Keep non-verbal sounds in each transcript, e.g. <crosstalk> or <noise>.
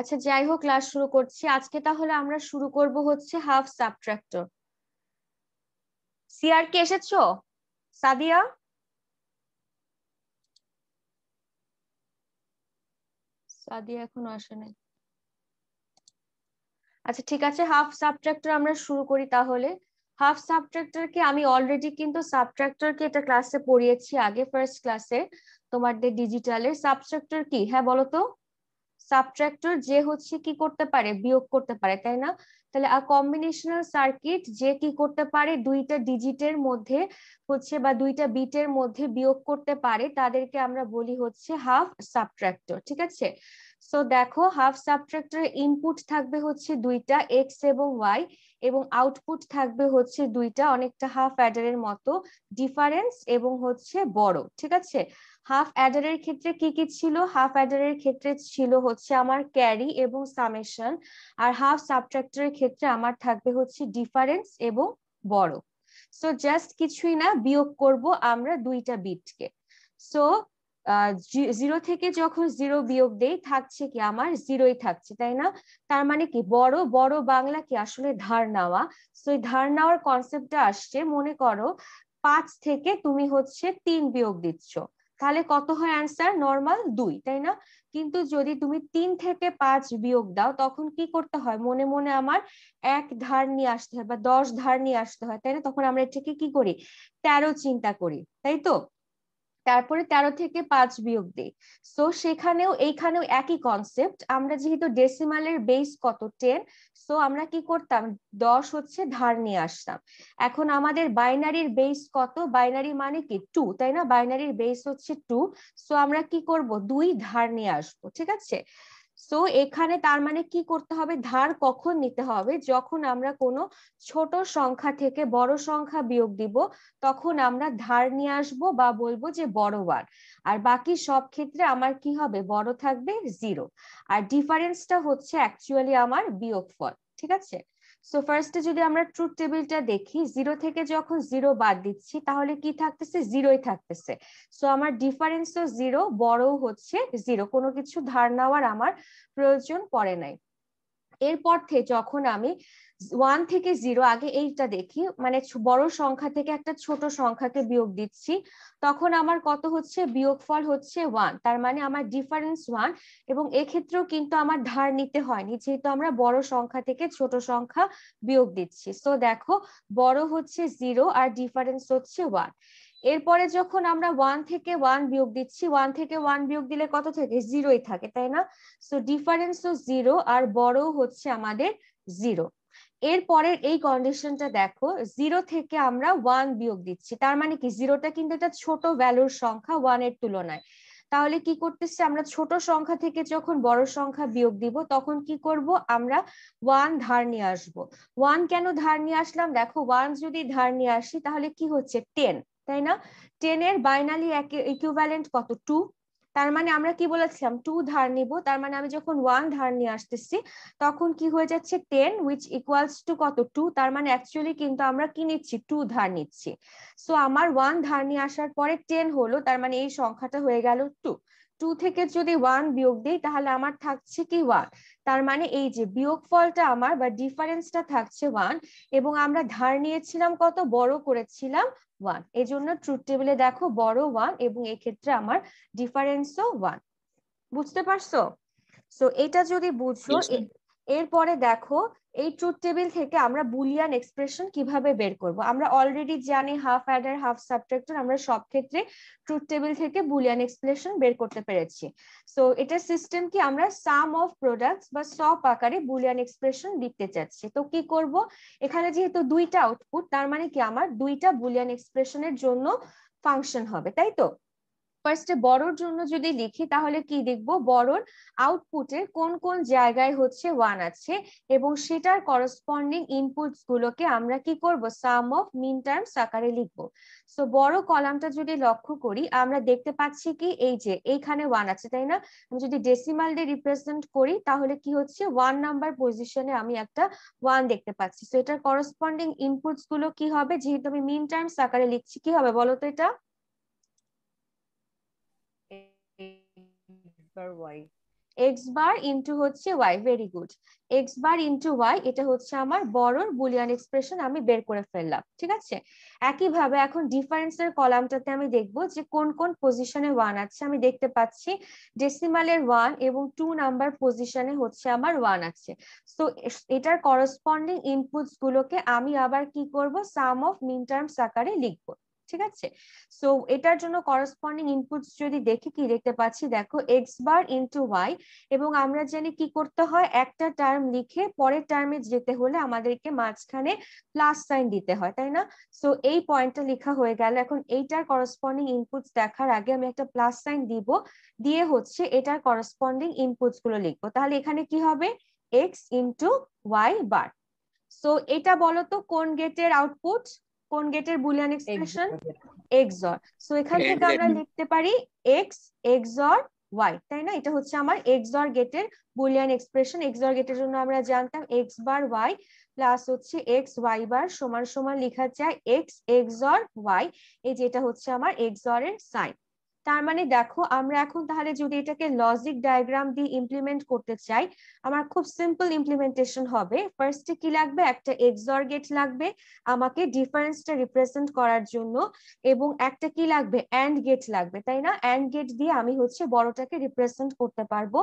আচ্ছা যাই হোক ক্লাস শুরু করছি আজকে তাহলে আমরা শুরু করব হচ্ছে হাফ সাবট্রাক্টর সিআর কি এসেছো সাদিয়া সাদিয়া এখনো আসে নাই আচ্ছা ঠিক আছে হাফ সাবট্রাক্টর আমরা শুরু করি তাহলে হাফ সাবট্রাক্টরকে আমি অলরেডি কিন্তু সাবট্রাক্টরকে এটা ক্লাসে পড়িয়েছি আগে ফার্স্ট ক্লাসে তোমার ডিজিটালের সাবট্রাক্টর কি হ্যাঁ বলো তো সাবট্রাক্টর যে হচ্ছে কি করতে পারে বিয়োগ করতে পারে তাই না তাহলে আর কম্বিনেশনাল সার্কিট যে কি করতে পারে দুইটা ডিজিটের মধ্যে হচ্ছে বা দুইটা বিটের মধ্যে বিয়োগ করতে পারে তাদেরকে আমরা বলি হচ্ছে হাফ সাবট্রাক্টর ঠিক আছে সো দেখো হাফ সাবট্রাক্টরের ইনপুট থাকবে হচ্ছে দুইটা এক্স এবং ওয়াই এবং আউটপুট থাকবে হচ্ছে দুইটা অনেকটা হাফ অ্যাডারের মতো ডিফারেন্স এবং হচ্ছে বড় ঠিক আছে হাফ অ্যাডারের ক্ষেত্রে কি কি ছিল হাফ অ্যাডারের ক্ষেত্রে ছিল হচ্ছে আমার ক্যারি এবং সামেশন আর হাফ সাবট্রাক্টরের ক্ষেত্রে আমার থাকবে হচ্ছে ডিফারেন্স এবং বড় সো জাস্ট কিছুই না বিয়োগ করব আমরা দুইটা বিটকে সো জিরো থেকে যখন জিরো বিয়োগ দেই থাকছে কি আমার জিরোই থাকছে তাই না তার মানে কি বড় বড় বাংলা কি আসলে ধার নেওয়া সো এই ধার নেওয়ার কনসেপ্টটা আসছে মনে করো পাঁচ থেকে তুমি হচ্ছে তিন বিয়োগ দিচ্ছ তাহলে কত হয় অ্যান্সার নর্মাল দুই তাই না কিন্তু যদি তুমি তিন থেকে পাঁচ বিয়োগ দাও তখন কি করতে হয় মনে মনে আমার এক ধার নিয়ে আসতে হয় বা দশ ধার নিয়ে আসতে হয় তাই না তখন আমরা এটাকে কি করি তেরো চিন্তা করি তাই তো তারপরে তেরো থেকে পাঁচ বিয়োগ দিই সো সেখানেও এইখানেও একই কনসেপ্ট আমরা যেহেতু ডেসিমালের বেস কত টেন সো আমরা কি করতাম দশ হচ্ছে ধার নিয়ে আসতাম এখন আমাদের বাইনারির বেস কত বাইনারি মানে কি টু তাই না বাইনারির বেস হচ্ছে টু সো আমরা কি করব দুই ধার নিয়ে আসবো ঠিক আছে সো এখানে তার মানে কি করতে হবে ধার কখন নিতে হবে যখন আমরা কোনো ছোট সংখ্যা থেকে বড় সংখ্যা বিয়োগ দিব তখন আমরা ধার নিয়ে আসব বা বলবো যে বড় বার আর বাকি সব ক্ষেত্রে আমার কি হবে বড় থাকবে জিরো আর ডিফারেন্সটা হচ্ছে অ্যাকচুয়ালি আমার বিয়োগ ফল ঠিক আছে সো ফার্স্টে যদি আমরা ট্রুথ টেবিলটা দেখি জিরো থেকে যখন জিরো বাদ দিচ্ছি তাহলে কি থাকতেছে জিরোই থাকতেছে সো আমার ডিফারেন্সও জিরো বড়ও হচ্ছে জিরো কোনো কিছু ধার নেওয়ার আমার প্রয়োজন পড়ে নাই এরপর থেকে যখন আমি ওয়ান থেকে জিরো আগে এইটা দেখি মানে বড় সংখ্যা থেকে একটা ছোট সংখ্যাকে বিয়োগ দিচ্ছি তখন আমার কত হচ্ছে বিয়োগফল হচ্ছে ওয়ান তার মানে আমার ডিফারেন্স ওয়ান এবং এক্ষেত্রেও কিন্তু আমার ধার নিতে হয়নি যেহেতু আমরা বড় সংখ্যা থেকে ছোট সংখ্যা বিয়োগ দিচ্ছি তো দেখো বড় হচ্ছে জিরো আর ডিফারেন্স হচ্ছে ওয়ান এরপরে যখন আমরা ওয়ান থেকে ওয়ান বিয়োগ দিচ্ছি ওয়ান থেকে ওয়ান বিয়োগ দিলে কত থাকে জিরোই থাকে তাই না সো ডিফারেন্স তো জিরো আর বড় হচ্ছে আমাদের জিরো এরপরের এই কন্ডিশনটা দেখো জিরো থেকে আমরা ওয়ান বিয়োগ দিচ্ছি তার মানে কি জিরোটা কিন্তু এটা ছোট ভ্যালুর সংখ্যা ওয়ানের তুলনায় তাহলে কি করতেছি আমরা ছোট সংখ্যা থেকে যখন বড় সংখ্যা বিয়োগ দিব তখন কি করব আমরা ওয়ান ধার নিয়ে আসবো ওয়ান কেন ধার নিয়ে আসলাম দেখো ওয়ান যদি ধার নিয়ে আসি তাহলে কি হচ্ছে টেন তাই না টেনের বাইনালি ইকুইভ্যালেন্ট কত টু তার মানে আমরা কি বলেছিলাম টু ধার নিব তার মানে আমি যখন ওয়ান ধার নিয়ে আসতেছি তখন কি হয়ে যাচ্ছে টেন উইচ ইকুয়ালস টু কত টু তার মানে অ্যাকচুয়ালি কিন্তু আমরা কি নিচ্ছি টু ধার নিচ্ছি সো আমার ওয়ান ধার নিয়ে আসার পরে টেন হলো তার মানে এই সংখ্যাটা হয়ে গেল টু টু থেকে যদি ওয়ান বিয়োগ দিই তাহলে আমার থাকছে কি ওয়ান তার মানে এই যে বিয়োগ ফলটা আমার বা ডিফারেন্সটা থাকছে ওয়ান এবং আমরা ধার নিয়েছিলাম কত বড় করেছিলাম ওয়ান এই জন্য ট্রুথ টেবিলে দেখো বড় ওয়ান এবং এক্ষেত্রে আমার ডিফারেন্সও ওয়ান বুঝতে পারছো সো এটা যদি বুঝো এরপরে দেখো এই ট্রুথ টেবিল থেকে আমরা বুলিয়ান এক্সপ্রেশন কিভাবে বের করব আমরা অলরেডি জানি হাফ অ্যাডার হাফ সাবট্রাক্টর আমরা সব ক্ষেত্রে ট্রুথ টেবিল থেকে বুলিয়ান এক্সপ্রেশন বের করতে পেরেছি সো এটা সিস্টেম কি আমরা সাম অফ প্রোডাক্টস বা সব আকারে বুলিয়ান এক্সপ্রেশন লিখতে চাচ্ছি তো কি করব এখানে যেহেতু দুইটা আউটপুট তার মানে কি আমার দুইটা বুলিয়ান এক্সপ্রেশনের জন্য ফাংশন হবে তাই তো ফার্স্টে বড়র জন্য যদি লিখি তাহলে কি দেখব বড়র আউটপুটে কোন কোন জায়গায় হচ্ছে ওয়ান আছে এবং সেটার করসপন্ডিং ইনপুটস গুলোকে আমরা কি করব সাম অফ মিন টার্ম আকারে লিখব সো বড় কলামটা যদি লক্ষ্য করি আমরা দেখতে পাচ্ছি কি এই যে এইখানে ওয়ান আছে তাই না আমি যদি ডেসিমাল দিয়ে রিপ্রেজেন্ট করি তাহলে কি হচ্ছে ওয়ান নাম্বার পজিশনে আমি একটা ওয়ান দেখতে পাচ্ছি সো এটার করসপন্ডিং ইনপুটস গুলো কি হবে যেহেতু আমি মিন টার্মস আকারে লিখছি কি হবে বলো তো এটা bar Y X bar into হচ্ছে Y very good X bar into Y এটা হচ্ছে আমার বড়র বুলিয়ান এক্সপ্রেশন আমি বের করে ফেললাম ঠিক আছে একইভাবে এখন ডিফারেন্সের কলামটাতে আমি দেখব যে কোন কোন পজিশনে ওয়ান আছে আমি দেখতে পাচ্ছি ডেসিমালের ওয়ান এবং টু নাম্বার পজিশনে হচ্ছে আমার ওয়ান আছে সো এটার করসপন্ডিং ইনপুটস গুলোকে আমি আবার কি করব সাম অফ মিন টার্মস আকারে লিখবো ঠিক আছে সো এটার জন্য করসপন্ডিং ইনপুটস যদি দেখি কি দেখতে পাচ্ছি দেখো এক্স বার ইন্টু ওয়াই এবং আমরা জানি কি করতে হয় একটা টার্ম লিখে পরের টার্মে যেতে হলে আমাদেরকে মাঝখানে প্লাস সাইন দিতে হয় তাই না সো এই পয়েন্টটা লেখা হয়ে গেল এখন এইটার করসপন্ডিং ইনপুটস দেখার আগে আমি একটা প্লাস সাইন দিব দিয়ে হচ্ছে এটার করসপন্ডিং ইনপুটস গুলো লিখবো তাহলে এখানে কি হবে X into Y bar so এটা বলতো কোন গেটের আউটপুট কোন গেটের Boolean expression XOR so এখান থেকে আমরা লিখতে পারি এক্স এক্স অর ওয়াই তাই না এটা হচ্ছে আমার এক্স অর গেটের বুলিয়ান এক্সপ্রেশন এক্স অর গেটের জন্য আমরা জানতাম এক্স বার ওয়াই প্লাস হচ্ছে এক্স ওয়াই বার সমান সমান লেখা যায় এক্স এক্স অর ওয়াই এই যেটা হচ্ছে আমার এক্স অর এর সাইন তার মানে দেখো আমরা এখন তাহলে যদি এটাকে লজিক ডায়াগ্রাম দিয়ে ইমপ্লিমেন্ট করতে চাই আমার খুব সিম্পল ইমপ্লিমেন্টেশন হবে ফার্স্টে কি লাগবে একটা এক্সর গেট লাগবে আমাকে ডিফারেন্সটা রিপ্রেজেন্ট করার জন্য এবং একটা কি লাগবে অ্যান্ড গেট লাগবে তাই না অ্যান্ড গেট দিয়ে আমি হচ্ছে বড়টাকে রিপ্রেজেন্ট করতে পারবো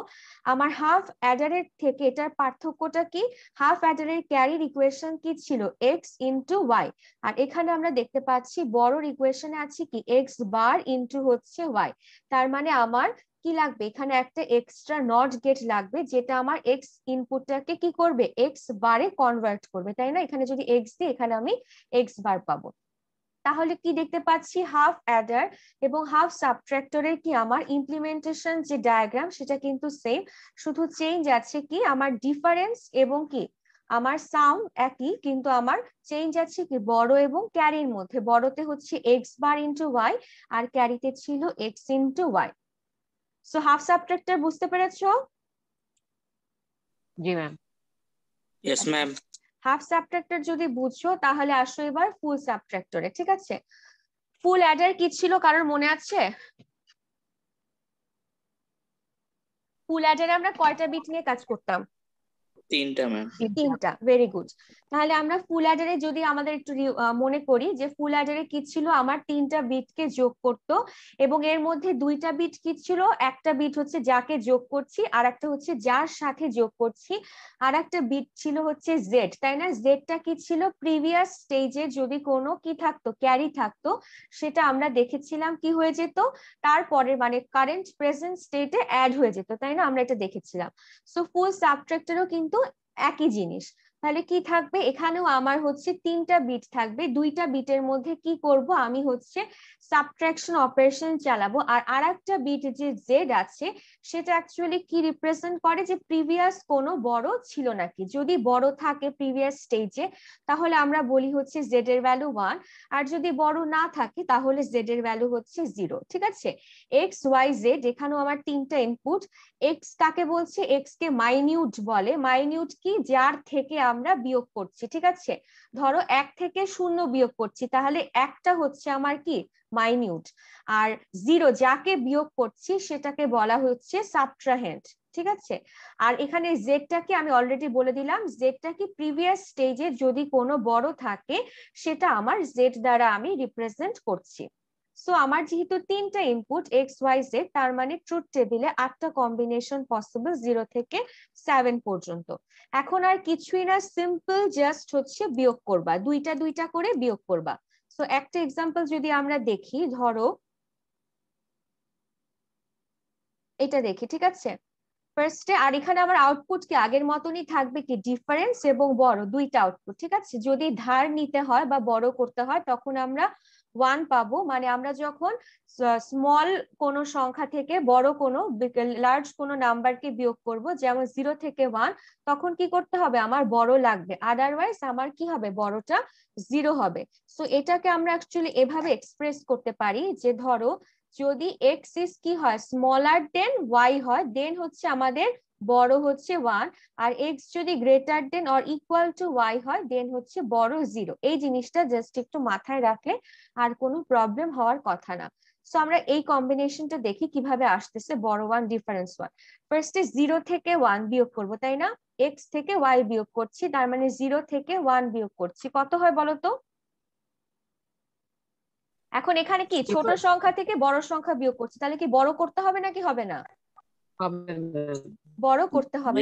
আমার হাফ অ্যাডারের থেকে এটার পার্থক্যটা কি হাফ অ্যাডারের ক্যারির ইকুয়েশন কি ছিল এক্স ইন্টু ওয়াই আর এখানে আমরা দেখতে পাচ্ছি বড় ইকুয়েশনে আছে কি এক্স বার ইন্টু হচ্ছে ওয়াই তার মানে আমার কি লাগবে এখানে একটা এক্সট্রা নট গেট লাগবে যেটা আমার এক্স ইনপুটটাকে কি করবে এক্স বারে কনভার্ট করবে তাই না এখানে যদি এক্স দিই এখানে আমি এক্স বার পাবো তাহলে কি দেখতে পাচ্ছি হাফ অ্যাডার এবং হাফ সাবট্র্যাক্টরের কি আমার ইমপ্লিমেন্টেশন যে ডায়াগ্রাম সেটা কিন্তু সেম শুধু চেঞ্জ আছে কি আমার ডিফারেন্স এবং কি আমার সাউন্ড একই কিন্তু আমার চেঞ্জ আছে কি বড় এবং ক্যারির মধ্যে বড়তে হচ্ছে এক্স বার ইন্টু ওয়াই আর ক্যারিতে ছিল X into Y so half subtractor বুঝতে পেরেছো জি ma'am yes ma'am half subtractor যদি বুঝছো তাহলে আসো এবার ফুল সাবট্রাক্টরে ঠিক আছে ফুল অ্যাডার কি ছিল কারোর মনে আছে ফুল অ্যাডারে আমরা কয়টা বিট নিয়ে কাজ করতাম তিনটা তিনটা ভেরি গুড তাহলে আমরা ফুল অ্যাডারে যদি আমাদের একটু মনে করি যে ফুল অ্যাডারে কি ছিল আমার তিনটা বিটকে যোগ করত এবং এর মধ্যে দুইটা বিট কি ছিল একটা বিট হচ্ছে যাকে যোগ করছি আর একটা হচ্ছে যার সাথে যোগ করছি আর একটা বিট ছিল হচ্ছে জেড তাই না জেডটা কি ছিল প্রিভিয়াস স্টেজে যদি কোনো কি থাকতো ক্যারি থাকতো সেটা আমরা দেখেছিলাম কি হয়ে যেত তারপরে মানে কারেন্ট প্রেজেন্ট স্টেটে অ্যাড হয়ে যেত তাই না আমরা এটা দেখেছিলাম সো ফুল সাবট্রাক্টেরও কিন্তু É aqui Dinis. তাহলে কি থাকবে এখানেও আমার হচ্ছে তিনটা বিট থাকবে দুইটা বিটের মধ্যে কি করব আমি হচ্ছে সাবট্রাকশন অপারেশন চালাবো আর আরেকটা বিট যে জেড আছে সেটা অ্যাকচুয়ালি কি রিপ্রেজেন্ট করে যে প্রিভিয়াস কোনো বড় ছিল নাকি যদি বড় থাকে প্রিভিয়াস স্টেজে তাহলে আমরা বলি হচ্ছে জেড এর ভ্যালু ওয়ান আর যদি বড় না থাকে তাহলে জেড এর ভ্যালু হচ্ছে জিরো ঠিক আছে এক্স ওয়াই জেড এখানেও আমার তিনটা ইনপুট এক্স কাকে বলছে এক্স কে মাইনিউট বলে মাইনিউট কি যার থেকে আমরা বিয়োগ করছি ঠিক আছে ধরো এক থেকে শূন্য বিয়োগ করছি তাহলে একটা হচ্ছে আমার কি মাইনিউট আর জিরো যাকে বিয়োগ করছি সেটাকে বলা হচ্ছে সাবট্রাহেন্ট ঠিক আছে আর এখানে জেডটাকে আমি অলরেডি বলে দিলাম জেডটা কি প্রিভিয়াস স্টেজে যদি কোনো বড় থাকে সেটা আমার জেড দ্বারা আমি রিপ্রেজেন্ট করছি সো আমার যেহেতু তিনটা ইনপুট এক্স ওয়াই জেড তার মানে ট্রুথ টেবিলে আটটা কম্বিনেশন পসিবল জিরো থেকে সেভেন পর্যন্ত এখন আর কিছুই না সিম্পল জাস্ট হচ্ছে বিয়োগ করবা দুইটা দুইটা করে বিয়োগ করবা সো একটা এক্সাম্পল যদি আমরা দেখি ধরো এটা দেখি ঠিক আছে ফার্স্টে আর এখানে আমার আউটপুট কি আগের মতনই থাকবে কি ডিফারেন্স এবং বড় দুইটা আউটপুট ঠিক আছে যদি ধার নিতে হয় বা বড় করতে হয় তখন আমরা ওয়ান পাবো মানে আমরা যখন স্মল কোন সংখ্যা থেকে বড় কোনো লার্জ কোনো নাম্বারকে বিয়োগ করব যেমন জিরো থেকে ওয়ান তখন কি করতে হবে আমার বড় লাগবে আদারওয়াইজ আমার কি হবে বড়টা জিরো হবে সো এটাকে আমরা অ্যাকচুয়ালি এভাবে এক্সপ্রেস করতে পারি যে ধরো যদি এক্স ইস কি হয় স্মলার দেন ওয়াই হয় দেন হচ্ছে আমাদের বড় হচ্ছে ওয়ান আর এক্স যদি greater than or equal to Y হয় দেন হচ্ছে বড় জিরো এই জিনিসটা জাস্ট একটু মাথায় রাখলে আর কোনো প্রবলেম হওয়ার কথা না সো আমরা এই কম্বিনেশনটা দেখি কিভাবে আসতেছে বড় ওয়ান ডিফারেন্স ওয়ান ফার্স্টে জিরো থেকে ওয়ান বিয়োগ করবো তাই না এক্স থেকে ওয়াই বিয়োগ করছি তার মানে জিরো থেকে ওয়ান বিয়োগ করছি কত হয় বলতো এখন এখানে কি ছোট সংখ্যা থেকে বড় সংখ্যা বিয়োগ করছি তাহলে কি বড় করতে হবে নাকি হবে না বড় করতে হবে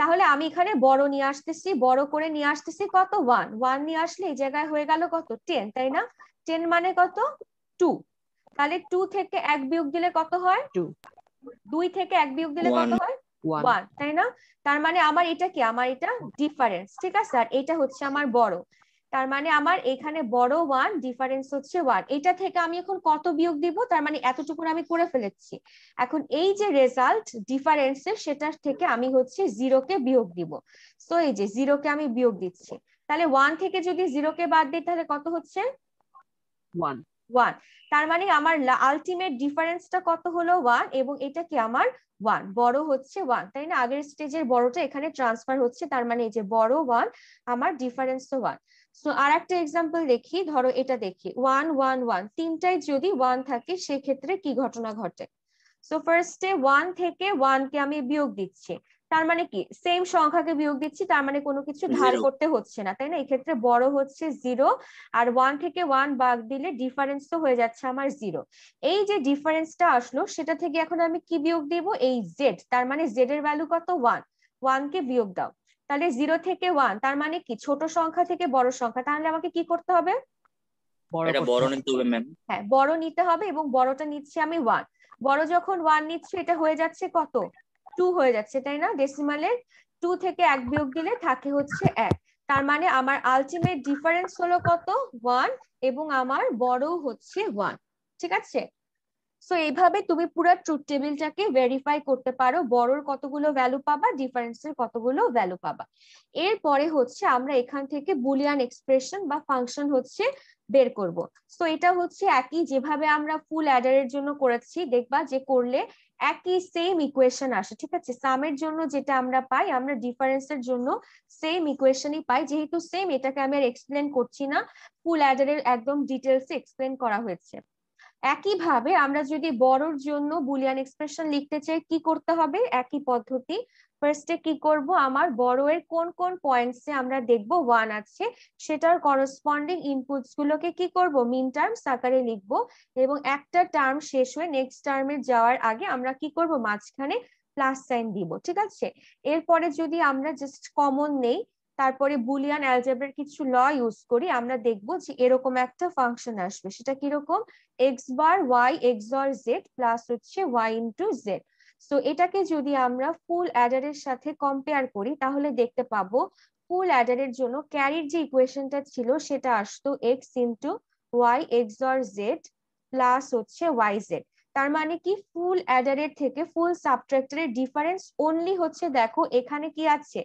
তাহলে আমি এখানে বড় নিয়ে আসতেছি বড় করে নিয়ে আসতেছি কত ওয়ান ওয়ান নিয়ে আসলে এই জায়গায় হয়ে গেল কত টেন তাই না টেন মানে কত টু তাহলে টু থেকে এক বিয়োগ দিলে কত হয় টু দুই থেকে এক বিয়োগ দিলে কত হয় ওয়ান তাই না তার মানে আমার এটা কি আমার এটা ডিফারেন্স ঠিক আছে আর এটা হচ্ছে আমার বড় তার মানে আমার এখানে বড় ওয়ান ডিফারেন্স হচ্ছে ওয়ান এটা থেকে আমি এখন কত বিয়োগ দিব তার মানে এতটুকু আমি করে ফেলেছি এখন এই যে রেজাল্ট ডিফারেন্সের সেটার থেকে আমি হচ্ছে জিরো কে বিয়োগ দিব সো এই যে জিরো কে আমি বিয়োগ দিচ্ছি তাহলে ওয়ান থেকে যদি জিরো কে বাদ দিই তাহলে কত হচ্ছে ওয়ান ওয়ান তার মানে আমার আলটিমেট ডিফারেন্সটা কত হলো ওয়ান এবং এটা কি আমার ওয়ান বড় হচ্ছে ওয়ান তাই না আগের স্টেজের বড়টা এখানে ট্রান্সফার হচ্ছে তার মানে এই যে বড় ওয়ান আমার ডিফারেন্স তো ওয়ান সো আর একটা এক্সাম্পল দেখি ধরো এটা দেখি ওয়ান ওয়ান ওয়ান তিনটায় যদি ওয়ান থাকে সেক্ষেত্রে কি ঘটনা ঘটে সো ফার্স্টে ওয়ান থেকে ওয়ান কে আমি বিয়োগ দিচ্ছি তার মানে কি সেম সংখ্যাকে বিয়োগ দিচ্ছি তার মানে কোনো কিছু ধার করতে হচ্ছে না তাই না এক্ষেত্রে বড় হচ্ছে জিরো আর ওয়ান থেকে ওয়ান বাদ দিলে ডিফারেন্স তো হয়ে যাচ্ছে আমার জিরো এই যে ডিফারেন্সটা আসলো সেটা থেকে এখন আমি কি বিয়োগ দিব এই জেড তার মানে জেড এর ভ্যালু কত ওয়ান ওয়ান কে বিয়োগ দাও তাহলে জিরো থেকে ওয়ান তার মানে কি ছোট সংখ্যা থেকে বড় সংখ্যা তাহলে আমাকে কি করতে হবে বড় নিতে হবে হ্যাঁ বড় নিতে হবে এবং বড়টা নিচ্ছি আমি ওয়ান বড় যখন ওয়ান নিচ্ছে এটা হয়ে যাচ্ছে কত টু হয়ে যাচ্ছে তাই না ডেসিমালের টু থেকে এক বিয়োগ দিলে থাকে হচ্ছে এক তার মানে আমার আলটিমেট ডিফারেন্স হলো কত ওয়ান এবং আমার বড় হচ্ছে ওয়ান ঠিক আছে সো এইভাবে তুমি পুরো ট্রুথ টেবিলটাকে ভেরিফাই করতে পারো বড়র কতগুলো ভ্যালু পাবা ডিফারেন্সের কতগুলো ভ্যালু পাবা এরপরে হচ্ছে আমরা এখান থেকে বুলিয়ান এক্সপ্রেশন বা ফাংশন হচ্ছে বের করব সো এটা হচ্ছে একই যেভাবে আমরা ফুল অ্যাডারের জন্য করেছি দেখবা যে করলে একই সেম ইকুয়েশন আসে ঠিক আছে সামের জন্য যেটা আমরা পাই আমরা ডিফারেন্সের জন্য সেম ইকুয়েশনই পাই যেহেতু সেম এটাকে আমি আর এক্সপ্লেন করছি না ফুল অ্যাডারের একদম ডিটেলসে এক্সপ্লেন করা হয়েছে একইভাবে আমরা যদি বড়র জন্য বুলিয়ান এক্সপ্রেশন লিখতে চাই কি করতে হবে একই পদ্ধতি ফার্স্টে কি করব আমার বড় এর কোন কোন পয়েন্টসে আমরা দেখব ওয়ান আছে সেটার করসপন্ডিং ইনপুটস গুলোকে কি করব মিন টার্ম আকারে লিখব এবং একটা টার্ম শেষ হয়ে নেক্সট টার্মে যাওয়ার আগে আমরা কি করব মাঝখানে প্লাস সাইন দিব ঠিক আছে এরপরে যদি আমরা জাস্ট কমন নেই তারপরে বুলিয়ান অ্যালজেব্রার কিছু ল ইউজ করি আমরা দেখব যে এরকম একটা ফাংশন আসবে সেটা কিরকম x bar y x or Z plus হচ্ছে ওয়াই into জেড সো এটাকে যদি আমরা ফুল অ্যাডারের সাথে কম্পেয়ার করি তাহলে দেখতে পাবো ফুল অ্যাডারের জন্য ক্যারির যে ইকুয়েশনটা ছিল সেটা আসতো x into y x or Z plus হচ্ছে ওয়াই জেড তার মানে কি ফুল অ্যাডারের থেকে ফুল সাবট্রাক্টরের ডিফারেন্স অনলি হচ্ছে দেখো এখানে কি আছে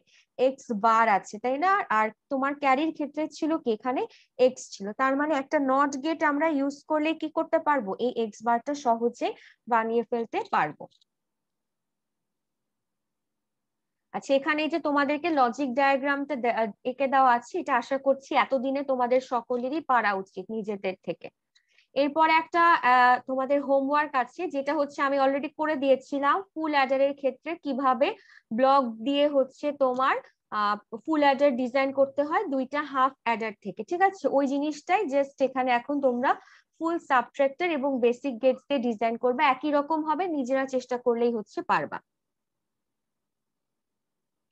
এক্স বার আছে তাই না আর তোমার ক্যারির ক্ষেত্রে ছিল কি এখানে এক্স ছিল তার মানে একটা নট গেট আমরা ইউজ করলে কি করতে পারবো এই এক্স বারটা সহজে বানিয়ে ফেলতে পারবো আচ্ছা এখানে এই যে তোমাদেরকে লজিক ডায়াগ্রামটা এঁকে দেওয়া আছে এটা আশা করছি এতদিনে তোমাদের সকলেরই পারা উচিত নিজেদের থেকে এরপর একটা তোমাদের হোমওয়ার্ক আছে যেটা হচ্ছে আমি অলরেডি করে দিয়েছিলাম ফুল অ্যাডারের ক্ষেত্রে কিভাবে ব্লক দিয়ে হচ্ছে তোমার ফুল অ্যাডার ডিজাইন করতে হয় দুইটা হাফ অ্যাডার থেকে ঠিক আছে ওই জিনিসটাই জাস্ট এখানে এখন তোমরা ফুল সাবট্রাক্টর এবং বেসিক গেটস দিয়ে ডিজাইন করবে একই রকম হবে নিজেরা চেষ্টা করলেই হচ্ছে পারবা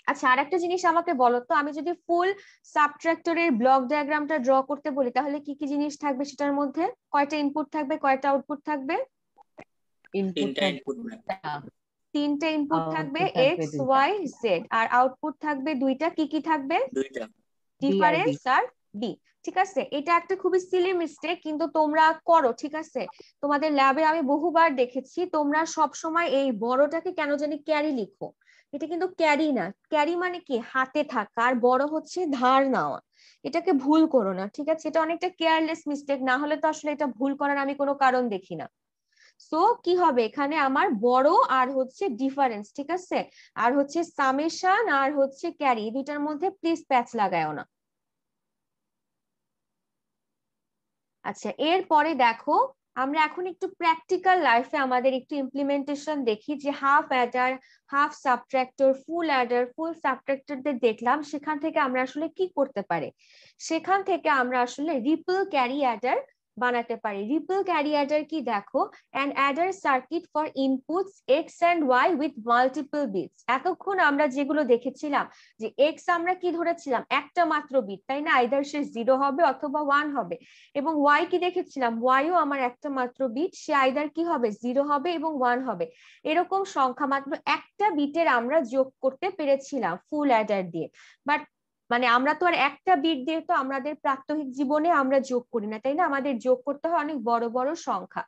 আচ্ছা আর একটা জিনিস আমাকে বলো তো আমি যদি ফুল সাবট্রাক্টরের ব্লক ডায়াগ্রামটা ড্র করতে বলি তাহলে কি কি জিনিস থাকবে সেটার মধ্যে কয়টা ইনপুট থাকবে কয়টা আউটপুট থাকবে তিনটা ইনপুট থাকবে এক্স ওয়াই জেড আর আউটপুট থাকবে দুইটা কি কি থাকবে ডিফারেন্স আর ডি ঠিক আছে এটা একটা খুবই সিলি মিস্টেক কিন্তু তোমরা করো ঠিক আছে তোমাদের ল্যাবে আমি বহুবার দেখেছি তোমরা সব সময় এই বড়টাকে কেন জানি ক্যারি লিখো এটা কিন্তু ক্যারি না ক্যারি মানে কি হাতে থাকা আর বড় হচ্ছে ধার নেওয়া এটাকে ভুল করো না ঠিক আছে এটা অনেকটা কেয়ারলেস মিস্টেক না হলে তো আসলে এটা ভুল করার আমি কোনো কারণ দেখি না সো কি হবে এখানে আমার বড় আর হচ্ছে ডিফারেন্স ঠিক আছে আর হচ্ছে সামেশন আর হচ্ছে ক্যারি দুইটার মধ্যে প্লিজ প্যাচ লাগায়ও না আচ্ছা এরপরে দেখো আমরা এখন একটু প্র্যাকটিক্যাল লাইফে আমাদের একটু ইমপ্লিমেন্টেশন দেখি যে half adder half subtractor full adder full সাবট্র্যাক্টরদের দেখলাম সেখান থেকে আমরা আসলে কি করতে পারে সেখান থেকে আমরা আসলে রিপল ক্যারি অ্যাডার বানাতে পারি রিপল ক্যারি অ্যাডার কি দেখো and adder circuit for inputs x and y with multiple bits এতক্ষণ আমরা যেগুলো দেখেছিলাম যে এক্স আমরা কি ধরেছিলাম একটা মাত্র বিট তাই না আইদার সে জিরো হবে অথবা ওয়ান হবে এবং ওয়াই কি দেখেছিলাম ওয়াইও আমার একটা মাত্র বিট সে আইদার কি হবে জিরো হবে এবং ওয়ান হবে এরকম সংখ্যা মাত্র একটা বিটের আমরা যোগ করতে পেরেছিলাম ফুল অ্যাডার দিয়ে বাট মানে আমরা তো আর একটা বিট দিয়ে তো আমাদের প্রাত্যহিক জীবনে আমরা যোগ করি না তাই না আমাদের যোগ করতে হয় অনেক বড় বড় সংখ্যা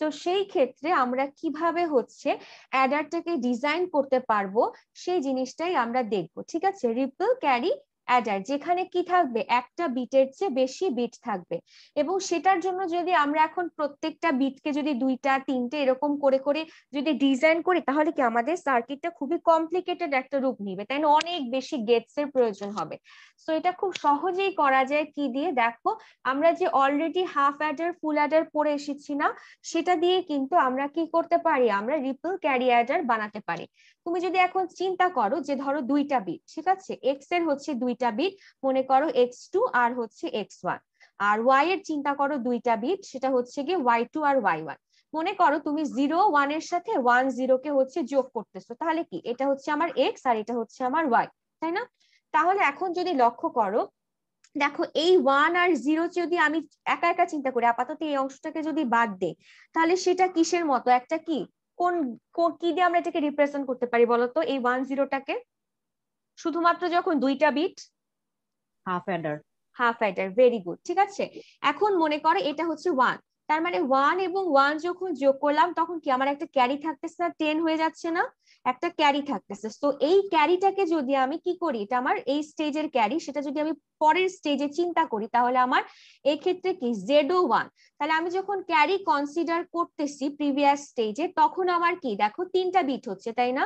তো সেই ক্ষেত্রে আমরা কিভাবে হচ্ছে অ্যাডারটাকে ডিজাইন করতে পারবো সেই জিনিসটাই আমরা দেখব ঠিক আছে রিপল ক্যারি অ্যাডার যেখানে কি থাকবে একটা বিটের চেয়ে বেশি বিট থাকবে এবং সেটার জন্য যদি আমরা এখন প্রত্যেকটা বিটকে যদি দুইটা তিনটে এরকম করে করে যদি ডিজাইন করি তাহলে কি আমাদের সার্কিটটা খুবই কমপ্লিকেটেড একটা রূপ নিবে তাই না অনেক বেশি গেটস এর প্রয়োজন হবে সো এটা খুব সহজেই করা যায় কি দিয়ে দেখো আমরা যে already half adder full adder পরে এসেছি না সেটা দিয়ে কিন্তু আমরা কি করতে পারি আমরা রিপল ক্যারি অ্যাডার বানাতে পারি তুমি যদি এখন চিন্তা করো যে ধরো দুইটা বিট ঠিক আছে এক্স এর হচ্ছে দুইটা বিট মনে করো এক্স টু আর হচ্ছে এক্স ওয়ান আর ওয়াই এর চিন্তা করো দুইটা বিট সেটা হচ্ছে গিয়ে ওয়াই টু আর ওয়াই ওয়ান মনে করো তুমি জিরো ওয়ান এর সাথে ওয়ান জিরো কে হচ্ছে যোগ করতেছো তাহলে কি এটা হচ্ছে আমার এক্স আর এটা হচ্ছে আমার ওয়াই তাই না তাহলে এখন যদি লক্ষ্য করো দেখো এই ওয়ান আর জিরো যদি আমি একা একা চিন্তা করি আপাতত এই অংশটাকে যদি বাদ দে তাহলে সেটা কিসের মতো একটা কি কোন কি দিয়ে আমরা এটাকে রিপ্রেজেন্ট করতে পারি বলতো এই ওয়ান জিরোটাকে শুধুমাত্র যখন দুইটা bit half adder half adder very good ঠিক আছে এখন মনে করো এটা হচ্ছে ওয়ান তার মানে ওয়ান এবং ওয়ান যখন যোগ করলাম তখন কি আমার একটা ক্যারি থাকতেছে না টেন হয়ে যাচ্ছে না একটা ক্যারি থাকতেছে তো এই ক্যারিটাকে যদি আমি কি করি এটা আমার এই স্টেজের ক্যারি সেটা যদি আমি পরের স্টেজে চিন্তা করি তাহলে আমার এই ক্ষেত্রে কি জেডো ওয়ান তাহলে আমি যখন ক্যারি কনসিডার করতেছি প্রিভিয়াস স্টেজে তখন আমার কি দেখো তিনটা বিট হচ্ছে তাই না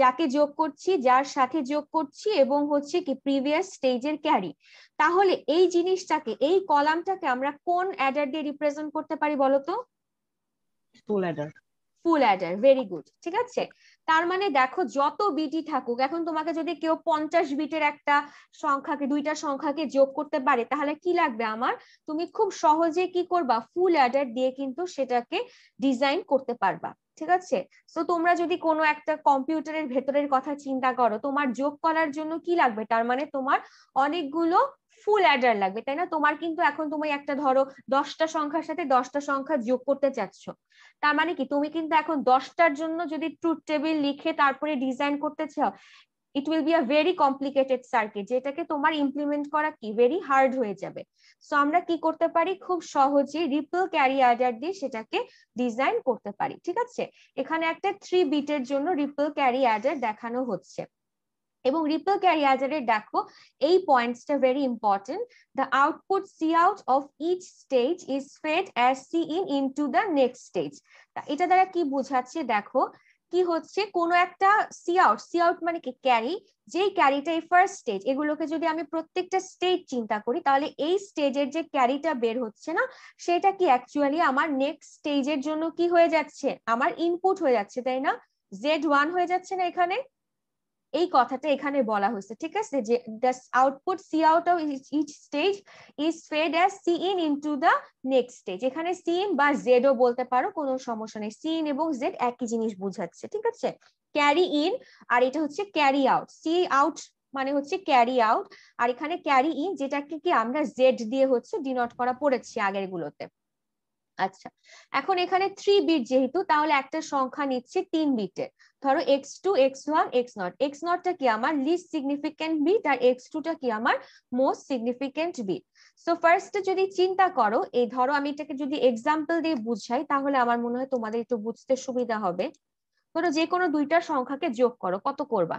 যাকে যোগ করছি যার সাথে যোগ করছি এবং হচ্ছে কি প্রিভিয়াস স্টেজের ক্যারি তাহলে এই জিনিসটাকে এই কলামটাকে আমরা কোন অ্যাডার দিয়ে রিপ্রেজেন্ট করতে পারি বলতো full adder full adder very good ঠিক আছে তার মানে দেখো যত বিটি থাকুক এখন তোমাকে যদি কেউ পঞ্চাশ বিটের একটা সংখ্যাকে দুইটা সংখ্যাকে যোগ করতে পারে তাহলে কি লাগবে আমার তুমি খুব সহজে কি করবা ফুল অ্যাডার দিয়ে কিন্তু সেটাকে ডিজাইন করতে পারবা ঠিক আছে তো তোমরা যদি কোনো একটা কম্পিউটারের ভেতরের কথা চিন্তা করো তোমার যোগ করার জন্য কি লাগবে তার মানে তোমার অনেকগুলো ফুল অ্যাডার লাগবে তাই না তোমার কিন্তু এখন তুমি একটা ধরো দশটা সংখ্যার সাথে দশটা সংখ্যা যোগ করতে চাচ্ছ তার মানে কি তুমি কিন্তু এখন দশটার জন্য যদি ট্রুথ টেবিল লিখে তারপরে ডিজাইন করতে চাও it will be a very complicated circuit যেটাকে তোমার ইমপ্লিমেন্ট করা কি ভেরি হার্ড হয়ে যাবে সো আমরা কি করতে পারি খুব সহজে রিপল ক্যারি অ্যাডার দিয়ে সেটাকে ডিজাইন করতে পারি ঠিক আছে এখানে একটা থ্রি বিটের জন্য রিপল ক্যারি অ্যাডার দেখানো হচ্ছে এবং রিপল ক্যারিয়াজারের দেখো এই পয়েন্টসটা very important the output c out of each stage is fed as c in into the next stage এটা দ্বারা কি বোঝাচ্ছে দেখো কি হচ্ছে কোনো একটা সি আউট সি আউট মানে কি ক্যারি যেই ক্যারিটা এই ফার্স্ট স্টেজ এগুলোকে যদি আমি প্রত্যেকটা স্টেজ চিন্তা করি তাহলে এই স্টেজের যে ক্যারিটা বের হচ্ছে না সেটা কি অ্যাকচুয়ালি আমার নেক্সট স্টেজের জন্য কি হয়ে যাচ্ছে আমার ইনপুট হয়ে যাচ্ছে তাই না জেড ওয়ান হয়ে যাচ্ছে না এখানে এই কথাটা এখানে বলা হয়েছে ঠিক আছে যে that's output c out of each stage is fed as c in into the next stage এখানে সি ইন বা ও বলতে পারো কোনো সমস্যা নেই সি ইন এবং জেড একই জিনিস বোঝাচ্ছে ঠিক আছে ক্যারি ইন আর এটা হচ্ছে ক্যারি আউট সি আউট মানে হচ্ছে ক্যারি আউট আর এখানে ক্যারি ইন যেটাকে কি আমরা জেড দিয়ে হচ্ছে ডিনোট করা পড়েছি আগের গুলোতে আচ্ছা এখন এখানে থ্রি বিট যেহেতু তাহলে একটা সংখ্যা নিচ্ছে তিন বিটের ধরো x two x one x nought x কি আমার লিস্ট সিগনিফিকেন্ট বিট আর এক্স টা কি আমার most significant bit so first যদি চিন্তা করো এই ধরো আমি এটাকে যদি এক্সাম্পল দিয়ে বুঝাই তাহলে আমার মনে হয় তোমাদের একটু বুঝতে সুবিধা হবে ধরো যে কোনো দুইটা সংখ্যাকে যোগ করো কত করবা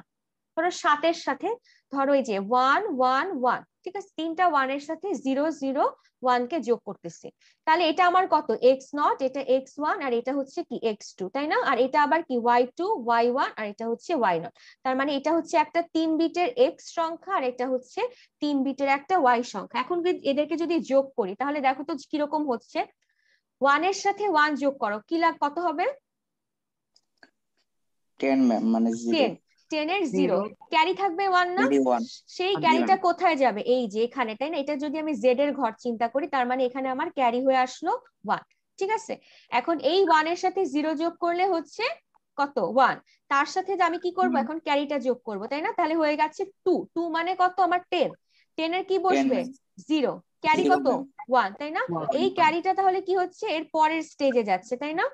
ধরো সাতের সাথে ধরো এই যে ওয়ান ওয়ান ওয়ান ঠিক আছে তিনটা ওয়ান এর সাথে জিরো জিরো ওয়ান কে যোগ করতেছে তাহলে এটা আমার কত এক্স নট এটা এক্স ওয়ান আর এটা হচ্ছে কি এক্স টু তাই না আর এটা আবার কি ওয়াই টু ওয়াই ওয়ান আর এটা হচ্ছে ওয়াই নট তার মানে এটা হচ্ছে একটা তিন বিটের এক্স সংখ্যা আর এটা হচ্ছে তিন বিটের একটা ওয়াই সংখ্যা এখন এদেরকে যদি যোগ করি তাহলে দেখো তো কিরকম হচ্ছে ওয়ান এর সাথে ওয়ান যোগ করো কি লাগ কত হবে টেন ম্যাম মানে টেনের এর জিরো ক্যারি থাকবে ওয়ান না সেই ক্যারিটা কোথায় যাবে এই যে এখানে তাই না এটা যদি আমি জেড এর ঘর চিন্তা করি তার মানে এখানে আমার ক্যারি হয়ে আসলো ওয়ান ঠিক আছে এখন এই ওয়ান এর সাথে জিরো যোগ করলে হচ্ছে কত ওয়ান তার সাথে আমি কি করব এখন ক্যারিটা যোগ করব তাই না তাহলে হয়ে গেছে টু টু মানে কত আমার টেন টেন এর কি বসবে জিরো ক্যারি কত ওয়ান তাই না এই ক্যারিটা তাহলে কি হচ্ছে এর পরের স্টেজে যাচ্ছে তাই না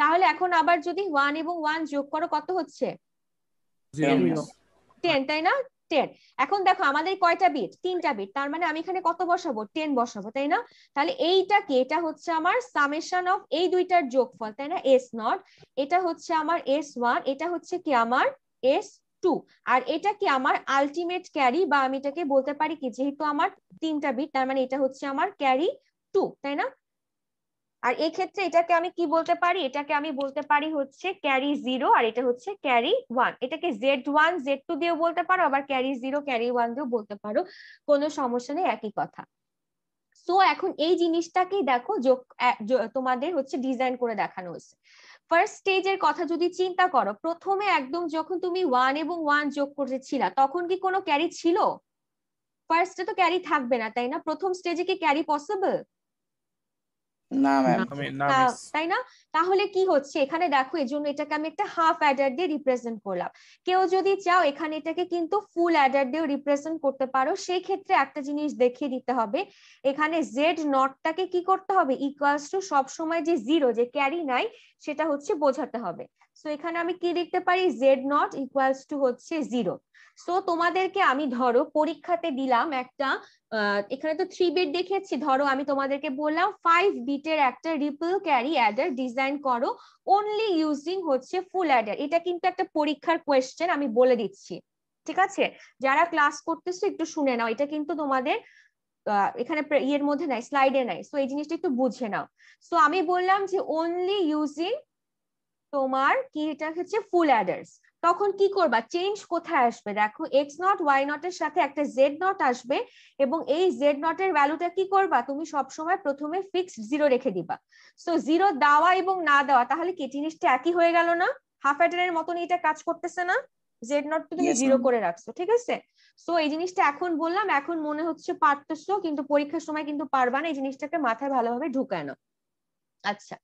তাহলে এখন আবার যদি ওয়ান এবং ওয়ান যোগ করো কত হচ্ছে টেন তাই না টেন এখন দেখো আমাদের কয়টা বিট তিনটা বিট তার মানে আমি এখানে কত বসাবো টেন বসাবো তাই না তাহলে এইটা কি এটা হচ্ছে আমার সামেশন অফ এই দুইটার যোগফল তাই না এস নট এটা হচ্ছে আমার এস ওয়ান এটা হচ্ছে কি আমার এস টু আর এটা কি আমার আলটিমেট ক্যারি বা আমি এটাকে বলতে পারি কি যেহেতু আমার তিনটা বিট তার মানে এটা হচ্ছে আমার ক্যারি টু তাই না আর এই ক্ষেত্রে এটাকে আমি কি বলতে পারি এটাকে আমি বলতে পারি হচ্ছে ক্যারি জিরো আর এটা হচ্ছে ক্যারি ওয়ান এটাকে জেড ওয়ান জেড টু দিয়েও বলতে পারো আবার ক্যারি জিরো ক্যারি ওয়ান দিয়েও বলতে পারো কোনো সমস্যা নেই একই কথা সো এখন এই জিনিসটাকেই দেখো তোমাদের হচ্ছে ডিজাইন করে দেখানো হয়েছে ফার্স্ট স্টেজের কথা যদি চিন্তা করো প্রথমে একদম যখন তুমি ওয়ান এবং ওয়ান যোগ করতেছিলা তখন কি কোনো ক্যারি ছিল ফার্স্টে তো ক্যারি থাকবে না তাই না প্রথম স্টেজে কি ক্যারি পসিবল তাই না তাহলে কি হচ্ছে এখানে দেখো এই জন্য এটাকে আমি একটা হাফ অ্যাডার দিয়ে রিপ্রেজেন্ট করলাম কেউ যদি চাও এখানে এটাকে কিন্তু ফুল অ্যাডার দিয়েও রিপ্রেজেন্ট করতে পারো সেই ক্ষেত্রে একটা জিনিস দেখিয়ে দিতে হবে এখানে জেড নটটাকে কি করতে হবে ইকুয়ালস টু সবসময় যে জিরো যে ক্যারি নাই সেটা হচ্ছে বোঝাতে হবে সো এখানে আমি কি লিখতে পারি জেড নট ইকুয়ালস টু হচ্ছে জিরো সো তোমাদেরকে আমি ধরো পরীক্ষাতে দিলাম একটা এখানে তো থ্রি বিট দেখেছি ধরো আমি তোমাদেরকে বললাম ফাইভ বিটের একটা রিপল ক্যারি অ্যাডার ডিজাইন করো অনলি ইউজিং হচ্ছে ফুল অ্যাডার এটা কিন্তু একটা পরীক্ষার কোয়েশ্চেন আমি বলে দিচ্ছি ঠিক আছে যারা ক্লাস করতেছো একটু শুনে নাও এটা কিন্তু তোমাদের এখানে ইয়ের মধ্যে নাই স্লাইডে নাই সো এই জিনিসটা একটু বুঝে নাও সো আমি বললাম যে অনলি ইউজিং তোমার কি এটা হচ্ছে ফুল অ্যাডার্স তখন কি করবা চেঞ্জ কোথায় আসবে দেখো এক্স নট ওয়াই নট এর সাথে একটা জেড নট আসবে এবং এই জেড নট এর ভ্যালুটা কি করবা তুমি সবসময় প্রথমে ফিক্সড জিরো রেখে দিবা সো জিরো দেওয়া এবং না দেওয়া তাহলে কি জিনিসটা একই হয়ে গেল না হাফ এর মতন এটা কাজ করতেছে না জেড নট তো তুমি জিরো করে রাখছো ঠিক আছে সো এই জিনিসটা এখন বললাম এখন মনে হচ্ছে পারতেছো কিন্তু পরীক্ষার সময় কিন্তু পারবা না এই জিনিসটাকে মাথায় ভালোভাবে ঢুকায় না আচ্ছা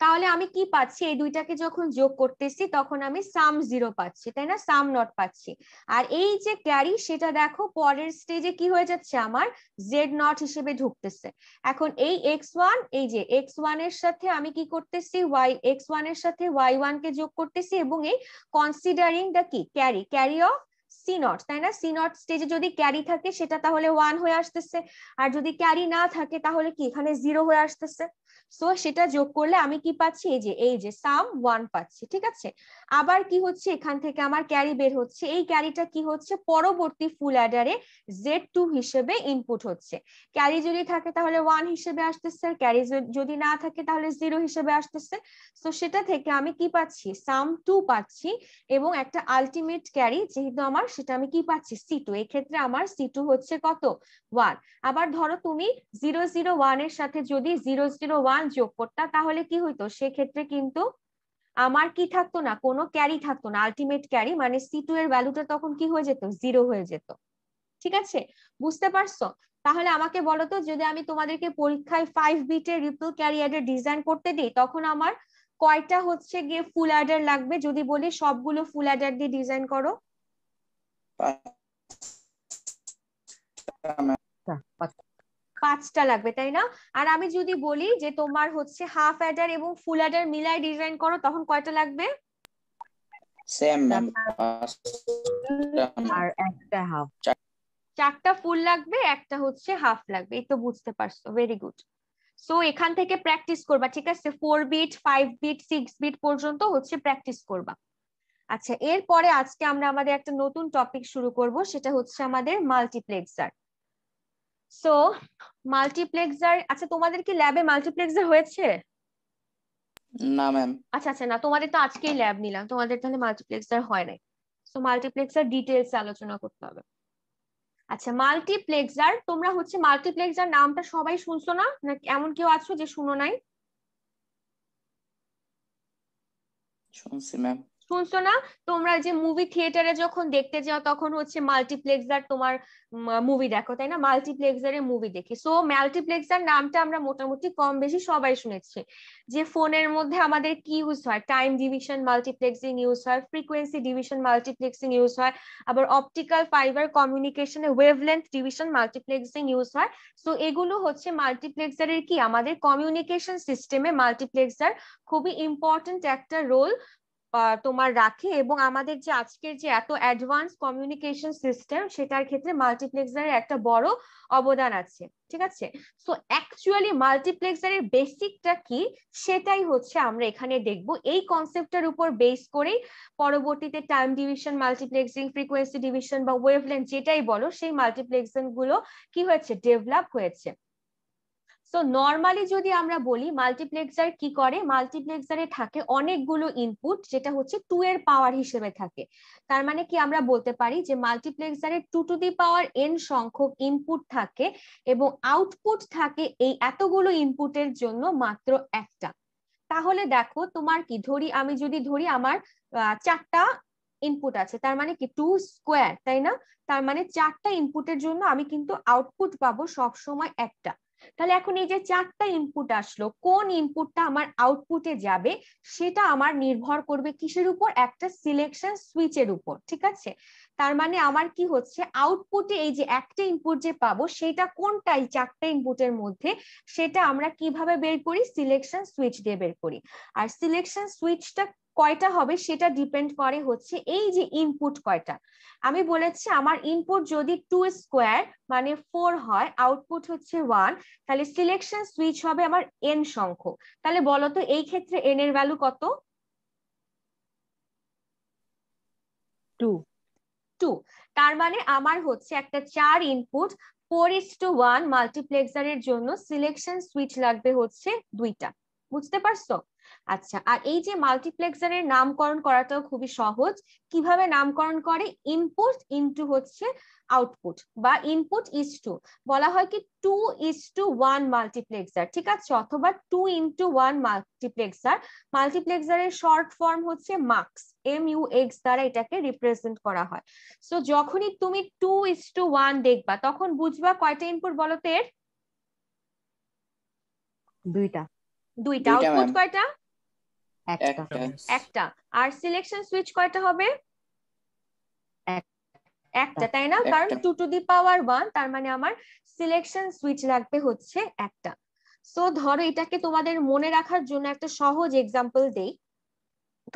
তাহলে আমি কি পাচ্ছি এই দুইটাকে যখন যোগ করতেছি তখন আমি সাম জিরো পাচ্ছি তাই না সাম নট পাচ্ছি আর এই যে ক্যারি সেটা দেখো পরের স্টেজে কি হয়ে যাচ্ছে আমার জেড নট হিসেবে ঢুকতেছে এখন এই এক্স ওয়ান এই যে এক্স ওয়ান এর সাথে আমি কি করতেছি ওয়াই এক্স ওয়ান এর সাথে ওয়াই ওয়ান কে যোগ করতেছি এবং এই কনসিডারিং দা কি carry carry of c nought তাই না সি নট স্টেজে যদি ক্যারি থাকে সেটা তাহলে ওয়ান হয়ে আসতেছে আর যদি ক্যারি না থাকে তাহলে কি এখানে জিরো হয়ে আসতেছে সো সেটা যোগ করলে আমি কি পাচ্ছি এই যে এই যে সাম ওয়ান পাচ্ছি ঠিক আছে আবার কি হচ্ছে এখান থেকে আমার ক্যারি বের হচ্ছে এই ক্যারিটা কি হচ্ছে পরবর্তী ফুল অ্যাডারে জেড টু হিসেবে ইনপুট হচ্ছে ক্যারি যদি থাকে তাহলে ওয়ান হিসেবে আসতেছে ক্যারি যদি না থাকে তাহলে জিরো হিসেবে আসতেছে সো সেটা থেকে আমি কি পাচ্ছি সাম টু পাচ্ছি এবং একটা আলটিমেট ক্যারি যেহেতু আমার সেটা আমি কি পাচ্ছি সি টু এক্ষেত্রে আমার সি টু হচ্ছে কত ওয়ান আবার ধরো তুমি জিরো জিরো ওয়ান এর সাথে যদি জিরো জিরো ওয়ান ওয়ান যোগ করতাম তাহলে কি হইতো সেক্ষেত্রে কিন্তু আমার কি থাকতো না কোনো ক্যারি থাকতো না আলটিমেট ক্যারি মানে সি টু এর ভ্যালুটা তখন কি হয়ে যেত জিরো হয়ে যেত ঠিক আছে বুঝতে পারছো তাহলে আমাকে বলো তো যদি আমি তোমাদেরকে পরীক্ষায় ফাইভ বিটের রিপল ক্যারি অ্যাডের ডিজাইন করতে দিই তখন আমার কয়টা হচ্ছে গিয়ে ফুল অ্যাডার লাগবে যদি বলি সবগুলো ফুল অ্যাডার দিয়ে ডিজাইন করো পাঁচটা পাঁচটা লাগবে তাই না আর আমি যদি বলি যে তোমার হচ্ছে হাফ অ্যাডার এবং ফুল অ্যাডার মিলাই ডিজাইন করো তখন কয়টা লাগবে সেম আর একটা হাফ চারটা ফুল লাগবে একটা হচ্ছে হাফ লাগবে এই তো বুঝতে পারছো ভেরি গুড সো এখান থেকে প্র্যাকটিস করবা ঠিক আছে four bit five bit six bit পর্যন্ত হচ্ছে প্র্যাকটিস করবা আচ্ছা এরপরে আজকে আমরা আমাদের একটা নতুন টপিক শুরু করব সেটা হচ্ছে আমাদের মাল্টিপ্লেক্সার সো মাল্টিপ্লেক্সার আচ্ছা তোমাদের কি ল্যাবে মাল্টিপ্লেক্সার হয়েছে না ম্যাম আচ্ছা আচ্ছা না তোমাদের তো আজকেই ল্যাব নিলাম তোমাদের তাহলে মাল্টিপ্লেক্সার হয় নাই সো মাল্টিপ্লেক্সার ডিটেলস আলোচনা করতে হবে আচ্ছা মাল্টিপ্লেক্সার তোমরা হচ্ছে মাল্টিপ্লেক্সার নামটা সবাই শুনছো না না এমন কেউ আছো যে শুনো নাই শুনছি ম্যাম শুনছো না তোমরা যে মুভি থিয়েটারে যখন দেখতে যাও তখন হচ্ছে মাল্টিপ্লেক্সার তোমার মুভি দেখো তাই না মাল্টিপ্লেক্সারে মুভি দেখি সো মাল্টিপ্লেক্সার নামটা আমরা মোটামুটি কম বেশি সবাই শুনেছি যে ফোনের মধ্যে আমাদের কি ইউজ হয় টাইম ডিভিশন মাল্টিপ্লেক্সিং ইউজ হয় ফ্রিকোয়েন্সি ডিভিশন মাল্টিপ্লেক্সিং ইউজ হয় আবার অপটিক্যাল ফাইবার কমিউনিকেশনে ওয়েভলেন্থ ডিভিশন মাল্টিপ্লেক্সিং ইউজ হয় সো এগুলো হচ্ছে মাল্টিপ্লেক্সারের কি আমাদের কমিউনিকেশন সিস্টেমে মাল্টিপ্লেক্সার খুবই ইম্পর্টেন্ট একটা রোল তোমার রাখে এবং আমাদের যে আজকের যে এত অ্যাডভান্স কমিউনিকেশন সিস্টেম সেটার ক্ষেত্রে মাল্টিপ্লেক্সারের একটা বড় অবদান আছে ঠিক আছে সো অ্যাকচুয়ালি মাল্টিপ্লেক্সারের বেসিকটা কি সেটাই হচ্ছে আমরা এখানে দেখব এই কনসেপ্টটার উপর বেস করেই পরবর্তীতে time division multiplexing frequency division বা ওয়েভলেন্থ যেটাই বলো সেই মাল্টিপ্লেক্সিং গুলো কি হয়েছে ডেভেলপ হয়েছে সো নর্মালি যদি আমরা বলি মাল্টিপ্লেক্সার কি করে মাল্টিপ্লেক্সারে থাকে অনেকগুলো ইনপুট যেটা হচ্ছে টু এর পাওয়ার হিসেবে থাকে তার মানে কি আমরা বলতে পারি যে মাল্টিপ্লেক্সারে two to the power n সংখ্যক ইনপুট থাকে এবং আউটপুট থাকে এই এতগুলো ইনপুটের জন্য মাত্র একটা তাহলে দেখো তোমার কি ধরি আমি যদি ধরি আমার চারটা ইনপুট আছে তার মানে কি টু স্কোয়ার তাই না তার মানে চারটা ইনপুটের জন্য আমি কিন্তু আউটপুট পাবো সবসময় একটা তাহলে এখন এই যে চারটা ইনপুট আসলো কোন ইনপুটটা আমার আউটপুটে যাবে সেটা আমার নির্ভর করবে কিসের উপর একটা সিলেকশন সুইচের উপর ঠিক আছে তার মানে আমার কি হচ্ছে আউটপুটে এই যে একটা ইনপুট যে পাবো সেটা কোনটাই চারটা ইনপুটের মধ্যে সেটা আমরা কিভাবে বের করি সিলেকশন সুইচ দিয়ে বের করি আর সিলেকশন সুইচটা কয়টা হবে সেটা ডিপেন্ড করে হচ্ছে এই যে ইনপুট কয়টা আমি বলেছি আমার ইনপুট যদি টু স্কোয়ার মানে ফোর হয় আউটপুট হচ্ছে ওয়ান তাহলে সিলেকশন সুইচ হবে আমার এন সংখ্যক তাহলে বলতো এই ক্ষেত্রে এন এর ভ্যালু কত টু টু তার মানে আমার হচ্ছে একটা চার input four is to one মাল্টিপ্লেক্সারের জন্য সিলেকশন সুইচ লাগবে হচ্ছে দুইটা বুঝতে পারছো আচ্ছা আর এই যে মাল্টিপ্লেক্সারের নামকরণ করাটাও খুবই সহজ কিভাবে নামকরণ করে ইনপুট ইনটু হচ্ছে আউটপুট বা ইনপুট ইজ টু বলা হয় কি two is to one multiplexer ঠিক আছে অথবা টু ইনটু ওয়ান মাল্টিপ্লেক্সার মাল্টিপ্লেক্সারের শর্ট ফর্ম হচ্ছে মার্কস এম ইউ এক্স দ্বারা এটাকে রিপ্রেজেন্ট করা হয় সো যখনই তুমি টু ইজ টু ওয়ান দেখবা তখন বুঝবা কয়টা ইনপুট বলো তো এর দুইটা দুইটা আউটপুট কয়টা একটা আর সিলেকশন সুইচ কয়টা হবে একটা তাই না কারণ two to the power one তার মানে আমার সিলেকশন সুইচ লাগবে হচ্ছে একটা সো ধরো এটাকে তোমাদের মনে রাখার জন্য একটা সহজ এক্সাম্পল দেই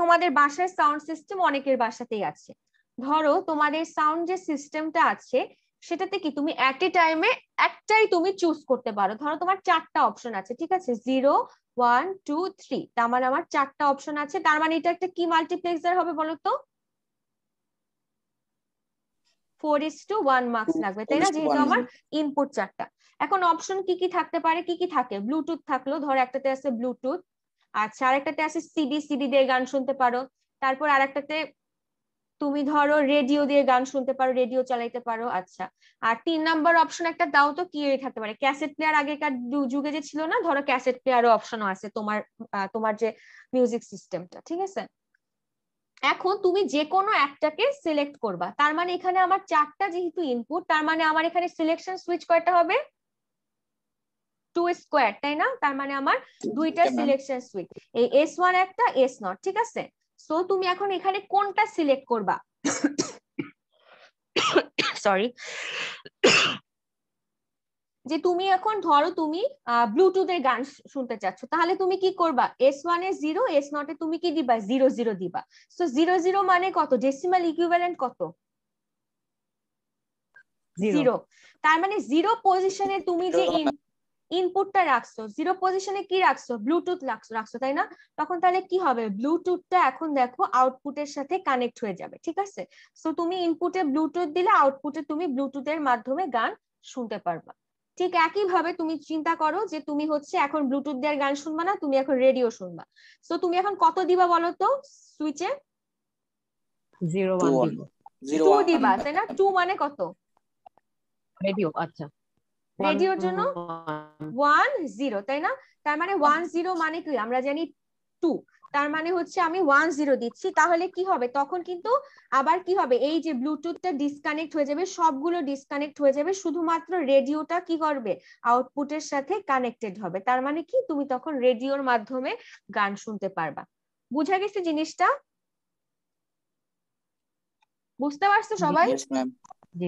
তোমাদের বাসার সাউন্ড সিস্টেম অনেকের বাসাতেই আছে ধরো তোমাদের সাউন্ড যে সিস্টেমটা আছে সেটাতে কি তুমি এট এ টাইমে একটাই তুমি চুজ করতে পারো ধরো তোমার চারটা অপশন আছে ঠিক আছে জিরো ওয়ান টু থ্রি তার মানে আমার চারটা অপশন আছে তার মানে এটা একটা কি মাল্টিপ্লেক্সার হবে বলো তো four is to one mux লাগবে তাই না যেহেতু আমার ইনপুট চারটা এখন অপশন কি কি থাকতে পারে কি কি থাকে ব্লুটুথ থাকলো ধর একটাতে আছে ব্লুটুথ আচ্ছা আর একটাতে আছে সিডি সিডি দিয়ে গান শুনতে পারো তারপর আর একটাতে তুমি ধরো রেডিও দিয়ে গান শুনতে পারো রেডিও চালাইতে পারো আচ্ছা আর তিন নাম্বার অপশন একটা দাও তো কি থাকতে পারে ক্যাসেট প্লেয়ার আগেকার যুগে যে ছিল না ধরো ক্যাসেট প্লেয়ারও অপশনও আছে তোমার তোমার যে মিউজিক সিস্টেমটা ঠিক আছে এখন তুমি যে কোনো একটাকে সিলেক্ট করবা তার মানে এখানে আমার চারটা যেহেতু ইনপুট তার মানে আমার এখানে সিলেকশন সুইচ কয়টা হবে টু স্কোয়ার তাই না তার মানে আমার দুইটা সিলেকশন সুইচ এই এস ওয়ান একটা এস নট ঠিক আছে সো তুমি এখন এখানে কোনটা সিলেক্ট করবা সরি যে তুমি এখন ধরো তুমি ব্লুটুথের গান শুনতে চাচ্ছ তাহলে তুমি কি করবা এস ওয়ান এ জিরো এস নট এ তুমি কি দিবা জিরো জিরো দিবা সো জিরো জিরো মানে কত ডেসিমাল ইকুইভ্যালেন্ট কত জিরো তার মানে জিরো পজিশনে তুমি যে ইনপুটটা রাখছো জিরো পজিশনে কি রাখছো ব্লুটুথ রাখছো তাই না তখন তাহলে কি হবে ব্লুটুথটা এখন দেখো আউটপুটের সাথে কানেক্ট হয়ে যাবে ঠিক আছে সো তুমি ইনপুটে ব্লুটুথ দিলে আউটপুটে তুমি ব্লুটুথের মাধ্যমে গান শুনতে পারবা ঠিক একই ভাবে তুমি চিন্তা করো যে তুমি হচ্ছে এখন ব্লুটুথ দেওয়ার গান শুনবা না তুমি এখন রেডিও শুনবা সো তুমি এখন কত দিবা বলো তো সুইচে জিরো দিবা তাই না টু মানে কত রেডিও আচ্ছা রেডিওর জন্য ওয়ান জিরো তাই না তার মানে ওয়ান জিরো মানে কি আমরা জানি টু তার মানে হচ্ছে আমি ওয়ান জিরো দিচ্ছি তাহলে কি হবে তখন কিন্তু আবার কি হবে এই যে ব্লুটুথটা ডিসকানেক্ট হয়ে যাবে সবগুলো ডিসকানেক্ট হয়ে যাবে শুধুমাত্র রেডিওটা কি করবে আউটপুটের সাথে কানেক্টেড হবে তার মানে কি তুমি তখন রেডিওর মাধ্যমে গান শুনতে পারবা বুঝা গেছে জিনিসটা বুঝতে পারছো সবাই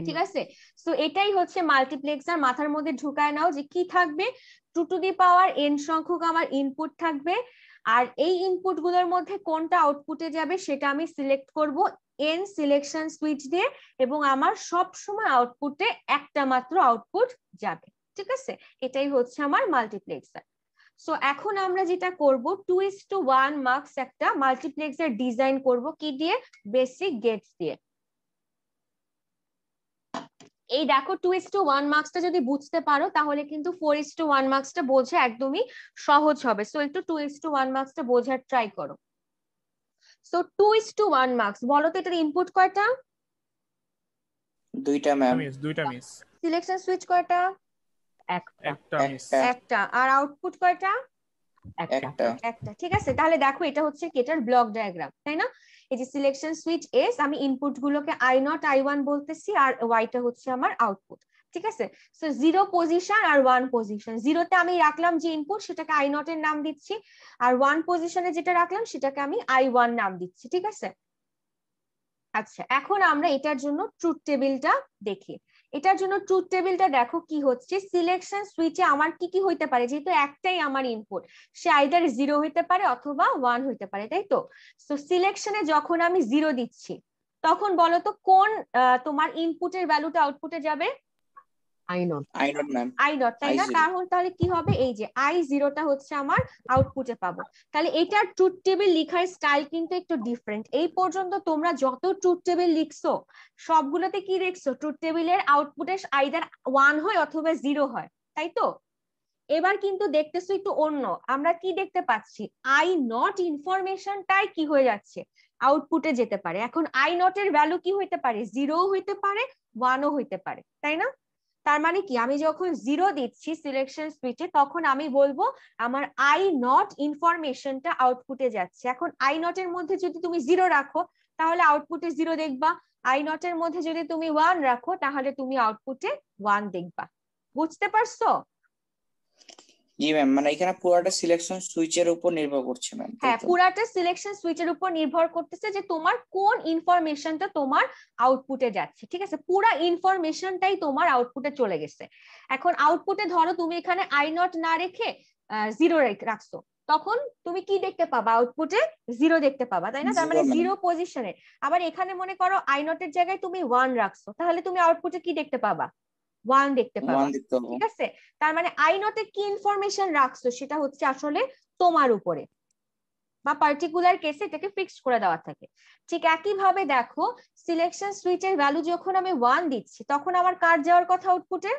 ঠিক আছে তো এটাই হচ্ছে মাল্টিপ্লেক্সার মাথার মধ্যে ঢুকায় নাও যে কি থাকবে two to the power n সংখ্যক আমার ইনপুট থাকবে আর এই ইনপুট গুলোর মধ্যে কোনটা আউটপুটে যাবে সেটা আমি সিলেক্ট করব এন সিলেকশন সুইচ দিয়ে এবং আমার সব সময় আউটপুটে একটা মাত্র আউটপুট যাবে ঠিক আছে এটাই হচ্ছে আমার মাল্টিপ্লেক্সার সো এখন আমরা যেটা করব two is to one mux একটা মাল্টিপ্লেক্সার ডিজাইন করব কি দিয়ে বেসিক গেটস দিয়ে এই দেখো টু ইস টু ওয়ান মার্কসটা যদি বুঝতে পারো তাহলে কিন্তু ফোর ইস টু ওয়ান মার্কসটা বোঝা একদমই সহজ হবে সো একটু টু ইস টু ওয়ান মার্কসটা বোঝার ট্রাই করো so two is to one mux বলো তো এটার ইনপুট কয়টা দুইটা ম্যাম দুইটা মিস সিলেকশন সুইচ কয়টা একটা একটা আর আউটপুট কয়টা একটা একটা ঠিক আছে তাহলে দেখো এটা হচ্ছে কেটার ব্লক ডায়াগ্রাম তাই না এই যে সিলেকশন সুইচ এস আমি ইনপুট গুলোকে আই নট আই ওয়ান বলতেছি আর ওয়াইটা হচ্ছে আমার আউটপুট ঠিক আছে সো জিরো পজিশন আর ওয়ান পজিশন জিরোতে আমি রাখলাম যে ইনপুট সেটাকে আই নট এর নাম দিচ্ছি আর ওয়ান পজিশনে যেটা রাখলাম সেটাকে আমি আই ওয়ান নাম দিচ্ছি ঠিক আছে আচ্ছা এখন আমরা এটার জন্য ট্রুথ টেবিলটা দেখি এটার জন্য ট্রুথ টেবিলটা দেখো কি হচ্ছে সিলেকশন সুইচে আমার কি কি হইতে পারে যেহেতু একটাই আমার ইনপুট সে আইদার জিরো হইতে পারে অথবা ওয়ান হইতে পারে তাই তো সো সিলেকশনে যখন আমি জিরো দিচ্ছি তখন বলো তো কোন তোমার ইনপুটের ভ্যালুটা আউটপুটে যাবে I not I nought ma'am I nought তাই না তাহলে তাহলে কি হবে এই যে আই জিরোটা হচ্ছে আমার আউটপুটে পাবো তাহলে এটার ট্রুথ টেবিল লিখার স্টাইল কিন্তু একটু ডিফারেন্ট এই পর্যন্ত তোমরা যত ট্রুথ টেবিল লিখছো সবগুলোতে কি দেখছো ট্রুথ টেবিলের আউটপুটে আইদার ওয়ান হয় অথবা জিরো হয় তাই তো এবার কিন্তু দেখতেছো একটু অন্য আমরা কি দেখতে পাচ্ছি আই নট ইনফরমেশনটাই কি হয়ে যাচ্ছে আউটপুটে যেতে পারে এখন আই নট এর ভ্যালু কি হইতে পারে জিরো হইতে পারে ওয়ানও হইতে পারে তাই না তার মানে কি আমি যখন জিরো দিচ্ছি সিলেকশন সুইচে তখন আমি বলবো আমার আই নট ইনফরমেশনটা আউটপুটে যাচ্ছে এখন আই নট এর মধ্যে যদি তুমি জিরো রাখো তাহলে আউটপুটে জিরো দেখবা আই নট এর মধ্যে যদি তুমি ওয়ান রাখো তাহলে তুমি আউটপুটে ওয়ান দেখবা বুঝতে পারছো জি ম্যাম মানে এখানে পুরাটা সিলেকশন সুইচের উপর নির্ভর করছে ম্যাম হ্যাঁ পুরাটা সিলেকশন সুইচের উপর নির্ভর করতেছে যে তোমার কোন ইনফরমেশনটা তোমার আউটপুটে যাচ্ছে ঠিক আছে পুরা ইনফরমেশনটাই তোমার আউটপুটে চলে গেছে এখন আউটপুটে ধরো তুমি এখানে আই নট না রেখে জিরো রাখছো তখন তুমি কি দেখতে পাবা আউটপুটে জিরো দেখতে পাবা তাই না তার মানে জিরো পজিশনে মানে? আবার এখানে মনে করো আই নটের জায়গায় তুমি ওয়ান রাখছো তাহলে তুমি আউটপুটে কি দেখতে পাবা ওয়ান দেখতে পাবো ঠিক আছে তার মানে আই নটে কি ইনফরমেশন রাখছো সেটা হচ্ছে আসলে তোমার উপরে বা পার্টিকুলার কেসে এটাকে ফিক্সড করে দেওয়া থাকে ঠিক একইভাবে দেখো সিলেকশন সুইচের ভ্যালু যখন আমি ওয়ান দিচ্ছি তখন আমার কার যাওয়ার কথা আউটপুটে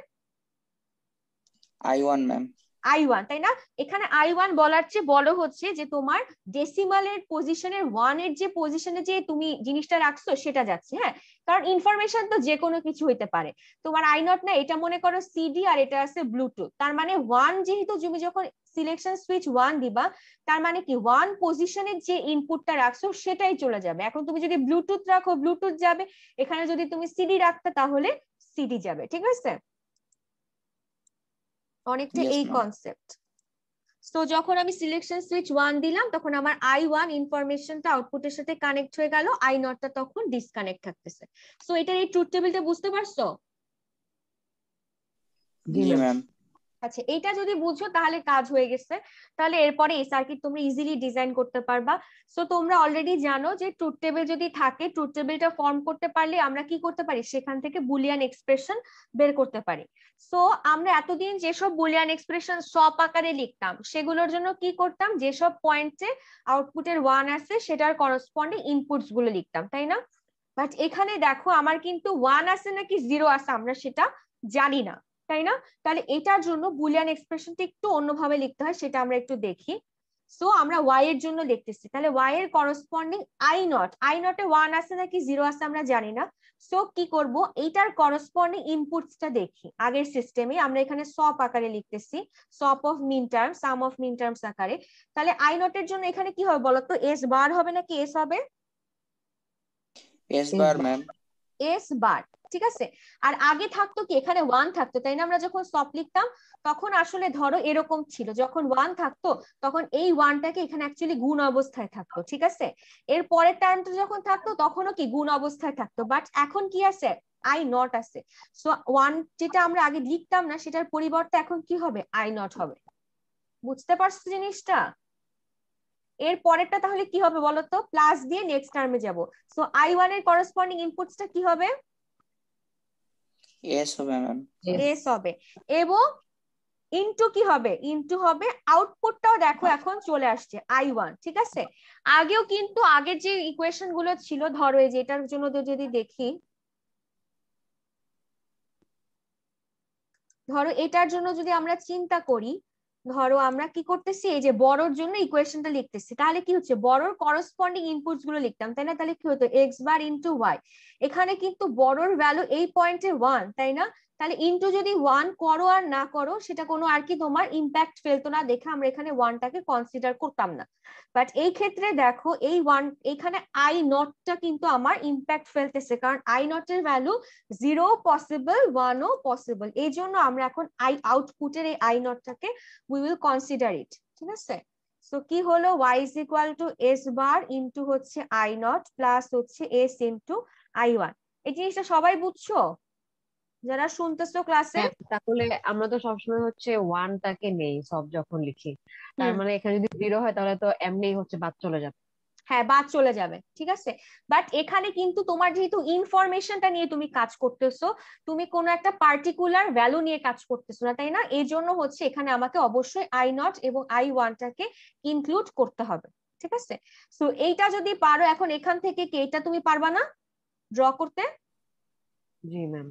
I one ma'am I one তাই না এখানে আই ওয়ান বলার চেয়ে বড় হচ্ছে যে তোমার ডেসিমালের পজিশনের ওয়ানের যে পজিশনে যে তুমি জিনিসটা রাখছো সেটা যাচ্ছে হ্যাঁ কারণ ইনফরমেশন তো যে কোনো কিছু হইতে পারে তোমার আই নট না এটা মনে করো সিডি আর এটা আছে ব্লুটুথ তার মানে ওয়ান যেহেতু তুমি যখন সিলেকশন সুইচ ওয়ান দিবা তার মানে কি ওয়ান পজিশনের যে ইনপুটটা রাখছো সেটাই চলে যাবে এখন তুমি যদি ব্লুটুথ রাখো ব্লুটুথ যাবে এখানে যদি তুমি সিডি রাখতে তাহলে সিডি যাবে ঠিক আছে অনেকটা এই কনসেপ্ট তো যখন আমি সিলেকশন সুইচ ওয়ান দিলাম তখন আমার আই ওয়ান ইনফরমেশনটা আউটপুটের সাথে কানেক্ট হয়ে গেল আই নটটা তখন ডিসকানেক্ট থাকতেছে সো এটার এই ট্রুথ টেবিলটা বুঝতে পারছো জি ম্যাম আচ্ছা এটা যদি বুঝো তাহলে কাজ হয়ে গেছে তাহলে এরপরে এই সার্কিট তোমরা ইজিলি ডিজাইন করতে পারবা সো তোমরা অলরেডি জানো যে ট্রুথ টেবিল যদি থাকে ট্রুথ টেবিলটা ফর্ম করতে পারলে আমরা কি করতে পারি সেখান থেকে বুলিয়ান এক্সপ্রেশন বের করতে পারি সো আমরা এতদিন যেসব বুলিয়ান এক্সপ্রেশন সব আকারে লিখতাম সেগুলোর জন্য কি করতাম যেসব পয়েন্টে আউটপুটের ওয়ান আছে সেটার করসপন্ডিং ইনপুটস গুলো লিখতাম তাই না বাট এখানে দেখো আমার কিন্তু ওয়ান আছে নাকি জিরো আছে আমরা সেটা জানি না তাই না তাহলে এটার জন্য বুলিয়ান এক্সপ্রেশনটা একটু অন্যভাবে লিখতে হয় সেটা আমরা একটু দেখি সো আমরা ওয়াই এর জন্য লিখতেছি তাহলে ওয়াই এর করসপন্ডিং আই নট আই নটে ওয়ান আছে নাকি জিরো আছে আমরা জানি না সো কি করব এইটার করসপন্ডিং ইনপুটসটা দেখি আগের সিস্টেমে আমরা এখানে সপ আকারে লিখতেছি SOP of min term sum of min terms আকারে তাহলে আই নট এর জন্য এখানে কি হবে বলতো এস বার হবে নাকি এস হবে s bar ma'am s bar ঠিক আছে আর আগে থাকতো কি এখানে ওয়ান থাকতো তাই না আমরা যখন সফট লিখতাম তখন আসলে ধরো এরকম ছিল যখন ওয়ান থাকতো তখন এই ওয়ানটাকে এখানে অ্যাকচুয়ালি গুণ অবস্থায় থাকতো ঠিক আছে এর পরের টার্মটা যখন থাকতো তখনও কি গুণ অবস্থায় থাকতো বাট এখন কি আছে আই নট আছে সো ওয়ান যেটা আমরা আগে লিখতাম না সেটার পরিবর্তে এখন কি হবে আই নট হবে বুঝতে পারছো জিনিসটা এর পরেরটা তাহলে কি হবে বলতো প্লাস দিয়ে নেক্সট টার্মে যাব সো আই ওয়ান এর করসপন্ডিং ইনপুটসটা কি হবে এস হবে ম্যাম এস হবে এবং ইনটু কি হবে ইনটু হবে আউটপুটটাও দেখো এখন চলে আসছে আই ওয়ান ঠিক আছে আগেও কিন্তু আগের যে ইকুয়েশন গুলো ছিল ধরো এই যেটার জন্য যদি দেখি ধরো এটার জন্য যদি আমরা চিন্তা করি ধরো আমরা কি করতেছি এই যে বড়র জন্য ইকুয়েশনটা লিখতেছি তাহলে কি হচ্ছে বড়র করসপন্ডিং ইনপুটস গুলো লিখতাম তাই না তাহলে কি হতো এক্স বার ইন্টু ওয়াই এখানে কিন্তু বড়র ভ্যালু এই পয়েন্টে ওয়ান তাই না তাহলে ইন্টু যদি ওয়ান করো আর না করো সেটা কোনো আর কি তোমার ইম্প্যাক্ট ফেলতো না দেখে আমরা এখানে ওয়ানটাকে কনসিডার করতাম না বাট এই ক্ষেত্রে দেখো এই ওয়ান এখানে আই নটটা কিন্তু আমার ইম্প্যাক্ট ফেলতেছে কারণ আই নটের ভ্যালু জিরো পসিবল ওয়ানও পসিবল এই জন্য আমরা এখন আই আউটপুটের এই আই নটটাকে উই উইল কনসিডার ইট ঠিক আছে সো কি হলো y is equal to s bar into হচ্ছে আই নট প্লাস হচ্ছে এস ইন্টু আই ওয়ান এই জিনিসটা সবাই বুঝছো যারা শুনতেছো ক্লাসে হ্যাঁ। তাহলে আমরা তো সবসময় হচ্ছে ওয়ানটাকে নেই সব যখন লিখি তার মানে এখানে যদি জিরো হয় তাহলে তো এমনি হচ্ছে বাদ চলে যাবে হ্যাঁ বাদ চলে যাবে ঠিক আছে বাট এখানে কিন্তু তোমার যেহেতু ইনফরমেশনটা নিয়ে তুমি কাজ করতেছো তুমি কোন একটা পার্টিকুলার ভ্যালু নিয়ে কাজ করতেছো না তাই না এই জন্য হচ্ছে এখানে আমাকে অবশ্যই আই নট এবং আই ওয়ানটাকে ইনক্লুড করতে হবে ঠিক আছে তো এইটা যদি পারো এখন এখান থেকে কি এটা তুমি পারবা না ড্র করতে জি ম্যাম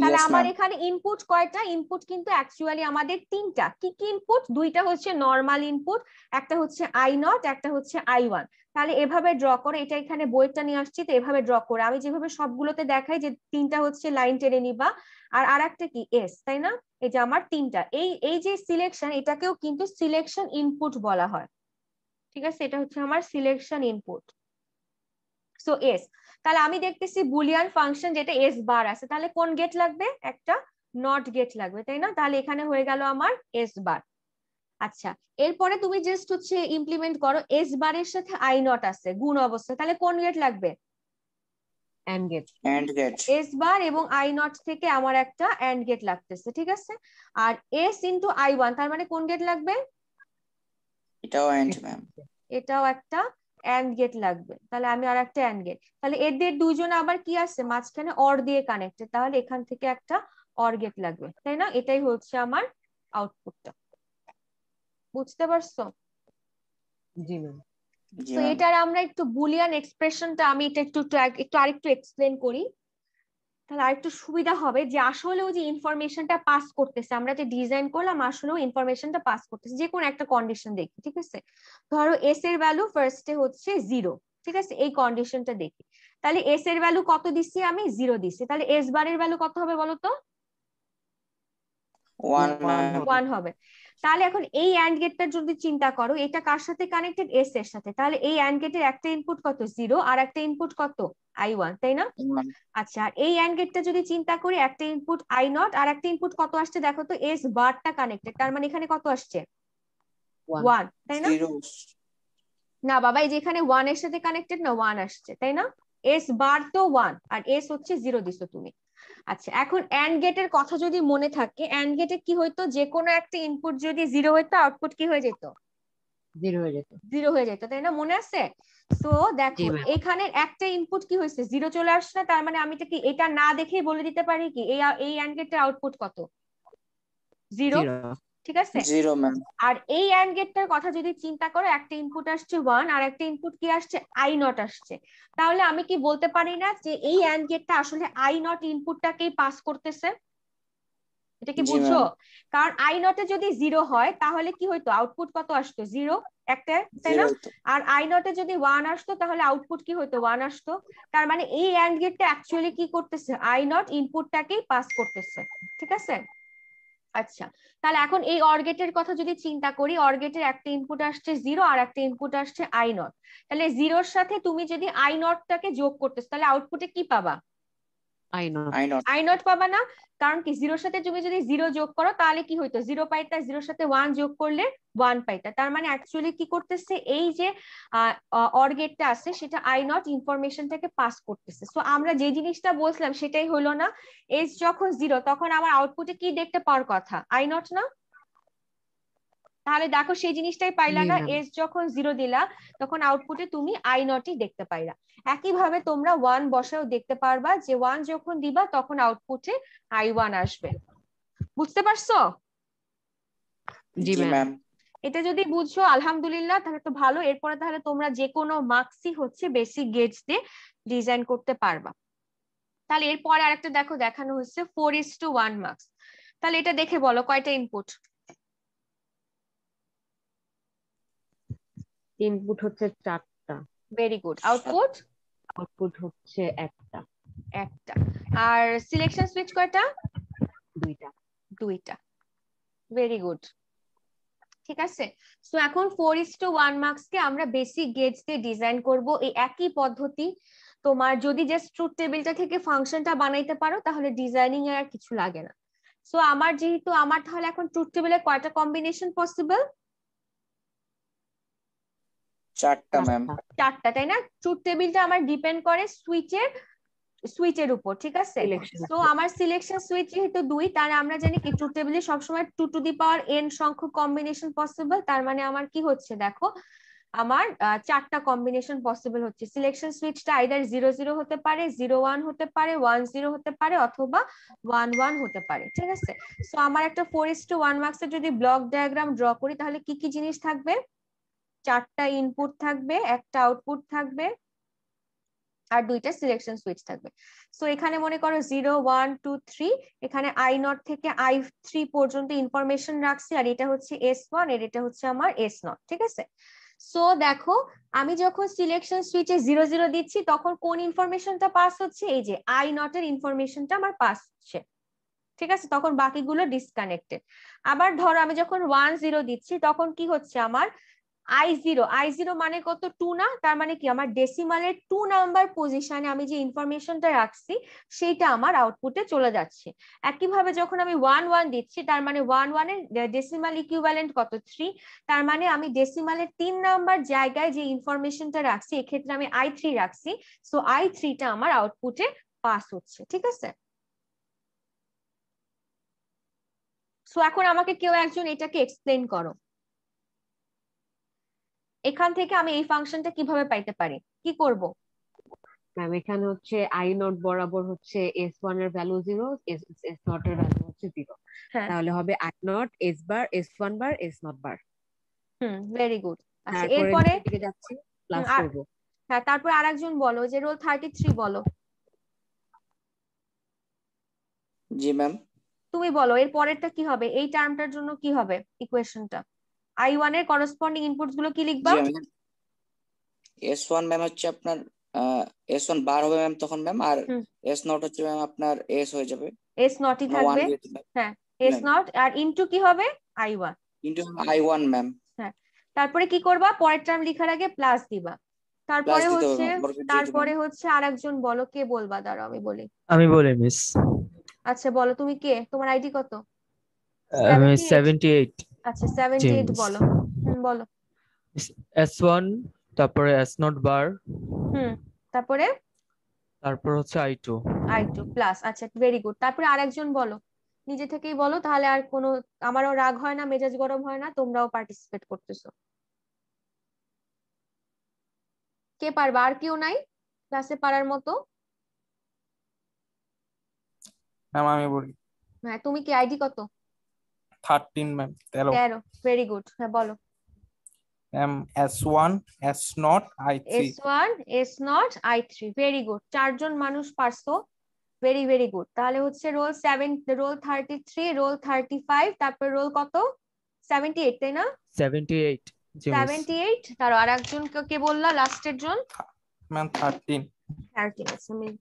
তাহলে আমার এখানে ইনপুট কয়টা ইনপুট কিন্তু অ্যাকচুয়ালি আমাদের তিনটা কি কি ইনপুট দুইটা হচ্ছে নর্মাল ইনপুট একটা হচ্ছে আই নট একটা হচ্ছে আই ওয়ান তাহলে এভাবে ড্র করে এটা এখানে বইটা নিয়ে আসছি তো এভাবে ড্র করে আমি যেভাবে সবগুলোতে দেখাই যে তিনটা হচ্ছে লাইন টেনে নিবা আর আর একটা কি এস তাই না এই যে আমার তিনটা এই এই যে সিলেকশন এটাকেও কিন্তু সিলেকশন ইনপুট বলা হয় ঠিক আছে এটা হচ্ছে আমার সিলেকশন ইনপুট সো এস তাহলে আমি দেখতেছি বুলিয়ান ফাংশন যেটা এস বার আছে তাহলে কোন গেট লাগবে একটা নট গেট লাগবে তাই না তাহলে এখানে হয়ে গেল আমার এস বার আচ্ছা এরপরে তুমি জাস্ট হচ্ছে ইমপ্লিমেন্ট করো এস বার এর সাথে আই নট আছে গুণ অবস্থা তাহলে কোন গেট লাগবে গেট এস বার এবং আই নট থেকে আমার একটা অ্যান্ড গেট লাগতেছে ঠিক আছে আর এস ইনটু আই ওয়ান তার মানে কোন গেট লাগবে এটাও একটা অ্যান্ড গেট লাগবে তাহলে আমি আর একটা অ্যান্ড গেট তাহলে এদের দুজন আবার কি আসছে মাঝখানে অর দিয়ে কানেক্টেড তাহলে এখান থেকে একটা অর গেট লাগবে তাই না এটাই হচ্ছে আমার আউটপুটটা বুঝতে পারছো জি ম্যাম তো এটার আমরা একটু বুলিয়ান এক্সপ্রেশনটা আমি এটা একটু একটু আরেকটু এক্সপ্লেন করি তাহলে আরেকটু সুবিধা হবে যে আসলে ওই যে ইনফরমেশনটা পাস করতেছে আমরা যে ডিজাইন করলাম আসলেও ইনফরমেশনটা পাস করতেছে যে কোনো একটা কন্ডিশন দেখি ঠিক আছে ধরো এস এর ভ্যালু ফার্স্টে হচ্ছে জিরো ঠিক আছে এই কন্ডিশনটা দেখি তাহলে এস এর ভ্যালু কত দিছি আমি জিরো দিচ্ছি তাহলে এস বারের ভ্যালু কত হবে বলো তো ওয়ান হবে তাহলে এখন এই অ্যান্ড গেটটা যদি চিন্তা করো এটা কার সাথে কানেক্টেড এস এর সাথে তাহলে এই অ্যান্ড গেটের একটা ইনপুট কত জিরো আর একটা ইনপুট কত আই ওয়ান তাই না আচ্ছা আর এই অ্যান্ড গেটটা যদি চিন্তা করি একটা ইনপুট আই নট আর একটা ইনপুট কত আসছে দেখো তো এস বারটা কানেক্টেড তার মানে এখানে কত আসছে ওয়ান তাই না না বাবা এই যেখানে ওয়ান এর সাথে কানেক্টেড না ওয়ান আসছে তাই না এস বার তো ওয়ান আর এস হচ্ছে জিরো দিছো তুমি আচ্ছা এখন অ্যান্ড গেটের কথা যদি মনে থাকে অ্যান্ড গেটে কি হইতো যে কোনো একটা ইনপুট যদি জিরো হইতো আউটপুট কি হয়ে যেত জিরো হয়ে যেত জিরো হয়ে যেত তাই না মনে আছে সো দেখো এখানে একটা ইনপুট কি হয়েছে জিরো চলে আসছে না তার মানে আমি তো কি এটা না দেখেই বলে দিতে পারি কি এই এই অ্যান্ড গেটের আউটপুট কত জিরো ঠিক আছে জিরো ম্যাম আর এই অ্যান্ড গেটটার কথা যদি চিন্তা করো একটা ইনপুট আসছে ওয়ান আর একটা ইনপুট কি আসছে আই নট আসছে তাহলে আমি কি বলতে পারি না যে এই অ্যান্ড গেটটা আসলে আই নট ইনপুটটাকেই পাস করতেছে এটা কি বুঝছো কারণ আই নটে যদি জিরো হয় তাহলে কি হইতো আউটপুট কত আসতো জিরো একটা তাই না আর আই নটে যদি ওয়ান আসতো তাহলে আউটপুট কি হইতো ওয়ান আসতো তার মানে এই অ্যান্ড গেটটা অ্যাকচুয়ালি কি করতেছে আই নট ইনপুটটাকেই পাস করতেছে ঠিক আছে আচ্ছা তাহলে এখন এই অর্গেটের কথা যদি চিন্তা করি অর্গেটের একটা ইনপুট আসছে জিরো আর একটা ইনপুট আসছে আই নট তাহলে জিরোর সাথে তুমি যদি আই নটটাকে যোগ করতেছ তাহলে আউটপুটে কি পাবা আই নট আই নট পাবা না কারণ কি জিরোর সাথে তুমি যদি জিরো যোগ করো তাহলে কি হইতো জিরো পাইতা জিরোর সাথে ওয়ান যোগ করলে ওয়ান পাইতা তার মানে অ্যাকচুয়ালি কি করতেছে এই যে অর গেটটা আছে সেটা আই নট ইনফরমেশনটাকে পাস করতেছে সো আমরা যে জিনিসটা বলছিলাম সেটাই হলো না এজ যখন জিরো তখন আমার আউটপুটে কি দেখতে পাওয়ার কথা আই নট না তাহলে দেখো সেই জিনিসটাই পাইলা না এস যখন জিরো দিলা তখন আউটপুটে তুমি আই নটই দেখতে পাইলা একইভাবে তোমরা ওয়ান বসেও দেখতে পারবা যে ওয়ান যখন দিবা তখন আউটপুটে আই ওয়ান আসবে বুঝতে পারছো জি ম্যাম এটা যদি বুঝছো আলহামদুলিল্লাহ তাহলে তো ভালো এরপরে তাহলে তোমরা যে কোনো মার্কসই হচ্ছে বেসিক গেটস দিয়ে ডিজাইন করতে পারবা তাহলে এরপরে আরেকটা দেখো দেখানো হচ্ছে four is to one mux তাহলে এটা দেখে বলো কয়টা ইনপুট ইনপুট হচ্ছে চারটা ভেরি গুড আউটপুট আউটপুট হচ্ছে একটা একটা আর সিলেকশন সুইচ কয়টা দুইটা দুইটা ভেরি গুড ঠিক আছে সো এখন four is to one mux কে আমরা বেসিক গেটস দিয়ে ডিজাইন করব এই একই পদ্ধতি তোমার যদি জাস্ট ট্রুথ টেবিলটা থেকে ফাংশনটা বানাইতে পারো তাহলে ডিজাইনিং এর আর কিছু লাগে না সো আমার যেহেতু আমার তাহলে এখন ট্রুথ টেবিলে কয়টা কম্বিনেশন পসিবল চারটা ম্যাম আচ্ছা, চারটা তাই না ট্রুথ টেবিলটা আমার ডিপেন্ড করে সুইচের সুইচের উপর ঠিক আছে তো আমার সিলেকশন সুইচ যেহেতু দুই তার আমরা জানি কি ট্রুথ টেবিলে সবসময় two to the power n সংখ্যক কম্বিনেশন পসিবল তার মানে আমার কি হচ্ছে দেখো আমার চারটা কম্বিনেশন পসিবল হচ্ছে সিলেকশন সুইচটা আইদার জিরো জিরো হতে পারে জিরো ওয়ান হতে পারে ওয়ান জিরো হতে পারে অথবা ওয়ান ওয়ান হতে পারে ঠিক আছে সো আমার একটা ফোর ইস টু ওয়ান মার্কসের যদি ব্লক ডায়াগ্রাম ড্র করি তাহলে কি কি জিনিস থাকবে চারটা ইনপুট থাকবে একটা আউটপুট থাকবে আর দুইটা সিলেকশন সুইচ থাকবে সো এখানে মনে করো জিরো ওয়ান টু থ্রি এখানে আই নট থেকে আই থ্রি পর্যন্ত ইনফরমেশন রাখছি আর এটা হচ্ছে এস ওয়ান আর এটা হচ্ছে আমার এস নট ঠিক আছে সো দেখো আমি যখন সিলেকশন সুইচে জিরো জিরো দিচ্ছি তখন কোন ইনফরমেশনটা পাস হচ্ছে এই যে আই নট এর ইনফরমেশনটা আমার পাস হচ্ছে ঠিক আছে তখন বাকিগুলো ডিসকানেক্টেড আবার ধরো আমি যখন ওয়ান জিরো দিচ্ছি তখন কি হচ্ছে আমার আই জিরো আই জিরো মানে কত টু না তার মানে কি আমার ডেসিমালের টু নাম্বার পজিশনে আমি যে ইনফরমেশনটা রাখছি সেইটা আমার আউটপুটে চলে যাচ্ছে একইভাবে যখন আমি ওয়ান ওয়ান দিচ্ছি তার মানে ওয়ান ওয়ানের ডেসিমাল ইকুইভ্যালেন্ট কত থ্রি তার মানে আমি ডেসিমালের তিন নাম্বার জায়গায় যে ইনফরমেশনটা রাখছি এক্ষেত্রে আমি আই থ্রি রাখছি সো আই থ্রিটা আমার আউটপুটে পাস হচ্ছে ঠিক আছে সো এখন আমাকে কেউ একজন এটাকে এক্সপ্লেন করো এখান থেকে আমি এই ফাংশনটা কিভাবে পাইতে পারি কি করব ম্যাম এখানে হচ্ছে আই নট বরাবর হচ্ছে এস ওয়ান এর ভ্যালু জিরো এস নট এর ভ্যালু হচ্ছে জিরো হ্যাঁ। তাহলে হবে I nought s bar s one bar s nought bar hmm very good আচ্ছা এরপরে যাচ্ছি প্লাস করব হ্যাঁ তারপর আরেকজন বলো যে রোল 33 বলো জি ম্যাম তুমি বলো এর পরেরটা কি হবে এই টার্মটার জন্য কি হবে ইকুয়েশনটা আই ওয়ান এর করসপন্ডিং ইনপুটস গুলো কি লিখবা এস ওয়ান ম্যাম হচ্ছে আপনার এস ওয়ান বার হবে ম্যাম তখন ম্যাম আর এস নট হচ্ছে ম্যাম আপনার এস হয়ে যাবে এস নটই থাকবে হ্যাঁ এস নট আর ইনটু কি হবে I one into I one ma'am হ্যাঁ তারপরে কি করবা পরের টার্ম লেখার আগে প্লাস দিবা তারপরে হচ্ছে তারপরে হচ্ছে আরেকজন বলো কে বলবা দাঁড়াও আমি বলি আমি বলি মিস আচ্ছা বলো তুমি কে তোমার আইডি কত আমি 78 আচ্ছা 78 বলো বলো S1 তারপরে S0 বার হুম তারপরে তারপর হচ্ছে I2 I2 প্লাস আচ্ছা ভেরি গুড তারপরে আরেকজন বলো নিজে থেকেই বলো তাহলে আর কোনো আমারও রাগ হয় না মেজাজ গরম হয় না তোমরাও পার্টিসিপেট করতেছো কে পারবা আর কেউ নাই ক্লাসে পারার মতো হ্যাঁ, আমি বলি হ্যাঁ তুমি কি আইডি কত 13 ma'am 13 তেরো ভেরি গুড হ্যাঁ বলো ma'am S one S naught I three S one S naught very good চারজন মানুষ পারছো ভেরি ভেরি গুড তাহলে হচ্ছে roll seven roll thirty three roll thirty five তারপর রোল কত সেভেন্টি এইট তাই না সেভেন্টি এইট সেভেন্টি এইট তার আরেকজন কে বললা লাস্টের জন ম্যাম থার্টিন আছে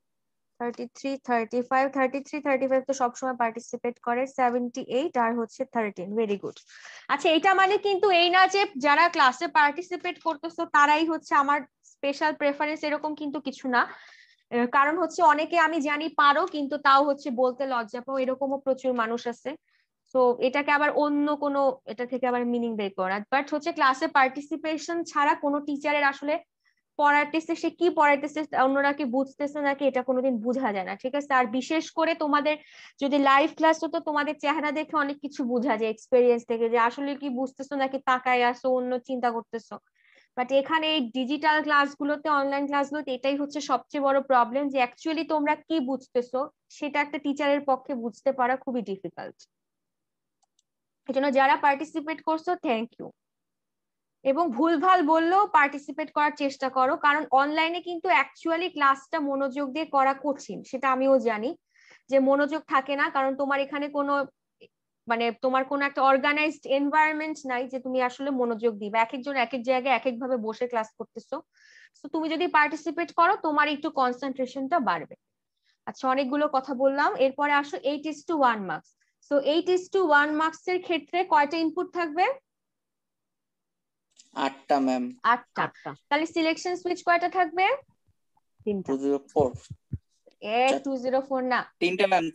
thirty thirty five thirty three thirty five তো সবসময় পার্টিসিপেট করে সেভেন্টি এইট আর হচ্ছে থার্টিন আচ্ছা এটা মানে কিন্তু এই না যে যারা ক্লাসে পার্টিসিপেট তারাই হচ্ছে আমার স্পেশাল প্রেফারেন্স এরকম কিন্তু কিছু না কারণ হচ্ছে অনেকে আমি জানি পারো কিন্তু তাও হচ্ছে বলতে লজ্জা পাও এরকমও প্রচুর মানুষ আছে তো এটাকে আবার অন্য কোনো এটা থেকে আবার মিনিং বের করা বাট হচ্ছে ক্লাসে পার্টিসিপেশন ছাড়া কোনো টিচারের আসলে পড়াইতেছে সে কি পড়াইতেছে অন্যরা কি বুঝতেছে নাকি এটা কোনোদিন বোঝা যায় না ঠিক আছে আর বিশেষ করে তোমাদের যদি লাইভ ক্লাস হতো তোমাদের চেহারা দেখে অনেক কিছু বোঝা যায় এক্সপিরিয়েন্স থেকে যে আসলে কি বুঝতেছো নাকি তাকায় আসো অন্য চিন্তা করতেছো বাট এখানে এই ডিজিটাল ক্লাসগুলোতে অনলাইন ক্লাসগুলোতে এটাই হচ্ছে সবচেয়ে বড় প্রবলেম যে অ্যাকচুয়ালি তোমরা কি বুঝতেছো সেটা একটা টিচারের পক্ষে বুঝতে পারা খুবই ডিফিকাল্ট এজন্য যারা পার্টিসিপেট করছো থ্যাংক ইউ এবং ভুলভাল বললেও পার্টিসিপেট করার চেষ্টা করো কারণ অনলাইনে কিন্তু অ্যাকচুয়ালি ক্লাসটা মনোযোগ দিয়ে করা কঠিন সেটা আমিও জানি যে মনোযোগ থাকে না কারণ তোমার এখানে কোনো মানে তোমার কোনো একটা অর্গানাইজড এনভায়রনমেন্ট নাই যে তুমি আসলে মনোযোগ দিবে এক একজন এক এক জায়গায় এক একভাবে বসে ক্লাস করতেছো তো তুমি যদি পার্টিসিপেট করো তোমার একটু কনসেন্ট্রেশনটা বাড়বে আচ্ছা অনেকগুলো কথা বললাম এরপরে আসো eight is to one mux তো eight is to one mux এর ক্ষেত্রে কয়টা ইনপুট থাকবে আটটা ম্যাম আটটা তাহলে সিলেকশন সুইচ কয়টা থাকবে তিনটা এ আচ্ছা। না তিনটা ম্যাম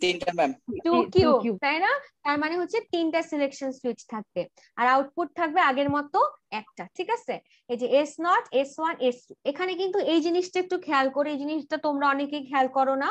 তাই না তার মানে হচ্ছে তিনটা সিলেকশন সুইচ থাকবে আর আউটপুট থাকবে আগের মতো একটা ঠিক আছে এই যে S naught S one S এখানে কিন্তু এই জিনিসটা একটু খেয়াল করে এই জিনিসটা তোমরা অনেকেই খেয়াল করো না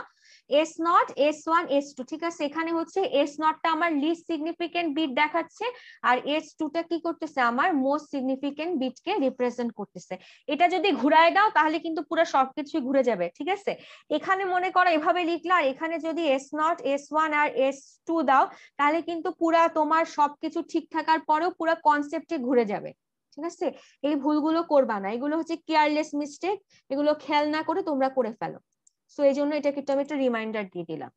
S naught S one S two ঠিক আছে এখানে হচ্ছে এস নটটা আমার লিস্ট সিগনিফিকেন্ট বিট দেখাচ্ছে আর এস টুটা কি করতেছে আমার মোস্ট সিগনিফিকেন্ট বিটকে রিপ্রেজেন্ট করতেছে এটা যদি ঘুরায় দাও তাহলে কিন্তু পুরো সবকিছু ঘুরে যাবে ঠিক আছে এখানে মনে করো এভাবে লিখলা আর এখানে যদি এস নট এস ওয়ান আর এস টু দাও তাহলে কিন্তু পুরা তোমার সবকিছু ঠিক থাকার পরেও পুরো কনসেপ্টে ঘুরে যাবে ঠিক আছে এই ভুলগুলো করবা না এগুলো হচ্ছে কেয়ারলেস মিস্টেক এগুলো খেয়াল না করে তোমরা করে ফেলো সো এই জন্য এটাকে কিন্তু আমি একটা রিমাইন্ডার দিয়ে দিলাম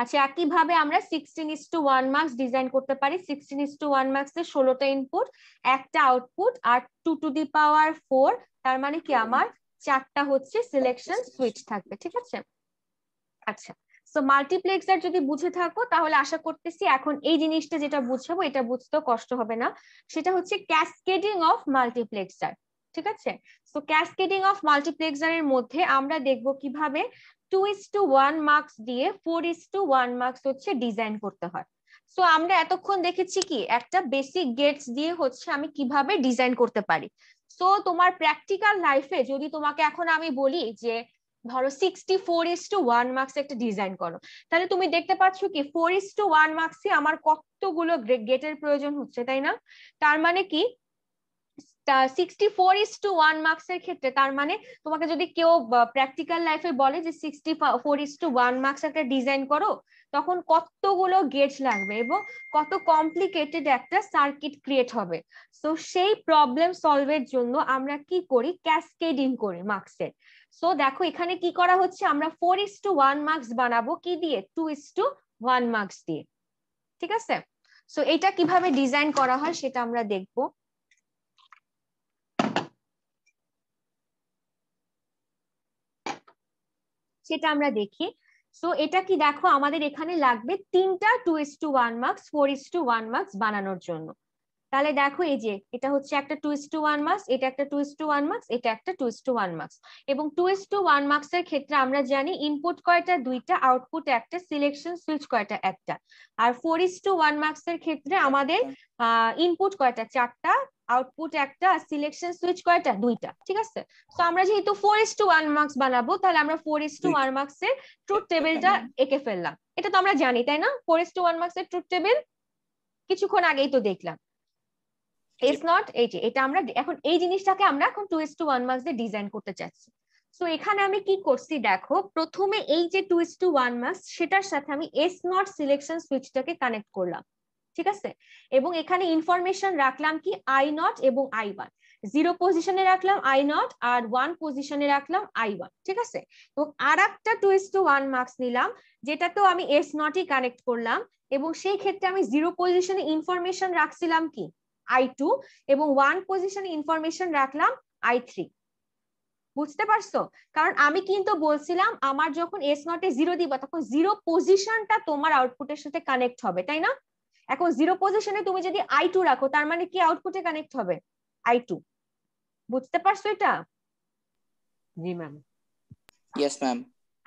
আচ্ছা একইভাবে আমরা sixteen is to one mux design করতে পারি sixteen is to one mux এর ষোলোটা ইনপুট একটা আউটপুট আর two to the power four তার মানে কি আমার চারটা হচ্ছে সিলেকশন সুইচ থাকবে ঠিক আছে আচ্ছা সো মাল্টিপ্লেক্সার যদি বুঝে থাকো তাহলে আশা করতেছি এখন এই জিনিসটা যেটা বুঝাবো এটা বুঝতেও কষ্ট হবে না সেটা হচ্ছে ক্যাসকেডিং অফ মাল্টিপ্লেক্সার ঠিক আছে সো ক্যাসকেডিং অফ মাল্টিপ্লেক্সারের মধ্যে আমরা দেখব কিভাবে two is to one mux দিয়ে four is to one mux হচ্ছে ডিজাইন করতে হয় সো আমরা এতক্ষণ দেখেছি কি একটা বেসিক গেটস দিয়ে হচ্ছে আমি কিভাবে ডিজাইন করতে পারি সো তোমার প্র্যাকটিক্যাল লাইফে যদি তোমাকে এখন আমি বলি যে ধরো sixty four is to one mux একটা ডিজাইন করো তাহলে তুমি দেখতে পাচ্ছ কি ফোর ইস টু ওয়ান মার্কসে আমার কতগুলো গেটের প্রয়োজন হচ্ছে তাই না তার মানে কি sixty four is to one mux এর ক্ষেত্রে তার মানে তোমাকে যদি কেউ প্র্যাকটিক্যাল লাইফে বলে যে sixty four is to one mux একটা ডিজাইন করো তখন কতগুলো গেজ লাগবে এবং কত কমপ্লিকেটেড একটা সার্কিট ক্রিয়েট হবে সো সেই প্রবলেম সলভের জন্য আমরা কি করি ক্যাসকেডিং করি মার্কসের সো দেখো এখানে কি করা হচ্ছে আমরা four is to one mux বানাবো কি দিয়ে two is to one mux দিয়ে ঠিক আছে সো এটা কিভাবে ডিজাইন করা হয় সেটা আমরা দেখবো সেটা আমরা দেখি সো এটা কি দেখো আমাদের এখানে লাগবে তিনটা two is to one mux four is to one mux বানানোর জন্য তাহলে দেখো এই যে এটা হচ্ছে একটা two is to one mux এটা একটা two is to one mux এটা একটা two is to one mux এবং two is to one mux এর ক্ষেত্রে আমরা জানি ইনপুট কয়টা দুইটা আউটপুট একটা সিলেকশন সুইচ কয়টা একটা আর four is to one mux এর ক্ষেত্রে আমাদের ইনপুট কয়টা চারটা আউটপুট একটা সিলেকশন সুইচ কয়টা দুইটা ঠিক আছে তো আমরা যেহেতু four is to one mux বানাবো তাহলে আমরা four is to one mux এর ট্রুথ টেবিলটা এঁকে ফেললাম এটা তো আমরা জানি তাই না four is to one mux এর ট্রুথ টেবিল কিছুক্ষণ আগেই তো দেখলাম ইটস নট এই যে এটা আমরা এখন এই জিনিসটাকে আমরা এখন two is to one mux দিয়ে ডিজাইন করতে চাচ্ছি সো এখানে আমি কি করছি দেখো প্রথমে এই যে two is to one mux সেটার সাথে আমি এস নট সিলেকশন সুইচটাকে কানেক্ট করলাম ঠিক আছে এবং এখানে ইনফরমেশন রাখলাম কি আই নট এবং আই ওয়ান জিরো পজিশনে রাখলাম আই নট আর ওয়ান পজিশনে রাখলাম আই ওয়ান ঠিক আছে এবং আর একটা two is to one mux নিলাম তো আমি এস নটই কানেক্ট করলাম এবং সেই ক্ষেত্রে আমি জিরো পজিশনে ইনফরমেশন রাখছিলাম কি আই টু এবং ওয়ান পজিশনে ইনফরমেশন রাখলাম আই থ্রি বুঝতে পারছো কারণ আমি কিন্তু বলছিলাম আমার যখন এস নটে জিরো দিবা তখন জিরো পজিশনটা তোমার আউটপুটের সাথে কানেক্ট হবে তাই না এখন জিরো পজিশনে তুমি যদি আই টু রাখো তার মানে কি আউটপুটে কানেক্ট হবে আই টু বুঝতে পারছো এটা জি ম্যাম ইয়েস ম্যাম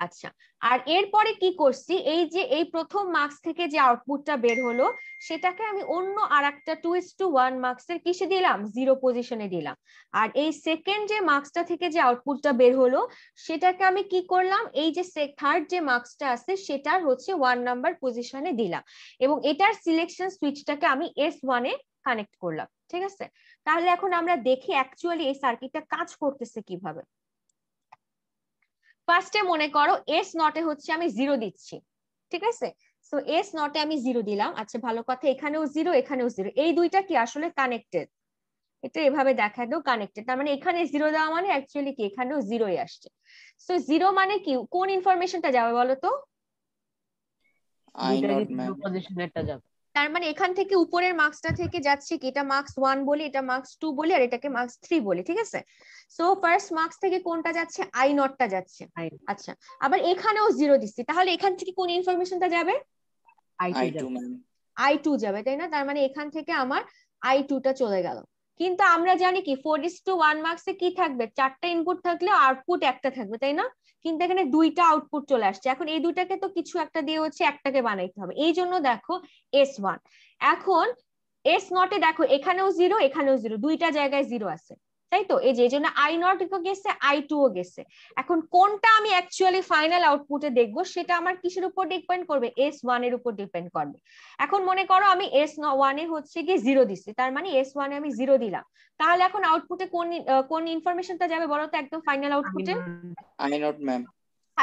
আচ্ছা আর এরপরে কি করছি এই যে এই প্রথম মার্কস থেকে যে আউটপুটটা বের হলো সেটাকে আমি অন্য আর একটা টু ইস টু ওয়ান মার্কসের কিসে দিলাম জিরো পজিশনে দিলাম আর এই সেকেন্ড যে মার্কসটা থেকে যে আউটপুটটা বের হলো সেটাকে আমি কি করলাম এই যে থার্ড যে মার্কসটা আছে সেটার হচ্ছে ওয়ান নাম্বার পজিশনে দিলাম এবং এটার সিলেকশন সুইচটাকে আমি এস ওয়ানে কানেক্ট করলাম ঠিক আছে তাহলে এখন আমরা দেখি অ্যাকচুয়ালি এই সার্কিটটা কাজ করতেছে কিভাবে ফার্স্টে মনে করো এস নটে হচ্ছে আমি জিরো দিচ্ছি ঠিক আছে তো এস নটে আমি জিরো দিলাম আচ্ছা ভালো কথা এখানেও জিরো এখানেও জিরো এই দুইটা কি আসলে কানেক্টেড এটা এভাবে দেখা দেও কানেক্টেড তার মানে এখানে জিরো দেওয়া মানে অ্যাকচুয়ালি কি এখানেও জিরোই আসছে সো জিরো মানে কি কোন ইনফরমেশনটা যাবে বলো তো আই নট ম্যাম পজিশনেরটা যাবে তার মানে এখান থেকে উপরের মার্কসটা থেকে যাচ্ছে কি এটা মার্কস ওয়ান বলে এটা মার্কস টু বলে আর এটাকে মার্কস থ্রি বলে ঠিক আছে সো ফার্স্ট মার্কস থেকে কোনটা যাচ্ছে আই নটটা যাচ্ছে আচ্ছা আবার এখানেও জিরো দিচ্ছি তাহলে এখান থেকে কোন ইনফরমেশনটা যাবে আই টু যাবে তাই না তার মানে এখান থেকে আমার আই টুটা চলে গেল কিন্তু আমরা জানি কি ফোর ইস টু ওয়ান এ কি থাকবে চারটা ইনপুট থাকলে আউটপুট একটা থাকবে তাই না কিন্তু এখানে দুইটা আউটপুট চলে আসছে এখন এই দুইটাকে তো কিছু একটা দিয়ে হচ্ছে একটাকে বানাইতে হবে এই জন্য দেখো এস ওয়ান এখন এস নটে দেখো এখানেও জিরো এখানেও জিরো দুইটা জায়গায় জিরো আছে তাই তো এই যে জন্য আই নট গেছে আই টুও গেছে এখন কোনটা আমি অ্যাকচুয়ালি ফাইনাল আউটপুটে দেখব সেটা আমার কিসের উপর ডিপেন্ড করবে এস ওয়ান এর উপর ডিপেন্ড করবে এখন মনে করো আমি এস ওয়ান এ হচ্ছে গিয়ে জিরো দিচ্ছি তার মানে এস ওয়ানে আমি জিরো দিলাম তাহলে এখন আউটপুটে কোন কোন ইনফরমেশনটা যাবে বলো তো একদম ফাইনাল আউটপুটে আই নট ম্যাম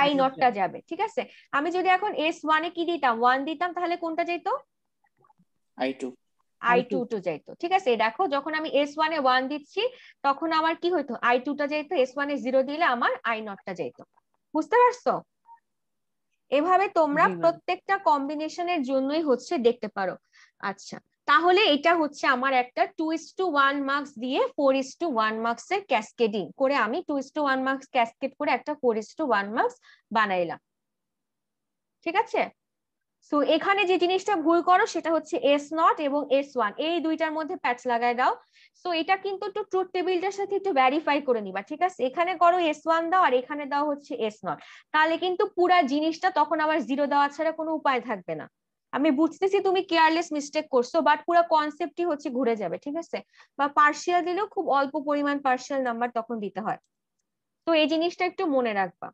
আই নটটা যাবে ঠিক আছে আমি যদি এখন এস ওয়ানে কি দিতাম ওয়ান দিতাম তাহলে কোনটা যেত I two I two two যাইতো ঠিক আছে দেখো যখন আমি এস ওয়ানে ওয়ান দিচ্ছি তখন আমার কি হইতো আই টু টা যাইতো এস ওয়ানে জিরো দিলে আমার আই নটটা যাইতো বুঝতে পারছো এভাবে তোমরা প্রত্যেকটা কম্বিনেশনের জন্যই হচ্ছে দেখতে পারো আচ্ছা তাহলে এটা হচ্ছে আমার একটা two is to one mux দিয়ে four is to one mux এর ক্যাসকেডিং করে আমি two is to one mux cascade করে একটা four is to one mux বানাইলাম ঠিক আছে সো এখানে যে জিনিসটা ভুল করো সেটা হচ্ছে এস নট এবং এস ওয়ান এই দুইটার মধ্যে প্যাচ লাগায় দাও সো এটা কিন্তু একটু ট্রুথ টেবিলটার সাথে একটু ভ্যারিফাই করে নিবা ঠিক আছে এখানে করো এস ওয়ান দাও আর এখানে দাও হচ্ছে এস নট তাহলে কিন্তু পুরা জিনিসটা তখন আবার জিরো দেওয়া ছাড়া কোনো উপায় থাকবে না আমি বুঝতেছি তুমি কেয়ারলেস মিস্টেক করছো বাট পুরো কনসেপ্টই হচ্ছে ঘুরে যাবে ঠিক আছে বা পার্সিয়াল দিলেও খুব অল্প পরিমাণ পার্সিয়াল নাম্বার তখন দিতে হয় তো এই জিনিসটা একটু মনে রাখবা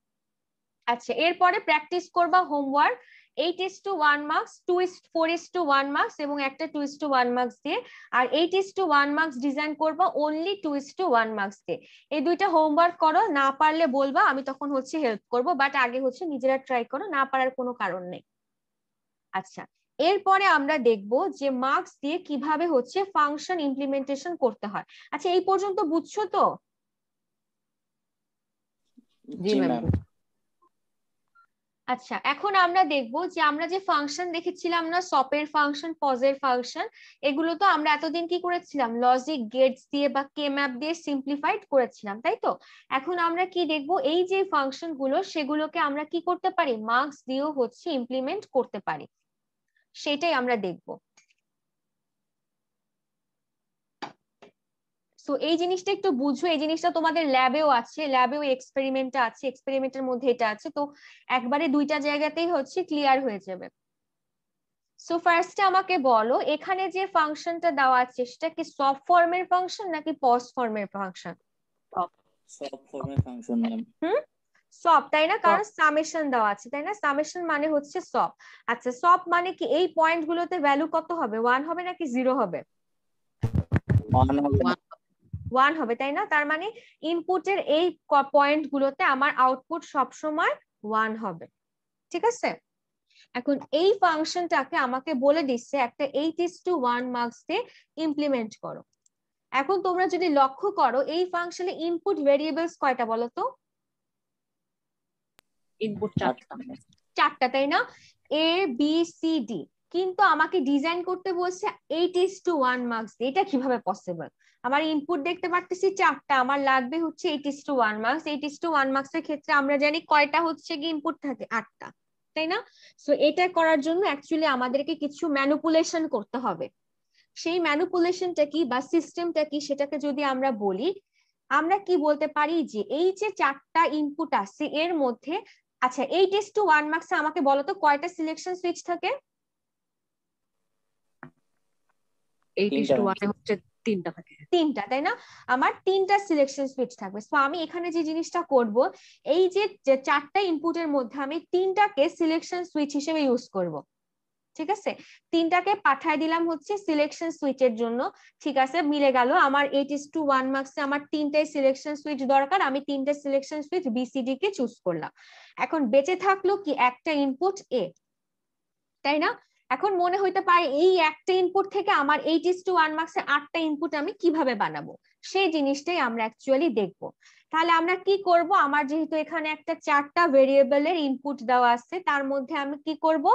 আচ্ছা এরপরে প্র্যাকটিস করবা homework eight is to one mux two is four is to one mux এবং একটা two is to one mux দিয়ে আর eight is to one mux design করবো only two is to one mux দিয়ে এই দুইটা homework করো না পারলে বলবা আমি তখন হচ্ছে হেল্প করব বাট আগে হচ্ছে নিজেরা ট্রাই করো না পারার কোনো কারণ নেই আচ্ছা এরপরে আমরা দেখব যে মার্কস দিয়ে কিভাবে হচ্ছে ফাংশন ইমপ্লিমেন্টেশন করতে হয় আচ্ছা এই পর্যন্ত বুঝছো তো জি ম্যাম আচ্ছা এখন আমরা দেখব যে আমরা যে ফাংশন দেখেছিলাম না সপের ফাংশন পজের ফাংশন এগুলো তো আমরা এতদিন কি করেছিলাম লজিক গেটস দিয়ে বা কে ম্যাপ দিয়ে সিম্পলিফাইড করেছিলাম তাই তো এখন আমরা কি দেখব এই যে ফাংশন গুলো সেগুলোকে আমরা কি করতে পারি মার্কস দিয়েও হচ্ছে ইমপ্লিমেন্ট করতে পারি সেটাই আমরা দেখবো সো এই জিনিসটা একটু বুঝো এই জিনিসটা তোমাদের ল্যাবেও আছে ল্যাবেও এক্সপেরিমেন্ট আছে এক্সপেরিমেন্টের মধ্যে এটা আছে তো একবারে দুইটা জায়গাতেই হচ্ছে ক্লিয়ার হয়ে যাবে সো ফার্স্টে আমাকে বলো এখানে যে ফাংশনটা দেওয়া আছে সেটা কি সফট ফর্মের ফাংশন নাকি পজ ফর্মের ফাংশন ফাংশন হুম সব তাই না কারণ সামেশন দেওয়া আছে তাই না সামেশন মানে হচ্ছে সব আচ্ছা সব মানে কি এই পয়েন্ট গুলোতে ভ্যালু কত হবে ওয়ান হবে নাকি জিরো হবে ওয়ান হবে তাই না তার মানে ইনপুটের এই পয়েন্ট গুলোতে আমার আউটপুট সবসময় ওয়ান হবে ঠিক আছে এখন এই ফাংশনটাকে আমাকে বলে দিচ্ছে একটা eight is to one mux দিয়ে ইমপ্লিমেন্ট করো এখন তোমরা যদি লক্ষ্য করো এই ফাংশনে ইনপুট ভেরিয়েবলস কয়টা বলো তো ইনপুট চারটা চারটা তাই না এ বি সি ডি কিন্তু আমাকে ডিজাইন করতে বলছে eight is to one mux দিয়ে এটা কিভাবে পসিবল আমার ইনপুট দেখতে পারতেছি চারটা আমার লাগবে হচ্ছে eight is to one mux eight is to one mux এর ক্ষেত্রে আমরা জানি কয়টা হচ্ছে কি ইনপুট থাকে আটটা তাই না সো এটা করার জন্য অ্যাকচুয়ালি আমাদেরকে কিছু ম্যানুপুলেশন করতে হবে সেই ম্যানুপুলেশনটা কি বা সিস্টেমটা কি সেটাকে যদি আমরা বলি আমরা কি বলতে পারি যে এই যে চারটা ইনপুট আসছে এর মধ্যে আচ্ছা eight is to one mux আমাকে বলো তো কয়টা সিলেকশন সুইচ থাকে টু তিনটা থাকে তিনটা তাই না আমার তিনটা সিলেকশন স্পিচ থাকবে সো আমি এখানে যে জিনিসটা করব এই যে চারটা ইনপুটের মধ্যে আমি তিনটাকে সিলেকশন সুইচ হিসেবে ইউজ করব ঠিক আছে তিনটাকে পাঠায় দিলাম হচ্ছে সিলেকশন সুইচের জন্য ঠিক আছে মিলে গেল আমার এইট ইস টু ওয়ান মার্কসে আমার তিনটাই সিলেকশন সুইচ দরকার আমি তিনটা সিলেকশন সুইচ বিসিডি কে চুজ করলাম এখন বেঁচে থাকলো কি একটা ইনপুট এ তাই না এখন মনে হইতে পারে এই একটা ইনপুট থেকে আমার এইট ইস টু ওয়ান মার্কসের আটটা ইনপুট আমি কিভাবে বানাবো সেই জিনিসটাই আমরা অ্যাকচুয়ালি দেখব তাহলে আমরা কি করব আমার যেহেতু এখানে একটা চারটা ভেরিয়েবলের ইনপুট দেওয়া আছে তার মধ্যে আমি কি করব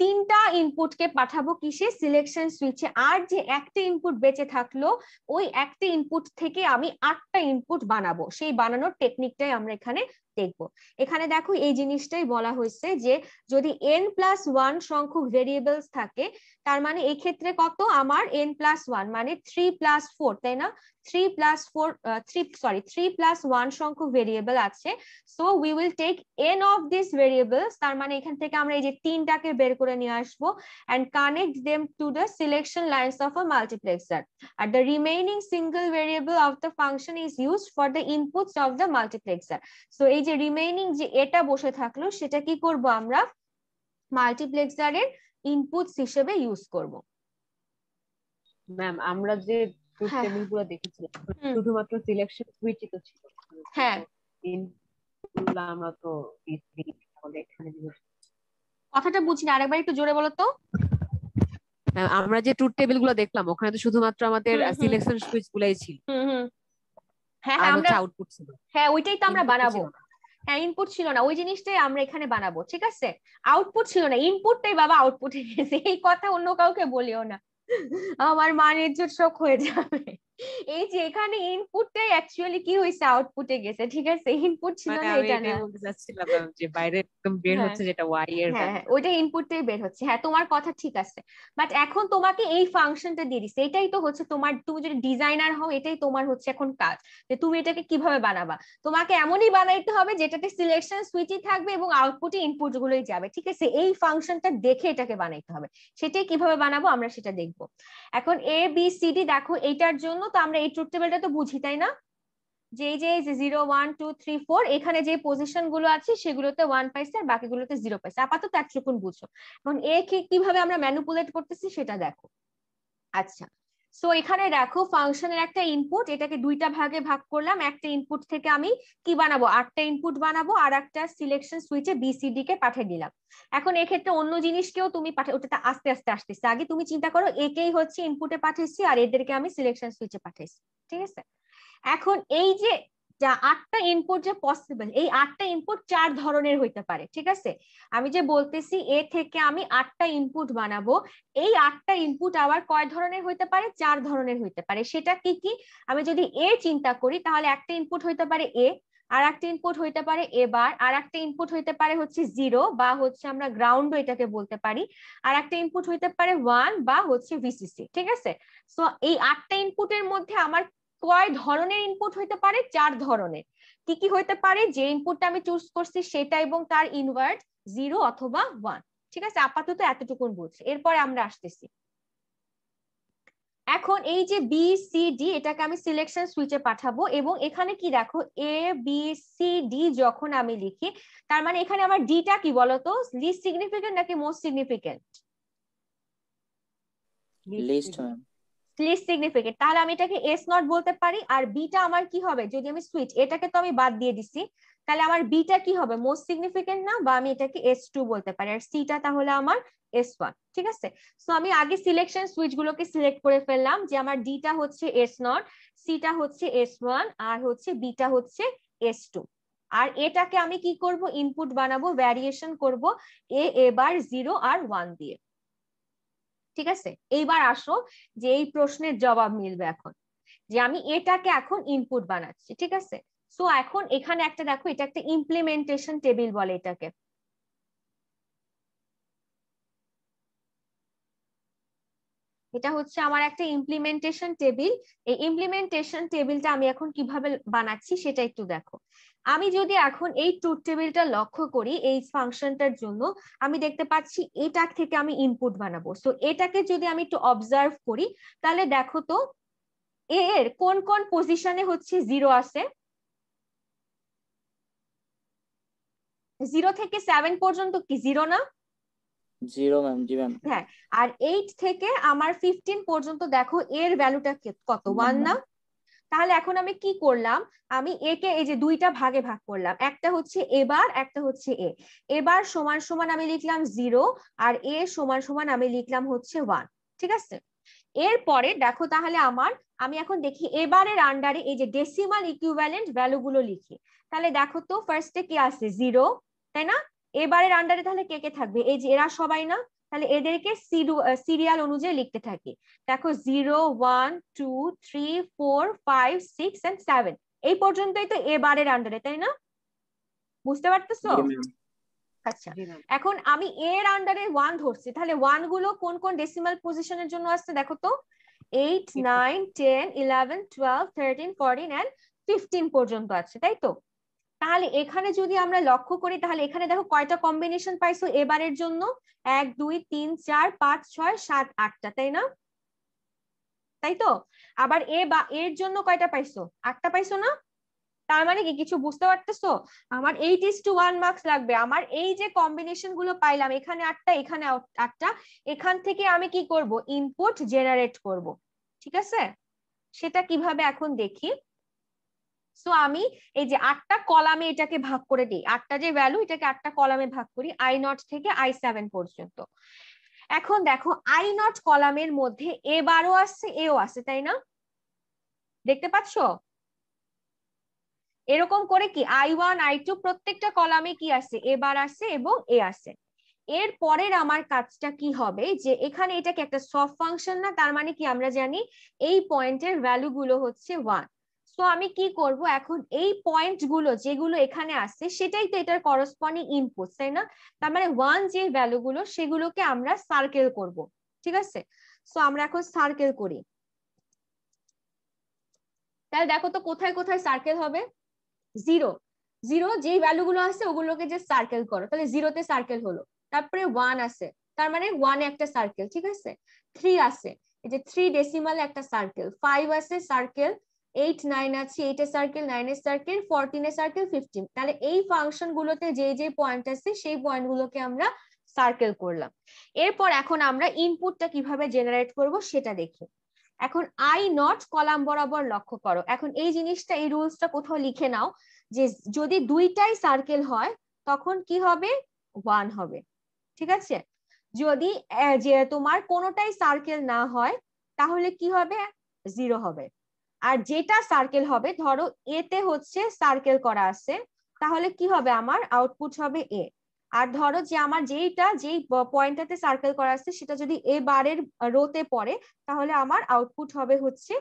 তিনটা ইনপুটকে পাঠাবো কিসে সিলেকশন সুইচে আর যে একটা ইনপুট বেঁচে থাকলো ওই একটা ইনপুট থেকে আমি আটটা ইনপুট বানাবো সেই বানানোর টেকনিকটাই আমরা এখানে দেখব এখানে দেখো এই জিনিসটাই বলা হয়েছে যে যদি এন প্লাস ওয়ান সংখ্যক ভেরিয়েবলস থাকে তার মানে এই ক্ষেত্রে কত আমার এন প্লাস ওয়ান মানে থ্রি প্লাস ফোর তাই না three plus four three sorry three plus one সংখ্যক ভেরিয়েবল আছে so we will take N of this variables তার মানে এখান থেকে আমরা এই যে তিনটাকে বের করে নিয়ে আসবো and connect them to the selection lines of a multiplexer আর the remaining single variable of the function is use for the inputs of the multiplexer so এই যে রিমেইনিং যে এটা বসে থাকলো সেটা কি করব আমরা মাল্টিপ্লেক্সারের ইনপুটস হিসেবে ইউজ করব ম্যাম আমরা যে টেবিলগুলো হ্যাঁ। দেখেছিলাম শুধুমাত্র সিলেকশন সুইচই তো ছিল হ্যাঁ আমরা তো এখানে কথাটা বুঝি না আরেকবার একটু জোরে বলো তো আমরা যে টুট টেবিল গুলো দেখলাম ওখানে তো শুধুমাত্র আমাদের সিলেকশন সুইচ গুলাই ছিল হ্যাঁ হ্যাঁ আমরা আউটপুট ছিল হ্যাঁ ওইটাই তো আমরা বানাবো হ্যাঁ ইনপুট ছিল না ওই জিনিসটাই আমরা এখানে বানাবো ঠিক আছে আউটপুট ছিল না ইনপুটটাই বাবা আউটপুট এই কথা অন্য কাউকে বলিও না আমার মান জোর শখ হয়ে যাবে এই যে এখানে ইনপুটটাই অ্যাকচুয়ালি কি হইছে আউটপুটে গেছে ঠিক আছে ইনপুট ছিল মানে না এটা না বলতে চাচ্ছিলাম যে বাইরে একদম বের হ্যাঁ। হচ্ছে যেটা ওয়াই এর হ্যাঁ, হ্যাঁ ওইটা ইনপুটটাই বের হচ্ছে হ্যাঁ তোমার কথা ঠিক আছে বাট এখন তোমাকে এই ফাংশনটা দিয়ে দিছে এটাই তো হচ্ছে তোমার তুমি যদি ডিজাইনার হও এটাই তোমার হচ্ছে এখন কাজ যে তুমি এটাকে কিভাবে বানাবা তোমাকে এমনই বানাইতে হবে যেটাতে সিলেকশন সুইচই থাকবে এবং আউটপুটে ইনপুট গুলোই যাবে ঠিক আছে এই ফাংশনটা দেখে এটাকে বানাইতে হবে সেটাই কিভাবে বানাবো আমরা সেটা দেখব এখন এ বি সি ডি দেখো এইটার জন্য তো আমরা এই ট্রুথ টেবিলটা তো বুঝি তাই না যে যে zero one two three four এখানে যে পজিশন গুলো আছে সেগুলোতে ওয়ান পাইছে আর বাকিগুলোতে জিরো পাইছে আপাতত একটুকুন বুঝো এখন এ কিভাবে আমরা ম্যানুপুলেট করতেছি সেটা দেখো আচ্ছা সো এখানে দেখো ফাংশনের একটা ইনপুট এটাকে দুইটা ভাগে ভাগ করলাম একটা ইনপুট থেকে আমি কি বানাবো আটটা ইনপুট বানাবো আর একটা সিলেকশন সুইচে বিসিডি কে পাঠিয়ে দিলাম এখন এক্ষেত্রে অন্য জিনিসকেও তুমি পাঠে ওটাতে আস্তে আস্তে আসতেছে আগে তুমি চিন্তা করো একেই হচ্ছে ইনপুটে পাঠিয়েছি আর এদেরকে আমি সিলেকশন সুইচে পাঠিয়েছি ঠিক আছে এখন এই যে যা আটটা ইনপুট যে পসিবল এই আটটা ইনপুট চার ধরনের হইতে পারে ঠিক আছে আমি যে বলতেছি এ থেকে আমি আটটা ইনপুট বানাবো এই আটটা ইনপুট আবার কয় ধরনের হইতে পারে চার ধরনের হইতে পারে সেটা কি কি আমি যদি এ চিন্তা করি তাহলে একটা ইনপুট হইতে পারে এ আর একটা ইনপুট হইতে পারে এবার আর একটা ইনপুট হইতে পারে হচ্ছে জিরো বা হচ্ছে আমরা গ্রাউন্ড এটাকে বলতে পারি আর একটা ইনপুট হইতে পারে ওয়ান বা হচ্ছে ভিসিসি ঠিক আছে সো এই আটটা ইনপুটের মধ্যে আমার কয় ধরনের ইনপুট হইতে পারে চার ধরনের কি কি হইতে পারে যে ইনপুটটা আমি চুজ করছি সেটা এবং তার ইনভার্ট জিরো অথবা ওয়ান ঠিক আছে আপাতত এতটুকুন বুঝছে এরপরে আমরা আসতেছি এখন এই যে বি সি ডি এটাকে আমি সিলেকশন সুইচে পাঠাবো এবং এখানে কি দেখো এ বি সি ডি যখন আমি লিখি তার মানে এখানে আমার ডিটা কি বলতো লিস্ট সিগনিফিকেন্ট নাকি most significant least least significant তাহলে আমি এটাকে এস নট বলতে পারি আর বিটা আমার কি হবে যদি আমি সুইচ এটাকে তো আমি বাদ দিয়ে দিছি তাহলে আমার বিটা কি হবে মোস্ট সিগনিফিকেন্ট না বা আমি এটাকে এস টু বলতে পারি আর সিটা তাহলে আমার এস ওয়ান ঠিক আছে সো আমি আগে সিলেকশন সুইচ গুলোকে সিলেক্ট করে ফেললাম যে আমার ডিটা হচ্ছে এস নট সিটা হচ্ছে এস ওয়ান আর হচ্ছে বিটা হচ্ছে এস টু আর এটাকে আমি কি করব ইনপুট বানাবো ভ্যারিয়েশন করব এ এবার জিরো আর ওয়ান দিয়ে ঠিক আছে এইবার আসো যে এই প্রশ্নের জবাব মিলবে এখন যে আমি এটাকে এখন ইনপুট বানাচ্ছি ঠিক আছে সো এখন এখানে একটা দেখো এটা একটা ইমপ্লিমেন্টেশন টেবিল বলে এটাকে এটা হচ্ছে আমার একটা ইমপ্লিমেন্টেশন টেবিল এই ইমপ্লিমেন্টেশন টেবিলটা আমি এখন কিভাবে বানাচ্ছি সেটা একটু দেখো আমি যদি এখন এই ট্রুথ টেবিলটা লক্ষ্য করি এই ফাংশনটার জন্য আমি দেখতে পাচ্ছি এটা থেকে আমি ইনপুট বানাবো সো এটাকে যদি আমি একটু অবজার্ভ করি তাহলে দেখো তো এর কোন কোন পজিশনে হচ্ছে জিরো আছে জিরো থেকে সেভেন পর্যন্ত কি জিরো না জিরো ম্যাম জি ম্যাম হ্যাঁ আর এইট থেকে আমার ফিফটিন পর্যন্ত দেখো এর ভ্যালুটা কত ওয়ান না তাহলে এখন আমি কি করলাম আমি একে এই যে দুইটা ভাগে ভাগ করলাম একটা হচ্ছে এবার একটা হচ্ছে এ এবার সমান সমান আমি লিখলাম জিরো আর এ সমান সমান আমি লিখলাম হচ্ছে ওয়ান ঠিক আছে এরপরে দেখো তাহলে আমার আমি এখন দেখি এবারের আন্ডারে এই যে ডেসিমাল ইকুইভ্যালেন্ট ভ্যালুগুলো লিখি তাহলে দেখো তো ফার্স্টে কি আছে জিরো তাই না এবারের আন্ডারে তাহলে কে কে থাকবে এই যে এরা সবাই না তাহলে এদেরকে সিরিয়াল অনুযায়ী লিখতে থাকে দেখো zero one two three four five six and seven এই পর্যন্তই তো এবারের আন্ডারে তাই না বুঝতে পারতেছো আচ্ছা এখন আমি এর আন্ডারে ওয়ান ধরছি তাহলে ওয়ান গুলো কোন কোন ডেসিমাল পজিশনের জন্য আসছে দেখো তো eight nine ten eleven twelve thirteen fourteen and fifteen পর্যন্ত আছে তাই তো তাহলে এখানে যদি আমরা লক্ষ্য করি তাহলে এখানে দেখো কয়টা কম্বিনেশন পাইছো এবারের জন্য এক দুই তিন চার পাঁচ ছয় সাত আটটা তাই না তাই তো আবার এ বা এর জন্য কয়টা পাইছো আটটা পাইছো না তার মানে কি কিছু বুঝতে পারতেছো আমার eight is to one mux লাগবে আমার এই যে কম্বিনেশন গুলো পাইলাম এখানে আটটা এখানে আটটা এখান থেকে আমি কি করব ইনপুট জেনারেট করব ঠিক আছে সেটা কিভাবে এখন দেখি সো আমি এই যে আটটা কলামে এটাকে ভাগ করে দিই আটটা যে ভ্যালু এটাকে আটটা কলামে ভাগ করি আই নট থেকে আই সেভেন পর্যন্ত এখন দেখো আই নট কলামের মধ্যে এবারও আসছে এও আসছে তাই না দেখতে পাচ্ছ এরকম করে কি আই ওয়ান আই টু প্রত্যেকটা কলামে কি আসছে এবার আসে এবং এ আসে এর পরের আমার কাজটা কি হবে যে এখানে এটাকে একটা সফট ফাংশন না তার মানে কি আমরা জানি এই পয়েন্টের ভ্যালু গুলো হচ্ছে ওয়ান সো আমি কি করব এখন এই পয়েন্ট গুলো যেগুলো এখানে আসছে সেটাই তো এটার করসপন্ডিং ইনপুট তাই না তার মানে ওয়ান যে ভ্যালু গুলো সেগুলোকে আমরা সার্কেল করব ঠিক আছে সো আমরা এখন সার্কেল করি তাহলে দেখো তো কোথায় কোথায় সার্কেল হবে জিরো জিরো যেই ভ্যালুগুলো আছে ওগুলোকে যে সার্কেল করো তাহলে জিরোতে সার্কেল হলো তারপরে ওয়ান আছে তার মানে ওয়ানে একটা সার্কেল ঠিক আছে থ্রি আছে এই যে থ্রি ডেসিমাল একটা সার্কেল ফাইভ আছে সার্কেল এইট নাইন আছে এইট এ সার্কেল নাইন এ সার্কেল এ সার্কেল ফিফটিন তাহলে এই ফাংশন গুলোতে যে যে পয়েন্ট আছে সেই পয়েন্ট গুলোকে আমরা সার্কেল করলাম এরপর এখন আমরা ইনপুটটা কিভাবে জেনারেট করব সেটা দেখি এখন আই নট কলাম বরাবর লক্ষ্য করো এখন এই জিনিসটা এই রুলসটা কোথাও লিখে নাও যে যদি দুইটাই সার্কেল হয় তখন কি হবে ওয়ান হবে ঠিক আছে যদি তোমার কোনোটাই সার্কেল না হয় তাহলে কি হবে জিরো হবে আর যেটা সার্কেল হবে ধরো এতে হচ্ছে সার্কেল করা আছে তাহলে কি হবে আমার আউটপুট হবে এ আর ধরো যে আমার যেইটা যেই পয়েন্টটাতে সার্কেল করা আছে সেটা যদি এ বারের রোতে পড়ে তাহলে আমার আউটপুট হবে হচ্ছে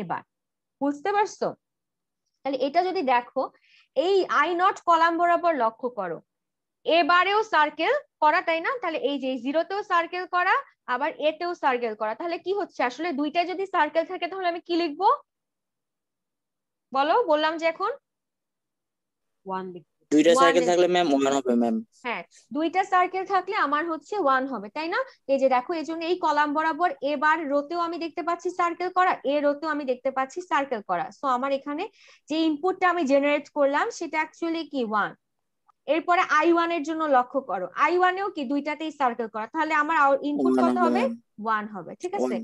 এবার বুঝতে পারছো তাহলে এটা যদি দেখো এই আই নট কলাম বরাবর লক্ষ্য করো এবারেও সার্কেল করা তাই না তাহলে এই যে জিরোতেও সার্কেল করা আবার এতেও সার্কেল করা তাহলে কি হচ্ছে আসলে দুইটাই যদি সার্কেল থাকে তাহলে আমি কি লিখবো বলো বললাম যে এখন ওয়ান দুইটা সার্কেল থাকলে ম্যাম ওয়ান হবে ম্যাম হ্যাঁ দুইটা সার্কেল থাকলে আমার হচ্ছে ওয়ান হবে তাই না এই যে দেখো এই জন্য এই কলাম বরাবর এবার রোতেও আমি দেখতে পাচ্ছি সার্কেল করা এ রোতেও আমি দেখতে পাচ্ছি সার্কেল করা সো আমার এখানে যে ইনপুটটা আমি জেনারেট করলাম সেটা অ্যাকচুয়ালি কি ওয়ান এরপরে আই ওয়ান এর জন্য লক্ষ্য করো আই ওয়ানেও কি দুইটাতেই সার্কেল করা তাহলে আমার ইনপুট কত হবে ওয়ান হবে ঠিক আছে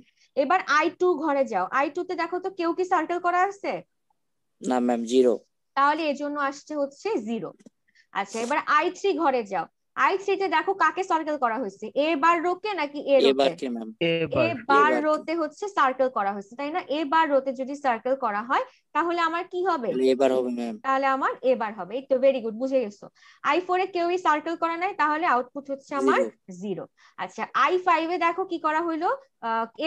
এবার আই টু ঘরে যাও আই টু তে দেখো তো কেউ কি সার্কেল করা আছে না ম্যাম জিরো তাহলে এর জন্য আসছে হচ্ছে জিরো আচ্ছা এবার আই থ্রি ঘরে যাও আই থ্রি তে দেখো কাকে সার্কেল করা হয়েছে এ বার রোকে নাকি এ রোকে এ বার রোতে হচ্ছে সার্কেল করা হয়েছে তাই না এ বার রোতে যদি সার্কেল করা হয় তাহলে আমার কি হবে এবার হবে ম্যাম তাহলে আমার এবার হবে এই তো ভেরি গুড বুঝে গেছো আই ফোর এ কেউই সার্কেল করা নাই তাহলে আউটপুট হচ্ছে আমার জিরো আচ্ছা আই ফাইভ এ দেখো কি করা হইলো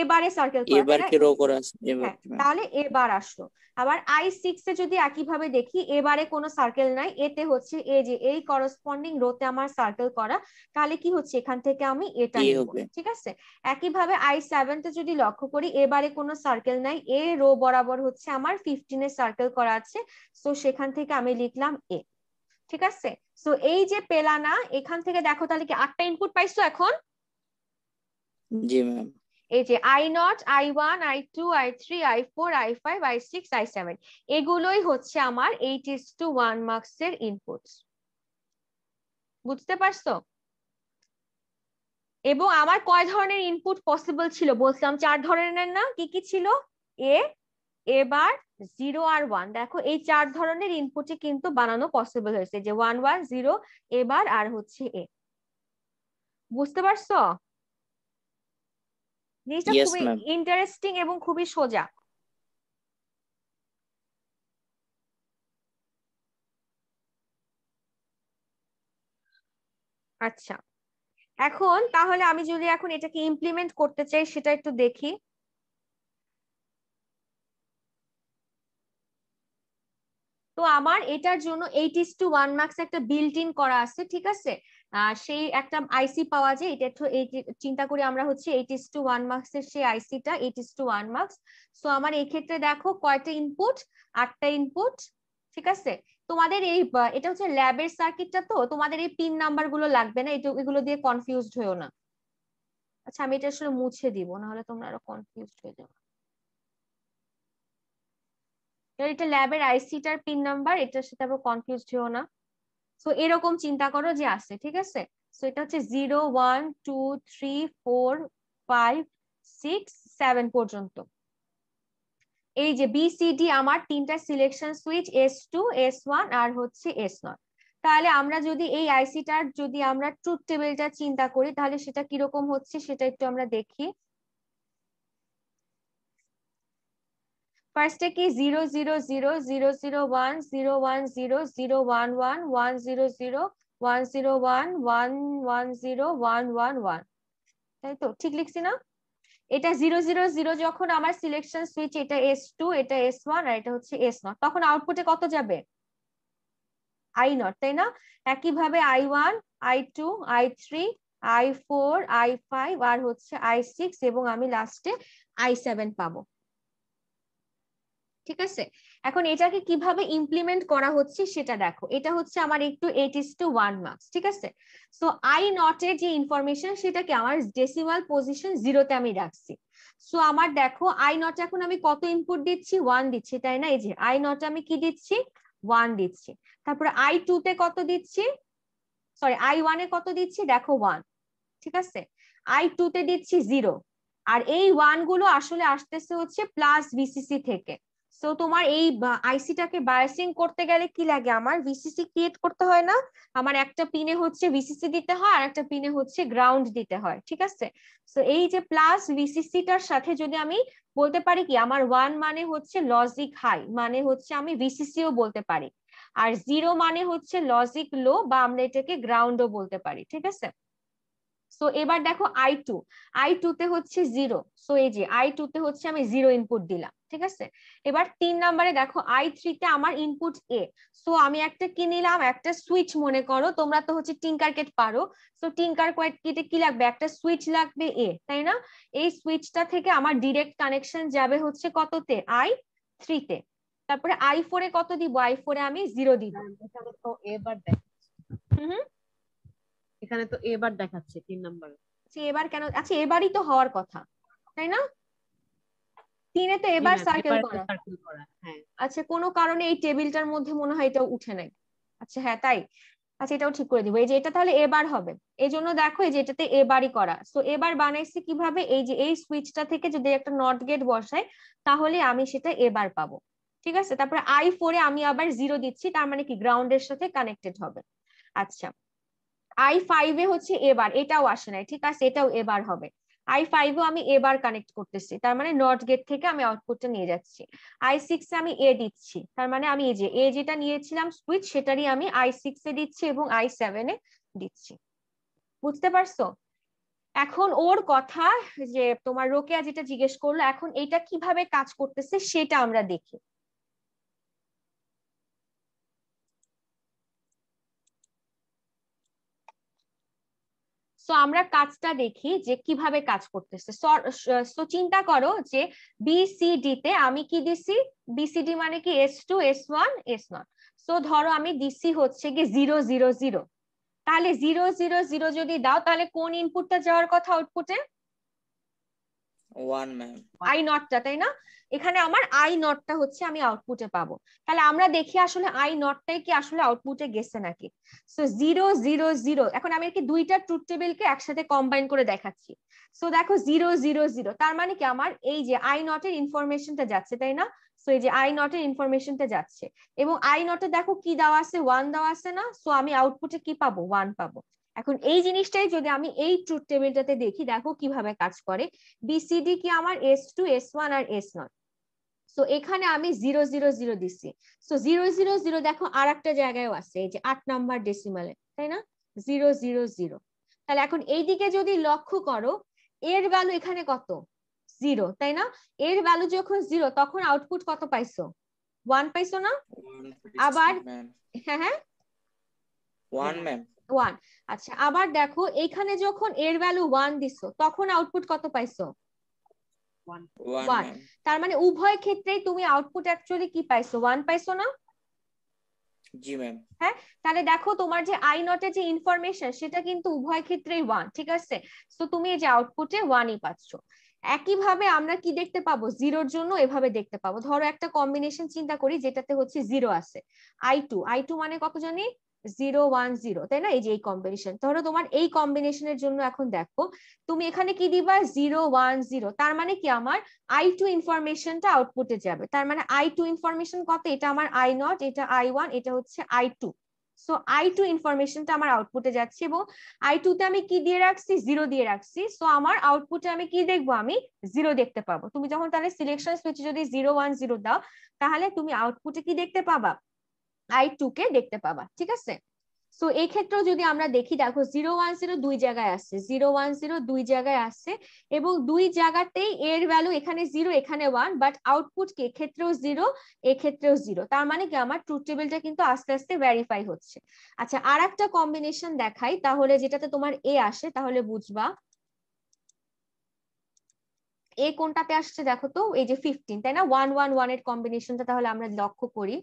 এবারে সার্কেল এবার কি রো করা হ্যাঁ, তাহলে এবার আসলো আবার আই সিক্স এ যদি একইভাবে দেখি এবারে কোনো সার্কেল নাই এতে হচ্ছে এ যে এই করসপন্ডিং রোতে আমার সার্কেল করা তাহলে কি হচ্ছে এখান থেকে আমি এটা ঠিক আছে একইভাবে আই সেভেন যদি লক্ষ্য করি এবারে কোনো সার্কেল নাই এ রো বরাবর হচ্ছে আমার ফিফটিন চিহ্নে সার্কেল করা আছে সো সেখান থেকে আমি লিখলাম এ ঠিক আছে সো এই যে পেলা না এখান থেকে দেখো তাহলে কি আটটা ইনপুট পাইছো এখন জি ম্যাম এই যে I not I one I two I three I four I five I six I seven এগুলোই হচ্ছে আমার eight is to one mux এর ইনপুট বুঝতে পারছো এবং আমার কয় ধরনের ইনপুট পসিবল ছিল বলছিলাম চার ধরনের না কি কি ছিল এ এবার জিরো আর ওয়ান দেখো এই চার ধরনের ইনপুটে কিন্তু বানানো পসিবল হয়েছে যে ওয়ান ওয়ান জিরো এবার আর হচ্ছে এ বুঝতে পারছো জিনিসটা খুবই ইন্টারেস্টিং এবং খুবই সোজা আচ্ছা এখন তাহলে আমি যদি এখন এটাকে ইমপ্লিমেন্ট করতে চাই সেটা একটু দেখি তো আমার এটার জন্য eight is to one mux একটা বিল্ট ইন করা আছে ঠিক আছে সেই একটা আইসি পাওয়া যায় এটা চিন্তা করি আমরা হচ্ছে eight is to one mux এর সেই আইসিটা eight is to one mux so আমার এই ক্ষেত্রে দেখো কয়টা ইনপুট আটটা ইনপুট ঠিক আছে তোমাদের এই এটা হচ্ছে ল্যাবের সার্কিটটা তো তোমাদের এই পিন নাম্বার গুলো লাগবে না এটা এগুলো দিয়ে কনফিউজড হয়েও না আচ্ছা আমি এটা আসলে মুছে দিব নাহলে তোমরা আরো কনফিউজড হয়ে যাবে এটা ল্যাবের আইসিটার পিন নাম্বার এটার সাথে আবার কনফিউজ হও না সো এরকম চিন্তা করো যে আছে ঠিক আছে সো এটা হচ্ছে zero one two three four five six seven পর্যন্ত এই যে বিসিডি আমার তিনটা selection switch S two S one আর হচ্ছে এস নট তাহলে আমরা যদি এই আইসিটার যদি আমরা ট্রুথ টেবিলটা চিন্তা করি তাহলে সেটা কিরকম হচ্ছে সেটা একটু আমরা দেখি ফার্স্টে কি zero zero zero zero zero one zero one zero zero one one one zero zero one zero one one one zero one one one তাই তো ঠিক লিখছি না এটা জিরো জিরো জিরো যখন আমার সিলেকশন সুইচ এটা এস টু এটা এস ওয়ান আর এটা হচ্ছে এস নট তখন আউটপুটে কত যাবে আই নট তাই না একইভাবে I one I two I three I four I five আর হচ্ছে আই সিক্স এবং আমি লাস্টে আই সেভেন পাবো ঠিক আছে এখন এটাকে কিভাবে ইমপ্লিমেন্ট করা হচ্ছে সেটা দেখো এটা হচ্ছে আমার একটু eight is to one mux ঠিক আছে সো আই নট এর যে ইনফরমেশন সেটাকে আমার ডেসিমাল পজিশন জিরোতে আমি রাখছি সো আমার দেখো আই নট এখন আমি কত ইনপুট দিচ্ছি ওয়ান দিচ্ছি তাই না এই যে আই নট আমি কি দিচ্ছি ওয়ান দিচ্ছি তারপরে আই টু তে কত দিচ্ছি সরি আই ওয়ানে কত দিচ্ছি দেখো ওয়ান ঠিক আছে আই টু তে দিচ্ছি জিরো আর এই ওয়ান গুলো আসলে আসতেছে হচ্ছে প্লাস বিসিসি থেকে সো তোমার এই আইসিটাকে বায়াসিং করতে গেলে কি লাগে আমার ভিসিসি ক্রিয়েট করতে হয় না আমার একটা পিনে হচ্ছে ভিসিসি দিতে হয় আর একটা পিনে হচ্ছে গ্রাউন্ড দিতে হয় ঠিক আছে সো এই যে প্লাস ভিসিসিটার সাথে যদি আমি বলতে পারি কি আমার ওয়ান মানে হচ্ছে লজিক হাই মানে হচ্ছে আমি ভিসিসিও বলতে পারি আর জিরো মানে হচ্ছে লজিক লো বা আমরা এটাকে গ্রাউন্ডও বলতে পারি ঠিক আছে সো এবার দেখো আই টু আই টু তে হচ্ছে জিরো সো এই যে আই টু তে হচ্ছে আমি জিরো ইনপুট দিলাম ঠিক আছে এবার তিন নাম্বারে দেখো আই থ্রিতে আমার ইনপুট এ সো আমি একটা কি নিলাম একটা সুইচ মনে করো তোমরা তো হচ্ছে টিঙ্কার কেট পারো সো টিঙ্কার কিটে কি লাগবে একটা সুইচ লাগবে এ তাই না এই সুইচটা থেকে আমার ডিরেক্ট কানেকশন যাবে হচ্ছে কততে আই থ্রিতে তারপরে আই ফোরে কত দিব আই ফোরে আমি জিরো দিব এবার দেখ হুম এখানে তো এবার দেখাচ্ছে তিন নম্বরে আচ্ছা, এবার কেন আচ্ছা এবারই তো হওয়ার কথা তাই না তিনে তো এবার সার্কেল করা হ্যাঁ। আচ্ছা কোনো কারণে এই টেবিলটার মধ্যে মনে হয় এটা উঠে নাই আচ্ছা হ্যাঁ তাই আচ্ছা এটাও ঠিক করে দিব এই যে এটা তাহলে এবার হবে এই জন্য দেখো এই যে এটাতে এবারই করা তো এবার বানাইছে কিভাবে এই যে এই সুইচটা থেকে যদি একটা নট গেট বসায় তাহলে আমি সেটা এবার পাবো ঠিক আছে তারপরে আই ফোরে আমি আবার জিরো দিচ্ছি তার মানে কি গ্রাউন্ডের সাথে কানেক্টেড হবে আচ্ছা আই ফাইভে হচ্ছে এবার এটাও আসে নাই ঠিক আছে এটাও এবার হবে আই ফাইভও আমি এবার কানেক্ট করতেছি তার মানে নট গেট থেকে আমি আউটপুটটা নিয়ে যাচ্ছি আই সিক্সে আমি এ দিচ্ছি তার মানে আমি এই যে এ যেটা নিয়েছিলাম সুইচ সেটারই আমি আই সিক্সে দিচ্ছি এবং আই সেভেনে দিচ্ছি বুঝতে পারছো এখন ওর কথা যে তোমার রোকেয়া যেটা জিজ্ঞেস করলো এখন এটা কিভাবে কাজ করতেছে সেটা আমরা দেখি সো আমরা কাজটা দেখি যে কিভাবে কাজ করতেছে সো চিন্তা করো যে বিসিডি তে আমি কি দিছি বিসিডি মানে কি S two S one S naught so ধরো আমি দিছি হচ্ছে কি জিরো জিরো জিরো তাহলে জিরো জিরো জিরো যদি দাও তাহলে কোন ইনপুটটা যাওয়ার কথা আউটপুটে ওয়ান আই নটটা তাই না এখানে আমার আই নটটা হচ্ছে আমি আউটপুটে পাবো তাহলে আমরা দেখি আসলে আই নটটাই কি আসলে আউটপুটে গেছে নাকি সো জিরো জিরো জিরো এখন আমি কি দুইটা ট্রুথ টেবিলকে একসাথে কম্বাইন করে দেখাচ্ছি সো দেখো জিরো জিরো জিরো তার মানে কি আমার এই যে আই নটের ইনফরমেশনটা যাচ্ছে তাই না সো এই যে আই নটের ইনফরমেশনটা যাচ্ছে এবং আই নটে দেখো কি দেওয়া আছে ওয়ান দেওয়া আছে না সো আমি আউটপুটে কি পাবো ওয়ান পাবো এখন এই জিনিসটাই যদি আমি এই ট্রুথ টেবিলটাতে দেখি দেখো কিভাবে কাজ করে বিসিডি কি আমার এস টু এস ওয়ান আর এস নট তো এখানে আমি জিরো জিরো জিরো দিচ্ছি তো জিরো জিরো জিরো দেখো আর একটা জায়গায় আছে এই যে আট নাম্বার ডেসিমালে তাই না জিরো জিরো জিরো তাহলে এখন এইদিকে যদি লক্ষ্য করো এর ভ্যালু এখানে কত জিরো তাই না এর ভ্যালু যখন জিরো তখন আউটপুট কত পাইছো ওয়ান পাইছো না আবার হ্যাঁ হ্যাঁ ওয়ান ম্যাম ওয়ান আচ্ছা আবার দেখো এখানে যখন এর ভ্যালু ওয়ান দিছো তখন আউটপুট কত পাইছো ওয়ান তার মানে উভয় ক্ষেত্রেই তুমি আউটপুট অ্যাকচুয়ালি কি পাইছো ওয়ান পাইছো না হ্যাঁ তাহলে দেখো তোমার যে আই নটে যে ইনফরমেশন সেটা কিন্তু উভয় ক্ষেত্রেই ওয়ান ঠিক আছে তো তুমি এই যে আউটপুটে ওয়ানই পাচ্ছ একইভাবে আমরা কি দেখতে পাবো জিরোর জন্য এভাবে দেখতে পাবো ধরো একটা কম্বিনেশন চিন্তা করি যেটাতে হচ্ছে জিরো আছে আই টু আই টু মানে কত জানি জিরো ওয়ান জিরো তাই না এই যে এই কম্বিনেশন ধরো তোমার এই কম্বিনেশনের জন্য এখন দেখো তুমি এখানে কি দিবা জিরো ওয়ান জিরো তার মানে কি আমার আই টু ইনফরমেশনটা আউটপুটে যাবে তার মানে আই টু ইনফরমেশন কত এটা আমার আই নট এটা আই ওয়ান এটা হচ্ছে I two so I two ইনফরমেশনটা আমার আউটপুটে যাচ্ছে এবং আই টু তে আমি কি দিয়ে রাখছি জিরো দিয়ে রাখছি সো আমার আউটপুটে আমি কি দেখবো আমি জিরো দেখতে পাবো তুমি যখন তাহলে সিলেকশন সুইচ যদি জিরো ওয়ান জিরো দাও তাহলে তুমি আউটপুটে কি দেখতে পাবা আই টু কে দেখতে পাবা ঠিক আছে সো এই ক্ষেত্রেও যদি আমরা দেখি দেখো জিরো ওয়ান জিরো দুই জায়গায় আসছে জিরো ওয়ান জিরো দুই জায়গায় আসছে এবং দুই জায়গাতেই এর ভ্যালু এখানে জিরো এখানে ওয়ান বাট আউটপুট কি এক্ষেত্রেও জিরো এক্ষেত্রেও জিরো তার মানে কি আমার ট্রুথ টেবিলটা কিন্তু আস্তে আস্তে ভ্যারিফাই হচ্ছে আচ্ছা আর একটা কম্বিনেশন দেখাই তাহলে যেটাতে তোমার এ আসে তাহলে বুঝবা এ কোনটাতে আসছে দেখো তো এই যে ফিফটিন তাই না ওয়ান ওয়ান ওয়ান এর কম্বিনেশনটা তাহলে আমরা লক্ষ্য করি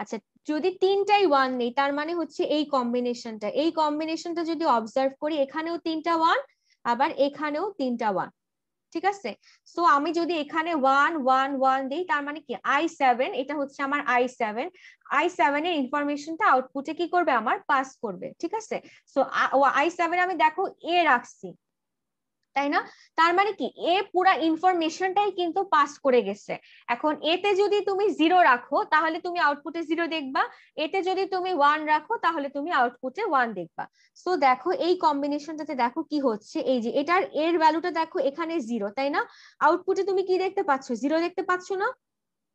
আচ্ছা যদি তিনটাই ওয়ান নেই তার মানে হচ্ছে এই কম্বিনেশনটা এই কম্বিনেশনটা যদি অবজার্ভ করি এখানেও তিনটা ওয়ান আবার এখানেও তিনটা ওয়ান ঠিক আছে সো আমি যদি এখানে ওয়ান ওয়ান ওয়ান দিই তার মানে কি আই সেভেন এটা হচ্ছে আমার আই সেভেন আই সেভেন এর ইনফরমেশনটা আউটপুটে কি করবে আমার পাস করবে ঠিক আছে সো আই সেভেন আমি দেখো এ রাখছি তাই না তার মানে কি এ পুরা ইনফরমেশনটাই কিন্তু পাস করে গেছে এখন এতে যদি তুমি জিরো রাখো তাহলে তুমি আউটপুটে জিরো দেখবা এতে যদি তুমি ওয়ান রাখো তাহলে তুমি আউটপুটে ওয়ান দেখবা সো দেখো এই কম্বিনেশনটাতে দেখো কি হচ্ছে এই যে এটার এর ভ্যালুটা দেখো এখানে জিরো তাই না আউটপুটে তুমি কি দেখতে পাচ্ছ জিরো দেখতে পাচ্ছ না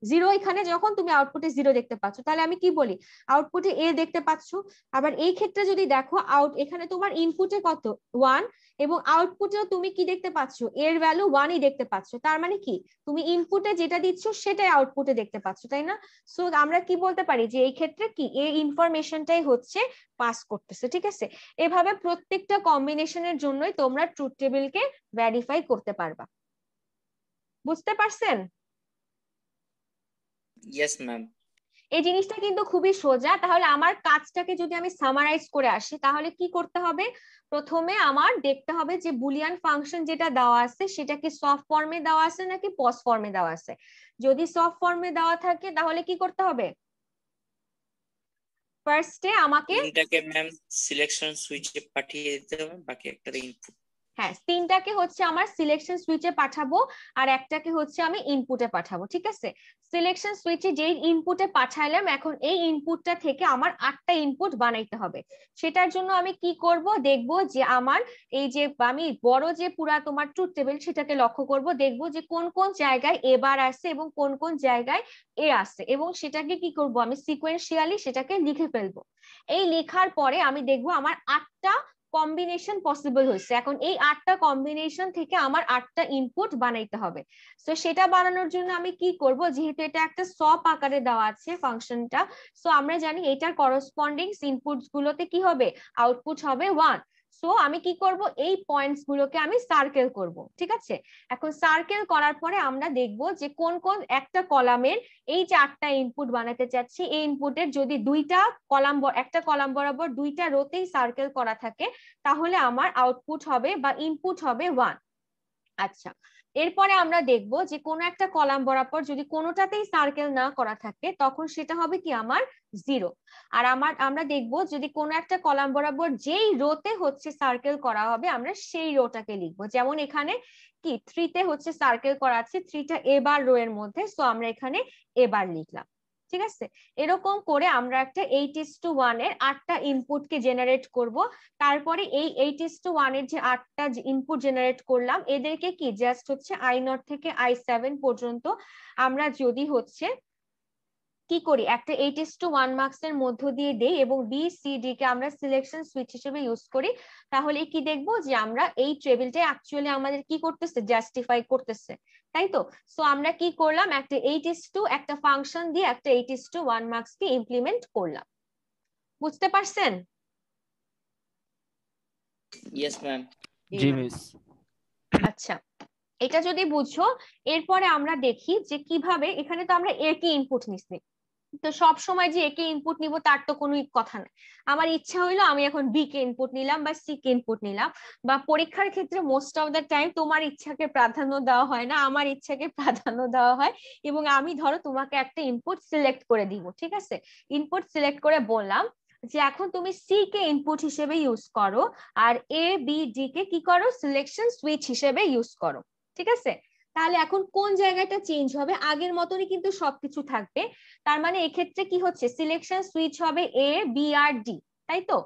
জিরো এখানে যখন তুমি আউটপুটে জিরো দেখতে পাচ্ছ তাহলে আমি কি বলি আউটপুটে এ দেখতে পাচ্ছ আবার এই ক্ষেত্রে যদি দেখো আউট এখানে তোমার ইনপুটে কত ওয়ান এবং আউটপুটেও তুমি কি দেখতে পাচ্ছ এর ভ্যালু ওয়ানই দেখতে পাচ্ছ তার মানে কি তুমি ইনপুটে যেটা দিচ্ছ সেটাই আউটপুটে দেখতে পাচ্ছ তাই না সো আমরা কি বলতে পারি যে এই ক্ষেত্রে কি এই ইনফরমেশনটাই হচ্ছে পাস করতেছে ঠিক আছে এভাবে প্রত্যেকটা কম্বিনেশনের জন্যই তোমরা ট্রুথ টেবিলকে ভেরিফাই করতে পারবা বুঝতে পারছেন ইয়েস ম্যাম এই জিনিসটা কিন্তু খুবই সোজা তাহলে আমার কাজটাকে যদি আমি সামারাইজ করে আসি তাহলে কি করতে হবে প্রথমে আমার দেখতে হবে যে বুলিয়ান ফাংশন যেটা দেওয়া আছে সেটা কি সফট ফর্মে দেওয়া আছে নাকি পস ফর্মে দেওয়া আছে যদি সফট ফর্মে দেওয়া থাকে তাহলে কি করতে হবে ফার্স্টে আমাকে এটাকে ম্যাম সিলেকশন সুইচে পাঠিয়ে দিতে হবে বাকি একটা ইনপুট হ্যাঁ তিনটাকে হচ্ছে আমার সিলেকশন সুইচে পাঠাবো আর একটাকে হচ্ছে আমি ইনপুটে পাঠাবো ঠিক আছে সিলেকশন সুইচে যে ইনপুটে পাঠাইলাম এখন এই ইনপুটটা থেকে আমার আটটা ইনপুট বানাইতে হবে সেটার জন্য আমি কি করব দেখব যে আমার এই যে আমি বড় যে পুরা তোমার ট্রুথ টেবিল সেটাকে লক্ষ্য করব দেখব যে কোন কোন জায়গায় এবার আসছে এবং কোন কোন জায়গায় এ আসছে এবং সেটাকে কি করব আমি সিকোয়েন্সিয়ালি সেটাকে লিখে ফেলবো এই লেখার পরে আমি দেখব আমার আটটা কম্বিনেশন পসিবল হয়েছে এখন এই আটটা কম্বিনেশন থেকে আমার আটটা ইনপুট বানাইতে হবে সো সেটা বানানোর জন্য আমি কি করব যেহেতু এটা একটা সপ আকারে দেওয়া আছে ফাংশনটা সো আমরা জানি এটার করসপন্ডিং ইনপুটস গুলোতে কি হবে আউটপুট হবে ওয়ান সো আমি কি করব এই পয়েন্টস গুলোকে আমি সার্কেল করব ঠিক আছে এখন সার্কেল করার পরে আমরা দেখব যে কোন কোন একটা কলামের এই চারটা ইনপুট বানাতে চাচ্ছি এই ইনপুটের যদি দুইটা কলাম একটা কলাম বরাবর দুইটা রোতেই সার্কেল করা থাকে তাহলে আমার আউটপুট হবে বা ইনপুট হবে ওয়ান আচ্ছা এরপরে আমরা দেখব যে কোনো একটা কলাম বরাবর যদি কোনোটাতেই সার্কেল না করা থাকে তখন সেটা হবে কি আমার জিরো আর আমার আমরা দেখব যদি কোনো একটা কলাম বরাবর যেই রোতে হচ্ছে সার্কেল করা হবে আমরা সেই রোটাকে লিখবো যেমন এখানে কি থ্রিতে হচ্ছে সার্কেল করা আছে থ্রিটা এবার রো এর মধ্যে সো আমরা এখানে এবার লিখলাম ঠিক আছে এরকম করে আমরা একটা এইট ইস টু ওয়ান এর আটটা ইনপুটকে জেনারেট করব তারপরে এই এইট ইস টু ওয়ান এর যে আটটা ইনপুট জেনারেট করলাম এদেরকে কি জাস্ট হচ্ছে আই নট থেকে আই সেভেন পর্যন্ত আমরা যদি হচ্ছে কি করি একটা eight is to one mux এর মধ্য দিয়ে দেই এবং বি সি ডি কে আমরা সিলেকশন সুইচ হিসেবে ইউজ করি তাহলে কি দেখব যে আমরা এই টেবিলটা অ্যাকচুয়ালি আমাদের কি করতেছে জাস্টিফাই করতেছে তাই তো সো আমরা কি করলাম একটা এইট ইস টু একটা ফাংশন দিয়ে একটা eight is to one mux কে ইমপ্লিমেন্ট করলাম বুঝতে পারছেন ইয়েস ম্যাম জি মিস আচ্ছা এটা যদি বুঝো এরপরে আমরা দেখি যে কিভাবে এখানে তো আমরা এ কি ইনপুট নিছি তো সব সময় যে একে ইনপুট নিব তার তো কোনো কথা নাই আমার ইচ্ছা হইলো আমি এখন বি কে ইনপুট নিলাম বা সি কে ইনপুট নিলাম বা পরীক্ষার ক্ষেত্রে মোস্ট অফ দ্য টাইম তোমার ইচ্ছাকে প্রাধান্য দেওয়া হয় না আমার ইচ্ছাকে <laughs> প্রাধান্য দেওয়া হয় এবং আমি ধরো তোমাকে একটা ইনপুট সিলেক্ট করে দিব ঠিক আছে ইনপুট সিলেক্ট করে বললাম যে এখন তুমি সি কে ইনপুট হিসেবে ইউজ করো আর এ বি ডি কে কি করো সিলেকশন সুইচ হিসেবে ইউজ করো ঠিক আছে তাহলে এখন কোন জায়গাটা চেঞ্জ হবে আগের মতনই কিন্তু সবকিছু থাকবে তার মানে এক্ষেত্রে কি হচ্ছে সিলেকশন সুইচ হবে এ বি আর ডি তাই তো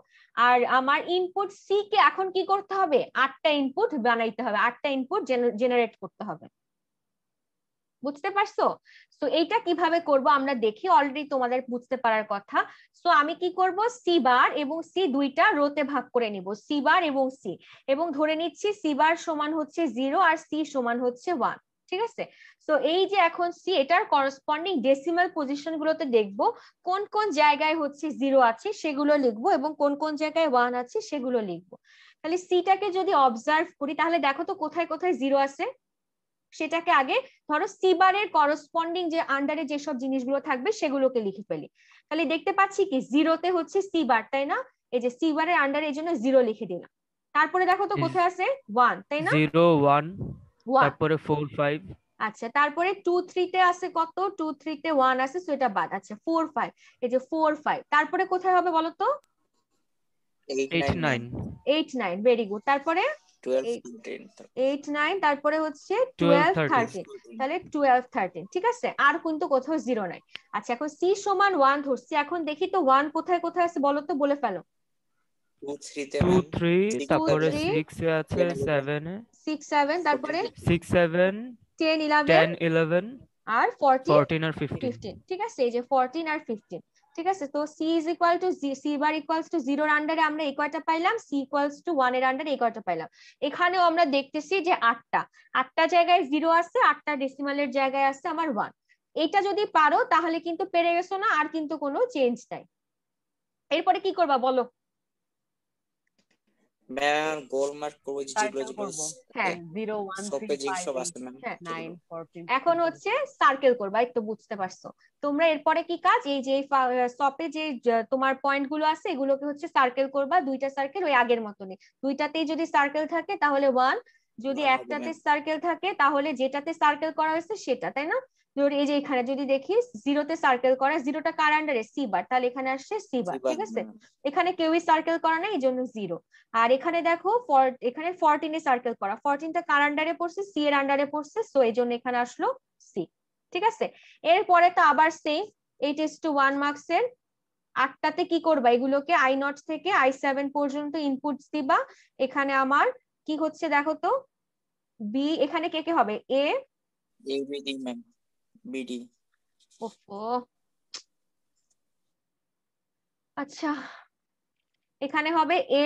আর আমার ইনপুট সি কে এখন কি করতে হবে আটটা ইনপুট বানাইতে হবে আটটা ইনপুট জেনারেট করতে হবে বুঝতে পারছো তো এইটা কিভাবে করব আমরা দেখি অলরেডি তোমাদের বুঝতে পারার কথা সো আমি কি করব সি বার এবং সি দুইটা রোতে ভাগ করে নিব সি বার এবং সি এবং ধরে নিচ্ছি সি বার সমান হচ্ছে জিরো আর সি সমান হচ্ছে ওয়ান ঠিক আছে তো এই যে এখন সি এটার করসপন্ডিং ডেসিমাল পজিশন গুলোতে দেখবো কোন কোন জায়গায় হচ্ছে জিরো আছে সেগুলো লিখবো এবং কোন কোন জায়গায় ওয়ান আছে সেগুলো লিখবো তাহলে সিটাকে যদি অবজার্ভ করি তাহলে দেখো তো কোথায় কোথায় জিরো আছে সেটাকে আগে ধরো সিবারের করসপন্ডিং যে আন্ডারে যেসব জিনিসগুলো থাকবে সেগুলোকে লিখে ফেলি তাহলে দেখতে পাচ্ছি কি জিরোতে হচ্ছে সিবার তাই না এই যে সিবারের আন্ডারে এই জন্য জিরো লিখে দিলাম তারপরে দেখো তো কোথায় আছে ওয়ান তাই না জিরো ওয়ান তারপরে ফোর ফাইভ আচ্ছা তারপরে টু থ্রিতে আছে কত টু থ্রিতে ওয়ান আছে সেটা বাদ আচ্ছা ফোর ফাইভ এই যে ফোর ফাইভ তারপরে কোথায় হবে বলতো eight nine eight nine very good তারপরে এইট নাইন তারপরে হচ্ছে টুয়েলভ থার্টিন তাহলে টুয়েলভ থার্টিন ঠিক আছে আর কিন্তু কোথাও জিরো নাই আচ্ছা এখন সি সমান ওয়ান ধরছি এখন দেখি তো ওয়ান কোথায় কোথায় আছে বলো তো বলে ফেলো থ্রি তারপরে সিক্স সেভেন সিক্স সেভেন তারপরে six seven ten eleven eleven আর ফোরটিন ফোরটিন আর ফিফটিন ঠিক আছে এই যে ফোরটিন আর ফিফটিন ঠিক আছে তো C is equal to C bar equals to জিরোর আন্ডারে আমরা এই কয়টা পাইলাম সি ইকুয়ালস টু ওয়ান এর আন্ডারে এই কয়টা পাইলাম এখানেও আমরা দেখতেছি যে আটটা আটটা জায়গায় জিরো আছে আটটা ডেসিমালের জায়গায় আছে আমার ওয়ান এটা যদি পারো তাহলে কিন্তু পেরে গেছো না আর কিন্তু কোনো চেঞ্জ নাই এরপরে কি করবা বলো ম্যাম গোল মার্ক করব যেগুলো এখন হচ্ছে সার্কেল করবা একটু বুঝতে পারছো তোমরা এরপরে কি কাজ এই যে সপে যে তোমার পয়েন্ট গুলো আছে এগুলোকে হচ্ছে সার্কেল করবা দুইটা সার্কেল ওই আগের মতনই দুইটাতেই যদি সার্কেল থাকে তাহলে ওয়ান যদি একটাতে সার্কেল থাকে তাহলে যেটাতে সার্কেল করা হয়েছে সেটা তাই না ধর এই যে এখানে যদি দেখি জিরোতে সার্কেল করা জিরোটা কার আন্ডারে সি বার তাহলে এখানে আসছে সি বার ঠিক আছে এখানে কেউই সার্কেল করা না এই জন্য জিরো আর এখানে দেখো এখানে ফরটিনে সার্কেল করা ফরটিনটা কার আন্ডারে পড়ছে সি এর আন্ডারে পড়ছে সো এই জন্য এখানে আসলো সি ঠিক আছে এরপরে তো আবার same eight is to one mux এর আটটাতে কি করবা এগুলোকে আই নট থেকে আই সেভেন পর্যন্ত ইনপুট দিবা এখানে আমার কি হচ্ছে দেখো তো বি এখানে কে কে হবে এ বিডি ওহো আচ্ছা এখানে হবে এ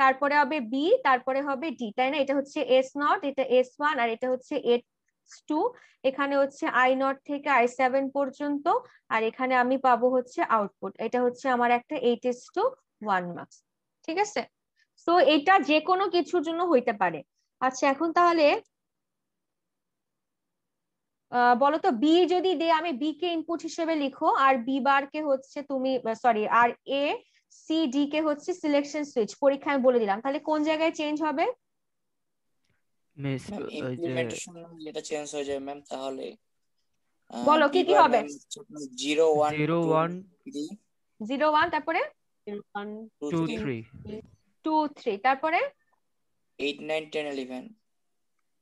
তারপরে হবে বি তারপরে হবে ডি তাই না এটা হচ্ছে এস নট এটা এস ওয়ান আর এটা হচ্ছে এস টু এখানে হচ্ছে আই নট থেকে আই সেভেন পর্যন্ত আর এখানে আমি পাবো হচ্ছে আউটপুট এটা হচ্ছে আমার একটা eight is to one mux ঠিক আছে তো এটা যে কোনো কিছুর জন্য হইতে পারে আচ্ছা এখন তাহলে বলতো বি যদি দে আমি বি কে ইনপুট হিসেবে লিখো আর বি বার কে হচ্ছে তুমি সরি আর এ সি ডি কে হচ্ছে সিলেকশন সুইচ পরীক্ষা আমি বলে দিলাম তাহলে কোন জায়গায় চেঞ্জ হবে যেটা চেঞ্জ হয়ে যায় ম্যাম তাহলে বলো কি কি হবে জিরো ওয়ান 0 1 0 1 তারপরে 1 2 3 2 তারপরে এইট নাইন টেন 11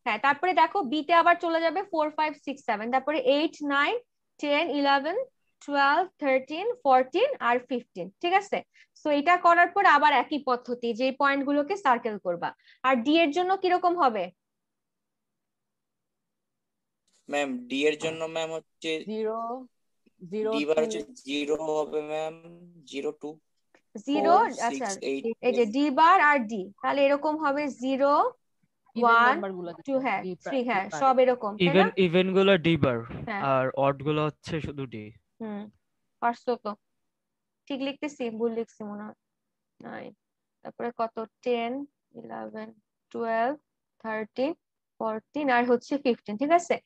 হ্যাঁ তারপরে দেখো বি তে আবার চলে যাবে ফোর ফাইভ সিক্স সেভেন তারপরে eight nine ten eleven twelve thirteen fourteen আর ফিফটিন ঠিক আছে সো এটা করার পর আবার একই পদ্ধতি যে পয়েন্ট গুলোকে সার্কেল করবা আর ডি এর জন্য কিরকম হবে ম্যাম ডি এর জন্য ম্যাম হচ্ছে জিরো জিরো ডি হচ্ছে জিরো হবে ম্যাম জিরো টু জিরো আচ্ছা এই যে ডি বার আর ডি তাহলে এরকম হবে জিরো হ্যাঁ, হ্যাঁ, সব এরকম ইভেন ইভেন গুলো ডি হ্যাঁ। আর অড গুলো হচ্ছে শুধু ডি হুম পারছো তো ঠিক লিখতেছি ভুল লিখছি মনে হয় নাই তারপরে কত ten eleven twelve thirteen fourteen আর হচ্ছে ফিফটিন ঠিক আছে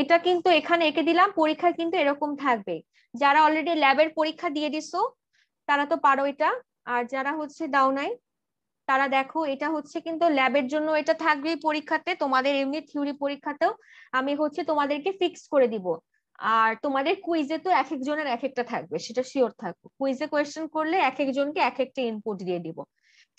এটা কিন্তু এখানে এঁকে দিলাম পরীক্ষা কিন্তু এরকম থাকবে যারা অলরেডি ল্যাবের পরীক্ষা দিয়ে দিছো তারা তো পারো এটা আর যারা হচ্ছে দাও নাই তারা দেখো এটা হচ্ছে কিন্তু ল্যাবের জন্য এটা থাকবে পরীক্ষাতে তোমাদের এমনি থিওরি পরীক্ষাতেও আমি হচ্ছে তোমাদেরকে ফিক্স করে দিব আর তোমাদের কুইজে তো এক একজনের এক একটা থাকবে সেটা শিওর থাকবে কুইজে কোয়েশ্চেন করলে এক একজনকে এক একটা ইনপুট দিয়ে দিব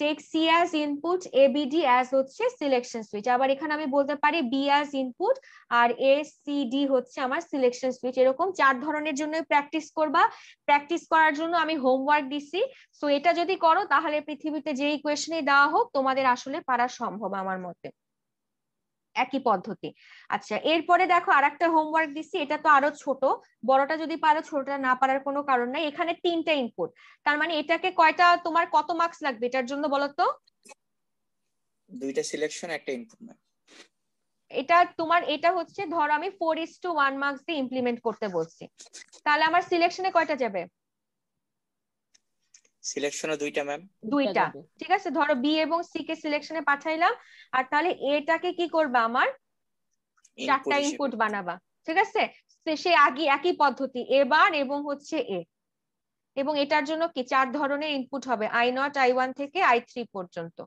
take C as input A BD as হচ্ছে সিলেকশন সুইচ আবার এখানে আমি বলতে পারি বি অ্যাজ ইনপুট আর এ সি ডি হচ্ছে আমার সিলেকশন সুইচ এরকম চার ধরনের জন্য প্র্যাকটিস করবা প্র্যাকটিস করার জন্য আমি হোমওয়ার্ক দিছি সো এটা যদি করো তাহলে পৃথিবীতে যেই কোয়েশনে দেওয়া হোক তোমাদের আসলে পারা সম্ভব আমার মতে একই পদ্ধতি আচ্ছা এরপরে দেখো আর একটা হোমওয়ার্ক দিচ্ছি এটা তো আরো ছোট বড়টা যদি পারো ছোটটা না পারার কোনো কারণ নাই এখানে তিনটা ইনপুট তার মানে এটাকে কয়টা তোমার কত মার্কস লাগবে এটার জন্য বলো তো দুইটা সিলেকশন একটা ইনপুট এটা তোমার এটা হচ্ছে ধর আমি four is to one mux দিয়ে ইমপ্লিমেন্ট করতে বলছি তাহলে আমার সিলেকশনে কয়টা যাবে সিলেকশনে দুইটা ম্যাম দুইটা ঠিক আছে ধরো বি এবং সি কে সিলেকশনে পাঠাইলাম আর তাহলে এটাকে কি করবা আমার চারটা ইনপুট বানাবা ঠিক আছে সে আগে একই পদ্ধতি এবার এবং হচ্ছে এ এবং এটার জন্য কি চার ধরনের ইনপুট হবে আই নট আই ওয়ান থেকে আই থ্রি পর্যন্ত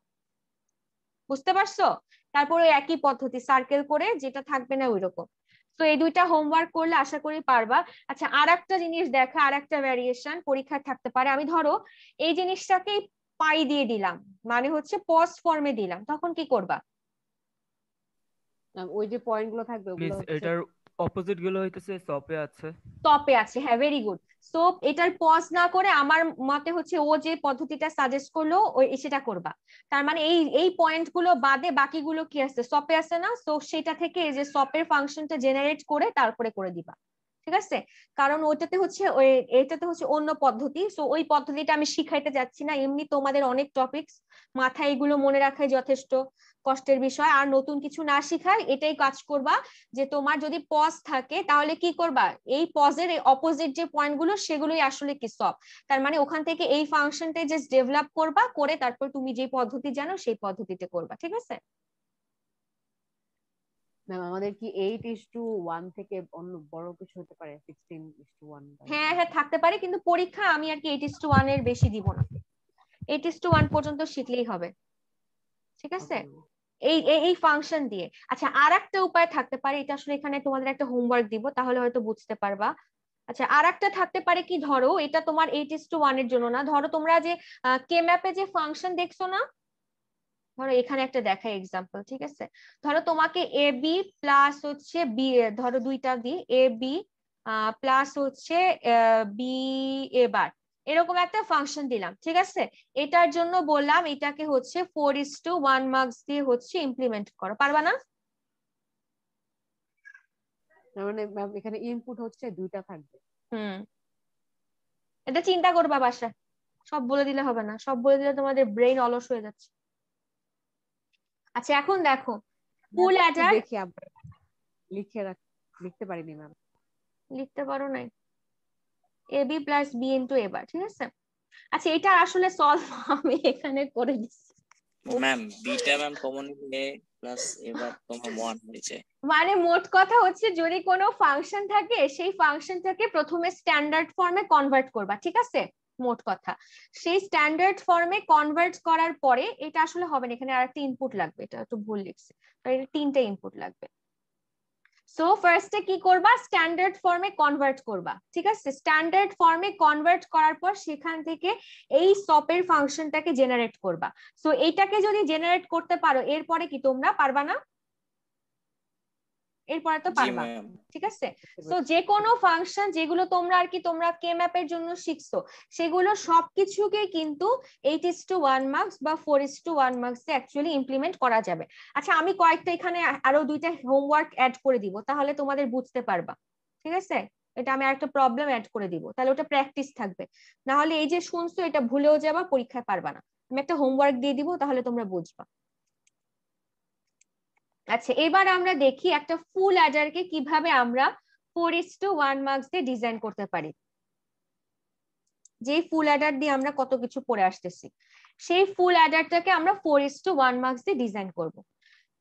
বুঝতে পারছো তারপরে একই পদ্ধতি সার্কেল করে যেটা থাকবে না ওই রকম তো এই দুইটা হোমওয়ার্ক করলে আশা করি পারবা আচ্ছা আর একটা জিনিস দেখা আর একটা ভ্যারিয়েশন পরীক্ষায় থাকতে পারে আমি ধরো এই জিনিসটাকে পাই দিয়ে দিলাম মানে হচ্ছে পজ ফর্মে দিলাম তখন কি করবা ওই যে পয়েন্ট গুলো থাকবে এটার অপোজিট গুলো হইতেছে সপে আছে টপে আছে হ্যাঁ ভেরি গুড সো এটার পজ না করে আমার মতে হচ্ছে ও যে পদ্ধতিটা সাজেস্ট করলো ওই সেটা করবা তার মানে এই এই পয়েন্ট গুলো বাদে বাকিগুলো কি আছে সপে আছে না সো সেটা থেকে এই যে সপের ফাংশনটা জেনারেট করে তারপরে করে দিবা ঠিক আছে কারণ ওইটাতে হচ্ছে ওই এটাতে হচ্ছে অন্য পদ্ধতি সো ওই পদ্ধতিটা আমি শিখাইতে যাচ্ছি না এমনি তোমাদের অনেক টপিকস মাথায় এগুলো মনে রাখাই যথেষ্ট কষ্টের বিষয় আর নতুন কিছু না শিখায় এটাই কাজ করবা যে তোমার যদি পজ থাকে তাহলে কি করবা এই পজের অপোজিট যে পয়েন্ট গুলো সেগুলোই আসলে কি সব তার মানে ওখান থেকে এই ফাংশনটা জাস্ট ডেভেলপ করবা করে তারপর তুমি যে পদ্ধতি জানো সেই পদ্ধতিতে করবা ঠিক আছে ম্যাম আমাদের কি 8 ইস টু 1 থেকে অন্য বড় কিছু হতে পারে 16 ইস টু 1 হ্যাঁ হ্যাঁ থাকতে পারে কিন্তু পরীক্ষা আমি আর কি এইট ইস টু ওয়ান এর বেশি দিব না এইট ইস টু ওয়ান পর্যন্ত শিখলেই হবে ঠিক আছে এই এই ফাংশন দিয়ে আচ্ছা আর একটা উপায় থাকতে পারে এটা আসলে এখানে তোমাদের একটা হোমওয়ার্ক দিব তাহলে হয়তো বুঝতে পারবা আচ্ছা আর একটা থাকতে পারে কি ধরো এটা তোমার এইট ইস টু ওয়ান এর জন্য না ধরো তোমরা যে কে ম্যাপে যে ফাংশন দেখছো না ধরো এখানে একটা দেখায় এক্সাম্পল ঠিক আছে ধরো তোমাকে এ বি প্লাস হচ্ছে বি ধরো দুইটা দিই এ বি প্লাস হচ্ছে বি এ বার এরকম একটা ফাংশন দিলাম ঠিক আছে এটার জন্য বললাম এটাকে হচ্ছে four is to one mux দিয়ে হচ্ছে ইমপ্লিমেন্ট করো পারবা না মানে এখানে ইনপুট হচ্ছে দুইটা থাকবে হুম এটা চিন্তা করবা বাসা সব বলে দিলে হবে না সব বলে দিলে তোমাদের ব্রেইন অলস হয়ে যাচ্ছে আচ্ছা এখন দেখো হ্যাঁ, ফুল অ্যাডাল্ট দেখি লিখে রাখ লিখতে পারিনি ম্যাম লিখতে পারো নাই এবি প্লাস বি ইনটু এবার ঠিক আছে আচ্ছা এটা আসলে সলভ আমি এখানে করে দিছি ম্যাম বিটা ম্যাম কমন নিলে প্লাস এবার তোমার 1 হয়ে মানে মোট কথা হচ্ছে যদি কোনো ফাংশন থাকে সেই ফাংশনটাকে প্রথমে স্ট্যান্ডার্ড ফর্মে কনভার্ট করবা ঠিক আছে মোট কথা সেই স্ট্যান্ডার্ড ফর্মে কনভার্ট করার পরে এটা আসলে হবে না এখানে আর একটা ইনপুট লাগবে এটা একটু ভুল লিখছে তিনটা ইনপুট লাগবে সো ফার্স্টে কি করবা স্ট্যান্ডার্ড ফর্মে কনভার্ট করবা ঠিক আছে স্ট্যান্ডার্ড ফর্মে কনভার্ট করার পর সেখান থেকে এই সপের ফাংশনটাকে জেনারেট করবা সো এইটাকে যদি জেনারেট করতে পারো এরপরে কি তোমরা পারবা না এরপরে তো পারবা ঠিক আছে তো যে কোনো ফাংশন যেগুলো তোমরা আর কি তোমরা কে ম্যাপের জন্য শিখছো সেগুলো সবকিছুকে কিন্তু eight is to one mux বা four is to one mux actually implement করা যাবে আচ্ছা আমি কয়েকটা এখানে আরো দুইটা হোমওয়ার্ক অ্যাড করে দিব তাহলে তোমাদের বুঝতে পারবা ঠিক আছে এটা আমি আরেকটা প্রবলেম অ্যাড করে দিব তাহলে ওটা প্র্যাকটিস থাকবে না হলে এই যে শুনছো এটা ভুলেও যাবা পরীক্ষায় পারবা না আমি একটা হোমওয়ার্ক দিয়ে দিব তাহলে তোমরা বুঝবা আচ্ছা এবার আমরা দেখি একটা ফুল অ্যাডারকে কিভাবে আমরা four is to one mux দিয়ে ডিজাইন করতে পারি যে ফুল অ্যাডার দিয়ে আমরা কত কিছু পড়ে আসতেছি সেই ফুল অ্যাডারটাকে আমরা four is to one mux দিয়ে ডিজাইন করব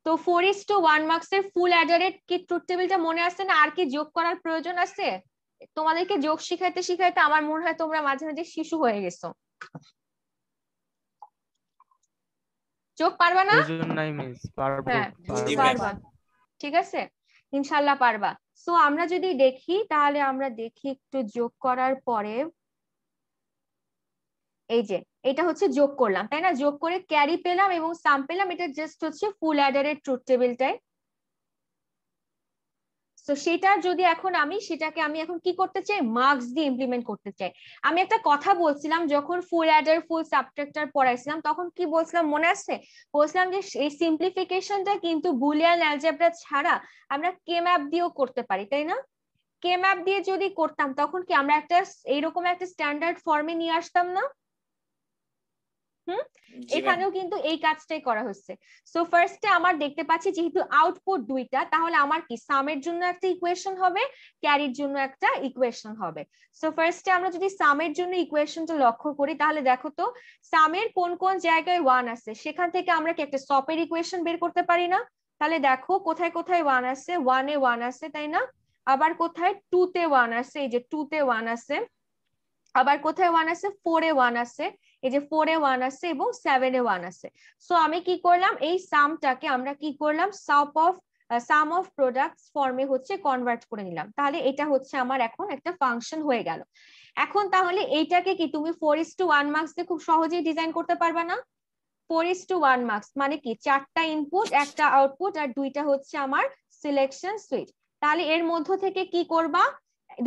তো four is to one mux এর ফুল অ্যাডারের কি ট্রুথ টেবিলটা মনে আসছে না আর কি যোগ করার প্রয়োজন আছে তোমাদেরকে যোগ শিখাইতে শিখাইতে আমার মনে হয় তোমরা মাঝে মাঝে শিশু হয়ে গেছো চোখ পারবা না নাই মিস পারবো হ্যাঁ, পারবা ঠিক আছে ইনশাআল্লাহ পারবা সো আমরা যদি দেখি তাহলে আমরা দেখি একটু যোগ করার পরে এই যে এটা হচ্ছে যোগ করলাম তাই না যোগ করে ক্যারি পেলাম এবং সাম পেলাম এটা জাস্ট হচ্ছে ফুল অ্যাডারের ট্রুথ টেবিলটাই তো সেটা যদি এখন আমি সেটাকে আমি এখন কি করতে চাই মার্কস দিয়ে ইমপ্লিমেন্ট করতে চাই আমি একটা কথা বলছিলাম যখন ফুল অ্যাডার ফুল সাবট্রাক্টার পড়াইছিলাম তখন কি বলছিলাম মনে আছে বলছিলাম যে এই সিম্পলিফিকেশনটা কিন্তু বুলিয়ান অ্যালজেব্রা ছাড়া আমরা কে ম্যাপ দিয়েও করতে পারি তাই না কে ম্যাপ দিয়ে যদি করতাম তখন কি আমরা একটা এইরকম একটা স্ট্যান্ডার্ড ফর্মে নিয়ে আসতাম না হুম এখানেও কিন্তু এই কাজটাই করা হচ্ছে সো ফার্স্টে আমার দেখতে পাচ্ছি যেহেতু আউটপুট দুইটা তাহলে আমার কি সামের জন্য একটা ইকুয়েশন হবে ক্যারির জন্য একটা ইকুয়েশন হবে সো ফার্স্টে আমরা যদি সামের জন্য ইকুয়েশনটা লক্ষ্য করি তাহলে দেখো তো সামের কোন কোন জায়গায় ওয়ান আছে সেখান থেকে আমরা কি একটা সপের ইকুয়েশন বের করতে পারি না তাহলে দেখো কোথায় কোথায় ওয়ান আছে ওয়ানে ওয়ান আছে তাই না আবার কোথায় টু তে ওয়ান আছে এই যে টু তে ওয়ান আছে আবার কোথায় ওয়ান আছে ফোরে ওয়ান আছে এই যে ফোর এ ওয়ান আসছে এবং সেভেন এ ওয়ান আসছে সো আমি কি করলাম এই সামটাকে আমরা কি করলাম সাপ অফ সাম অফ প্রোডাক্টস ফর্মে হচ্ছে কনভার্ট করে নিলাম তাহলে এটা হচ্ছে আমার এখন একটা ফাংশন হয়ে গেল এখন তাহলে এইটাকে কি তুমি four is to one mux দিয়ে খুব সহজেই ডিজাইন করতে পারবা না four is to one mux মানে কি চারটা ইনপুট একটা আউটপুট আর দুইটা হচ্ছে আমার সিলেকশন সুইচ তাহলে এর মধ্য থেকে কি করবা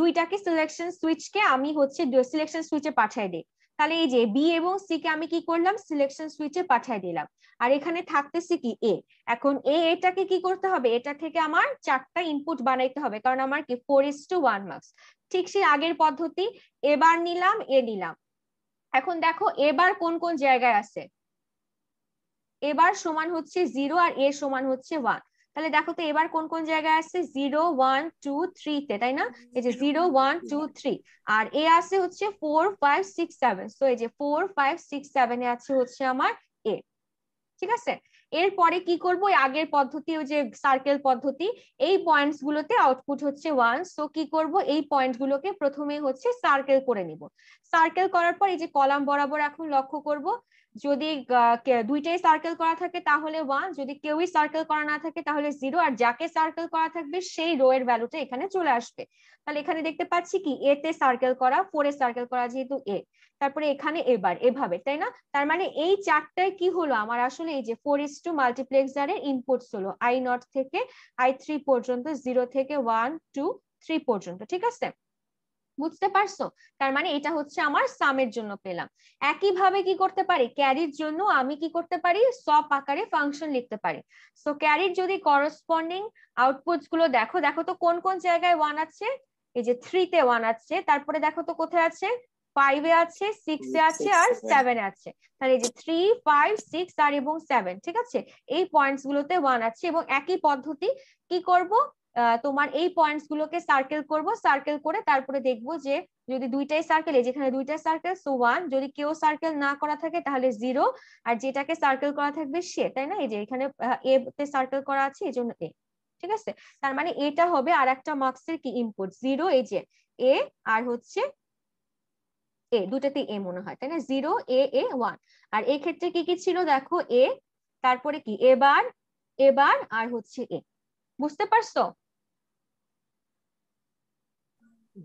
দুইটাকে সিলেকশন সুইচকে আমি হচ্ছে সিলেকশন সুইচে পাঠাই দিই তাহলে এই যে বি এবং সি কে আমি কি করলাম সিলেকশন সুইচে পাঠিয়ে দিলাম আর এখানে থাকতেছে কি এ এখন এ এটাকে কি করতে হবে এটা থেকে আমার চারটা ইনপুট বানাইতে হবে কারণ আমার কি four is to one mux ঠিক সেই আগের পদ্ধতি এবার নিলাম এ নিলাম এখন দেখো এবার কোন কোন জায়গায় আছে এবার সমান হচ্ছে জিরো আর এ সমান হচ্ছে ওয়ান তাহলে দেখো তো এবার কোন কোন জায়গায় আসছে জিরো ওয়ান টু থ্রি তে তাই না এই যে জিরো ওয়ান টু থ্রি আর এ আছে হচ্ছে ফোর ফাইভ সিক্স সেভেন তো এই যে ফোর ফাইভ সিক্স এ আছে হচ্ছে আমার এ ঠিক আছে এরপরে কি করবো আগের পদ্ধতি ওই যে সার্কেল পদ্ধতি এই পয়েন্টস গুলোতে আউটপুট হচ্ছে ওয়ান সো কি করব এই পয়েন্ট গুলোকে প্রথমে হচ্ছে সার্কেল করে নিব সার্কেল করার পর এই যে কলাম বরাবর এখন লক্ষ্য করব যদি দুইটাই সার্কেল করা থাকে তাহলে ওয়ান যদি কেউই সার্কেল করা না থাকে তাহলে জিরো আর যাকে সার্কেল করা থাকবে সেই রো এর ভ্যালুটা এখানে চলে আসবে তাহলে এখানে দেখতে পাচ্ছি কি এ তে সার্কেল করা ফোর এ সার্কেল করা যেহেতু এ তারপরে এখানে এবার এভাবে তাই না তার মানে এই চারটায় কি হলো আমার আসলে এই যে ফোর ইস টু মাল্টিপ্লেক্সারের ইনপুটস হলো আই নট থেকে আই থ্রি পর্যন্ত জিরো থেকে ওয়ান টু থ্রি পর্যন্ত ঠিক আছে বুঝতে পারছো তার মানে এটা হচ্ছে আমার সামের জন্য পেলাম একইভাবে কি করতে পারি ক্যারির জন্য আমি কি করতে পারি সব আকারে ফাংশন লিখতে পারি সো ক্যারির যদি করসপন্ডিং আউটপুট গুলো দেখো দেখো তো কোন কোন জায়গায় ওয়ান আছে এই যে থ্রিতে ওয়ান আছে তারপরে দেখো তো কোথায় আছে ফাইভে আছে সিক্সে আছে আর সেভেন আছে তাহলে যে থ্রি ফাইভ সিক্স আর এবং সেভেন ঠিক আছে এই পয়েন্টস গুলোতে ওয়ান আছে এবং একই পদ্ধতি কি করব তোমার এই পয়েন্টস গুলোকে সার্কেল করব সার্কেল করে তারপরে দেখব যে যদি দুইটাই সার্কেল যেখানে দুইটাই সার্কেল সো ওয়ান যদি কেউ সার্কেল না করা থাকে তাহলে জিরো আর যেটাকে সার্কেল করা থাকবে সে তাই না এই যে এখানে এ তে সার্কেল করা আছে এই জন্য এ ঠিক আছে তার মানে এটা হবে আর একটা মার্কসের কি ইনপুট জিরো এই যে এ আর হচ্ছে এ দুটাতে এ মনে হয় তাই না জিরো এ এ ওয়ান আর এই ক্ষেত্রে কি কি ছিল দেখো এ তারপরে কি এবার এবার আর হচ্ছে এ বুঝতে পারছো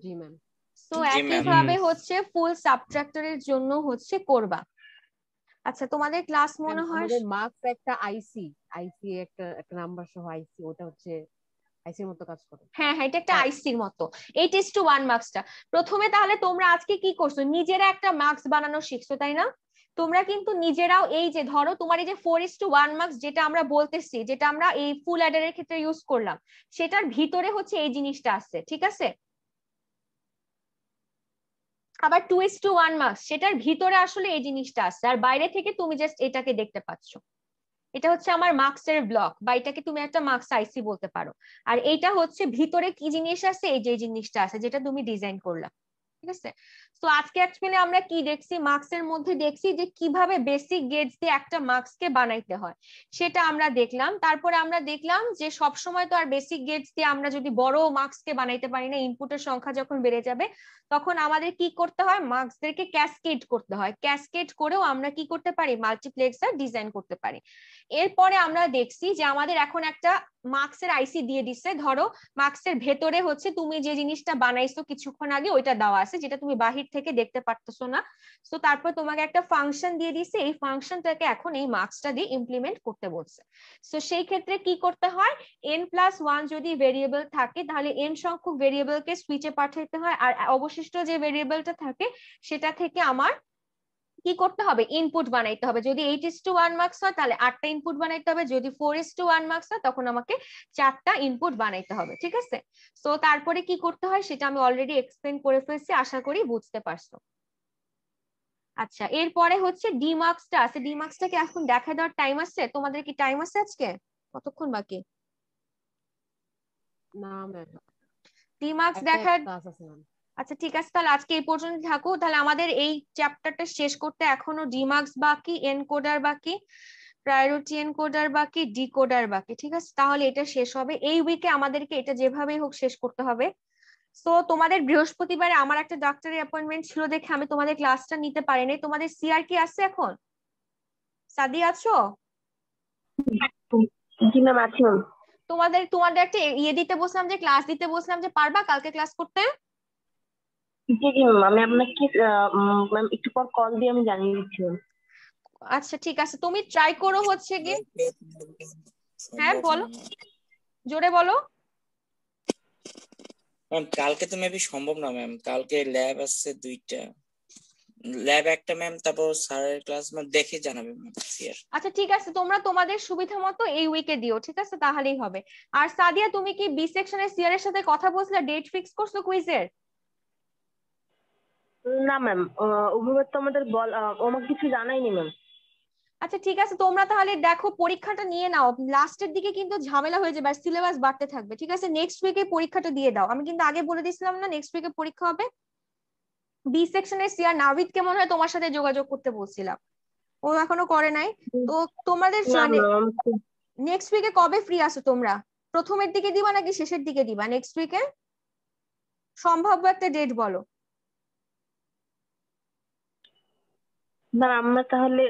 জি ম্যাম তো একইভাবে হচ্ছে ফুল সাবট্রাক্টরের জন্য হচ্ছে করবা আচ্ছা তোমাদের ক্লাস মনে হয় মার্কস একটা আইসি আইসি একটা একটা নাম্বার সহ আইসি ওটা হচ্ছে আইসির মতো কাজ করে হ্যাঁ হ্যাঁ এটা একটা আইসির মতো এইট টেস্ট টু ওয়ান মার্কসটা প্রথমে তাহলে তোমরা আজকে কি করছো নিজেরা একটা মার্কস বানানো শিখছো তাই না তোমরা কিন্তু নিজেরাও এই যে ধরো তোমার এই যে four is to one mux যেটা আমরা বলতেছি যেটা আমরা এই ফুল অ্যাডারের ক্ষেত্রে ইউজ করলাম সেটার ভিতরে হচ্ছে এই জিনিসটা আছে ঠিক আছে আবার two is to one mux সেটার ভিতরে আসলে এই জিনিসটা আসছে আর বাইরে থেকে তুমি জাস্ট এটাকে দেখতে পাচ্ছ এটা হচ্ছে আমার মার্কসের ব্লক বা এটাকে তুমি একটা মার্কস আইসি বলতে পারো আর এটা হচ্ছে ভিতরে কি জিনিস আছে এই যে জিনিসটা আছে যেটা তুমি ডিজাইন করলাম ঠিক আছে তো আজকে অ্যাকচুয়ালি আমরা কি দেখছি মার্কসের মধ্যে দেখছি যে কিভাবে বেসিক গেজ দিয়ে একটা মার্কসকে বানাইতে হয় সেটা আমরা দেখলাম তারপরে আমরা দেখলাম যে সব সময় তো আর বেসিক গেজ দিয়ে আমরা যদি বড় মার্কসকে বানাইতে পারি না ইনপুটের সংখ্যা যখন বেড়ে যাবে তখন আমাদের কি করতে হয় মাস্কদেরকে ক্যাসকেট করতে হয় ক্যাসকেট করেও আমরা কি করতে পারি মাল্টিপ্লেক্সার ডিজাইন করতে পারি এরপরে আমরা দেখছি যে আমাদের এখন একটা মাস্কের আইসি দিয়ে দিচ্ছে ধরো মাস্কের ভেতরে হচ্ছে তুমি যে জিনিসটা বানাইছো কিছুক্ষণ আগে ওইটা দেওয়া আছে যেটা তুমি বাহির থেকে দেখতে পারতেছো না তো তারপর তোমাকে একটা ফাংশন দিয়ে দিচ্ছে এই ফাংশনটাকে এখন এই মাস্কটা দিয়ে ইমপ্লিমেন্ট করতে বলছে তো সেই ক্ষেত্রে কি করতে হয় এন প্লাস ওয়ান যদি ভেরিয়েবল থাকে তাহলে এন সংখ্যক ভেরিয়েবলকে সুইচে পাঠাতে হয় আর অবশ্যই অবশিষ্ট যে ভেরিয়েবলটা থাকে সেটা থেকে আমার কি করতে হবে ইনপুট বানাইতে হবে যদি eight is to one mux হয় তাহলে আটটা ইনপুট বানাইতে হবে যদি four is to one mux হয় তখন আমাকে চারটা ইনপুট বানাইতে হবে ঠিক আছে সো তারপরে কি করতে হয় সেটা আমি অলরেডি এক্সপ্লেন করে ফেলছি আশা করি বুঝতে পারছো আচ্ছা এরপরে হচ্ছে ডি মার্কসটা আছে ডি মার্কসটা কি এখন দেখা দেওয়ার টাইম আছে তোমাদের কি টাইম আছে আজকে কতক্ষণ বাকি না ম্যাম ডি মার্কস দেখার আচ্ছা ঠিক আছে তাহলে আজকে এই পর্যন্ত থাকো তাহলে আমাদের এই চ্যাপ্টারটা শেষ করতে এখনো ডিমার্কস বাকি এনকোডার বাকি প্রায়োরিটি এনকোডার বাকি ডিকোডার বাকি ঠিক আছে তাহলে এটা শেষ হবে এই উইকে আমাদেরকে এটা যেভাবেই হোক শেষ করতে হবে সো তোমাদের বৃহস্পতিবারে আমার একটা ডাক্তারের অ্যাপয়েন্টমেন্ট ছিল দেখে আমি তোমাদের ক্লাসটা নিতে পারিনি তোমাদের সিআর কি আছে এখন সাদি আছো জি ম্যাম আছি তোমাদের তোমাদের একটা ইয়ে দিতে বসলাম যে ক্লাস দিতে বসলাম যে পারবা কালকে ক্লাস করতে জি জি ম্যাম আমি আপনাকে ম্যাম একটু পর কল দিয়ে আমি জানিয়ে দিচ্ছি আচ্ছা ঠিক আছে তুমি ট্রাই করো হচ্ছে গিয়ে হ্যাঁ বলো জোরে বলো ম্যাম কালকে তো মেবি সম্ভব না ম্যাম কালকে ল্যাব আছে দুইটা ল্যাব একটা ম্যাম তারপর স্যারের ক্লাস ম্যাম দেখে জানাবে ম্যাম আচ্ছা ঠিক আছে তোমরা তোমাদের সুবিধা মতো এই উইকে দিও ঠিক আছে তাহলেই হবে আর সাদিয়া তুমি কি বি সেকশনের সিআর এর সাথে কথা বলছিলে ডেট ফিক্স করছো কুইজের না ম্যাম অভিভাবক তো আমাদের বল আমাকে কিছু জানায়নি ম্যাম আচ্ছা ঠিক আছে তোমরা তাহলে দেখো পরীক্ষাটা নিয়ে নাও লাস্টের দিকে কিন্তু ঝামেলা হয়ে যাবে আর সিলেবাস বাড়তে থাকবে ঠিক আছে নেক্সট উইকে পরীক্ষাটা দিয়ে দাও আমি কিন্তু আগে বলে দিয়েছিলাম না নেক্সট উইকে পরীক্ষা হবে বি সেকশনের সিয়ার নাবিদ কেমন হয় তোমার সাথে যোগাযোগ করতে বলছিলাম ও এখনো করে নাই তো তোমাদের নেক্সট মানে উইকে কবে ফ্রি আছো তোমরা প্রথমের দিকে দিবা নাকি শেষের দিকে দিবা নেক্সট উইকে সম্ভাব্য একটা ডেট বলো না আমরা তাহলে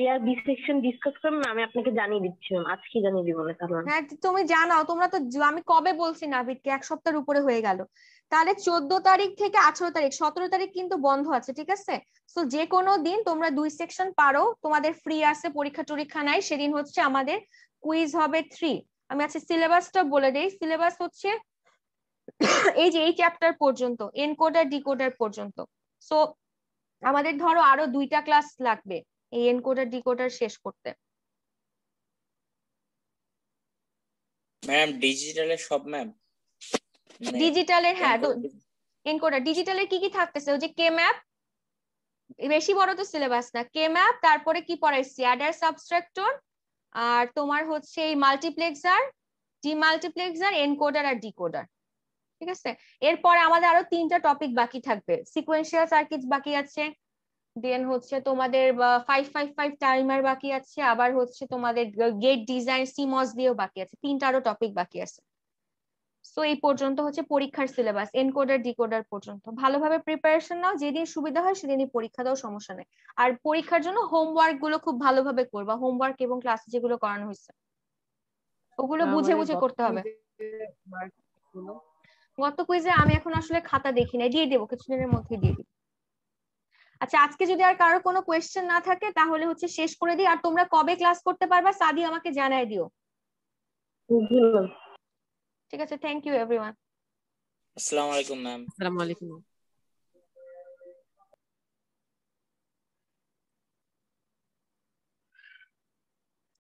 এ আর বি সেকশন ডিসকাস আমি আপনাকে জানিয়ে দিচ্ছি আজকে জানিয়ে দিব না তাহলে হ্যাঁ তুমি জানাও তোমরা তো আমি কবে বলছি নাভিদকে এক সপ্তাহের উপরে হয়ে গেল তাহলে চোদ্দ তারিখ থেকে আঠারো তারিখ সতেরো তারিখ কিন্তু বন্ধ আছে ঠিক আছে তো যে কোনো দিন তোমরা দুই সেকশন পারো তোমাদের ফ্রি আছে পরীক্ষা টরীক্ষা নাই সেদিন হচ্ছে আমাদের কুইজ হবে থ্রি আমি আজকে সিলেবাসটা বলে দিই সিলেবাস হচ্ছে <coughs> এই যে এই চ্যাপ্টার পর্যন্ত এনকোডার ডিকোডার পর্যন্ত সো আমাদের ধরো আরো দুইটা ক্লাস লাগবে এই এনকোডার ডিকোডার শেষ করতে ম্যাম ডিজিটালের সব ম্যাম ডিজিটালের হ্যাঁ এনকোডার ডিজিটালের কি কি থাকতেছে ওই যে কে ম্যাপ বেশি বড় তো সিলেবাস না কে ম্যাপ তারপরে কি পড়াইছি অ্যাডার সাবস্ট্রাক্টর আর তোমার হচ্ছে এই মাল্টিপ্লেক্সার ডি মাল্টিপ্লেক্সার এনকোডার আর ডিকোডার ঠিক আছে এরপরে আমাদের আরো তিনটা টপিক বাকি থাকবে সিকুয়েন্সিয়াল সার্কিট বাকি আছে দেন হচ্ছে তোমাদের ফাইভ ফাইভ ফাইভ টাইমার বাকি আছে আবার হচ্ছে তোমাদের গেট ডিজাইন সিমস দিয়েও বাকি আছে তিনটা আরো টপিক বাকি আছে সো এই পর্যন্ত হচ্ছে পরীক্ষার সিলেবাস এনকোডার ডিকোডার পর্যন্ত ভালোভাবে প্রিপারেশন নাও যেদিন সুবিধা হয় সেদিনই পরীক্ষা দাও সমস্যা নেই আর পরীক্ষার জন্য হোমওয়ার্ক গুলো খুব ভালোভাবে করবা হোমওয়ার্ক এবং ক্লাস যেগুলো করানো হয়েছে ওগুলো হ্যাঁ, বুঝে মানে বুঝে করতে হবে গত কুইজে আমি এখন আসলে খাতা দেখি নাই দিয়ে দেবো কিছুদিনের মধ্যে দিয়ে দিব আচ্ছা আজকে যদি আর কারো কোনো কোয়েশ্চেন না থাকে তাহলে হচ্ছে শেষ করে দিই আর তোমরা কবে ক্লাস করতে পারবা সাদি আমাকে জানাই দিও ঠিক আছে থ্যাংক ইউ এভরিওয়ান আসসালামু আলাইকুম ম্যাম আসসালামু আলাইকুম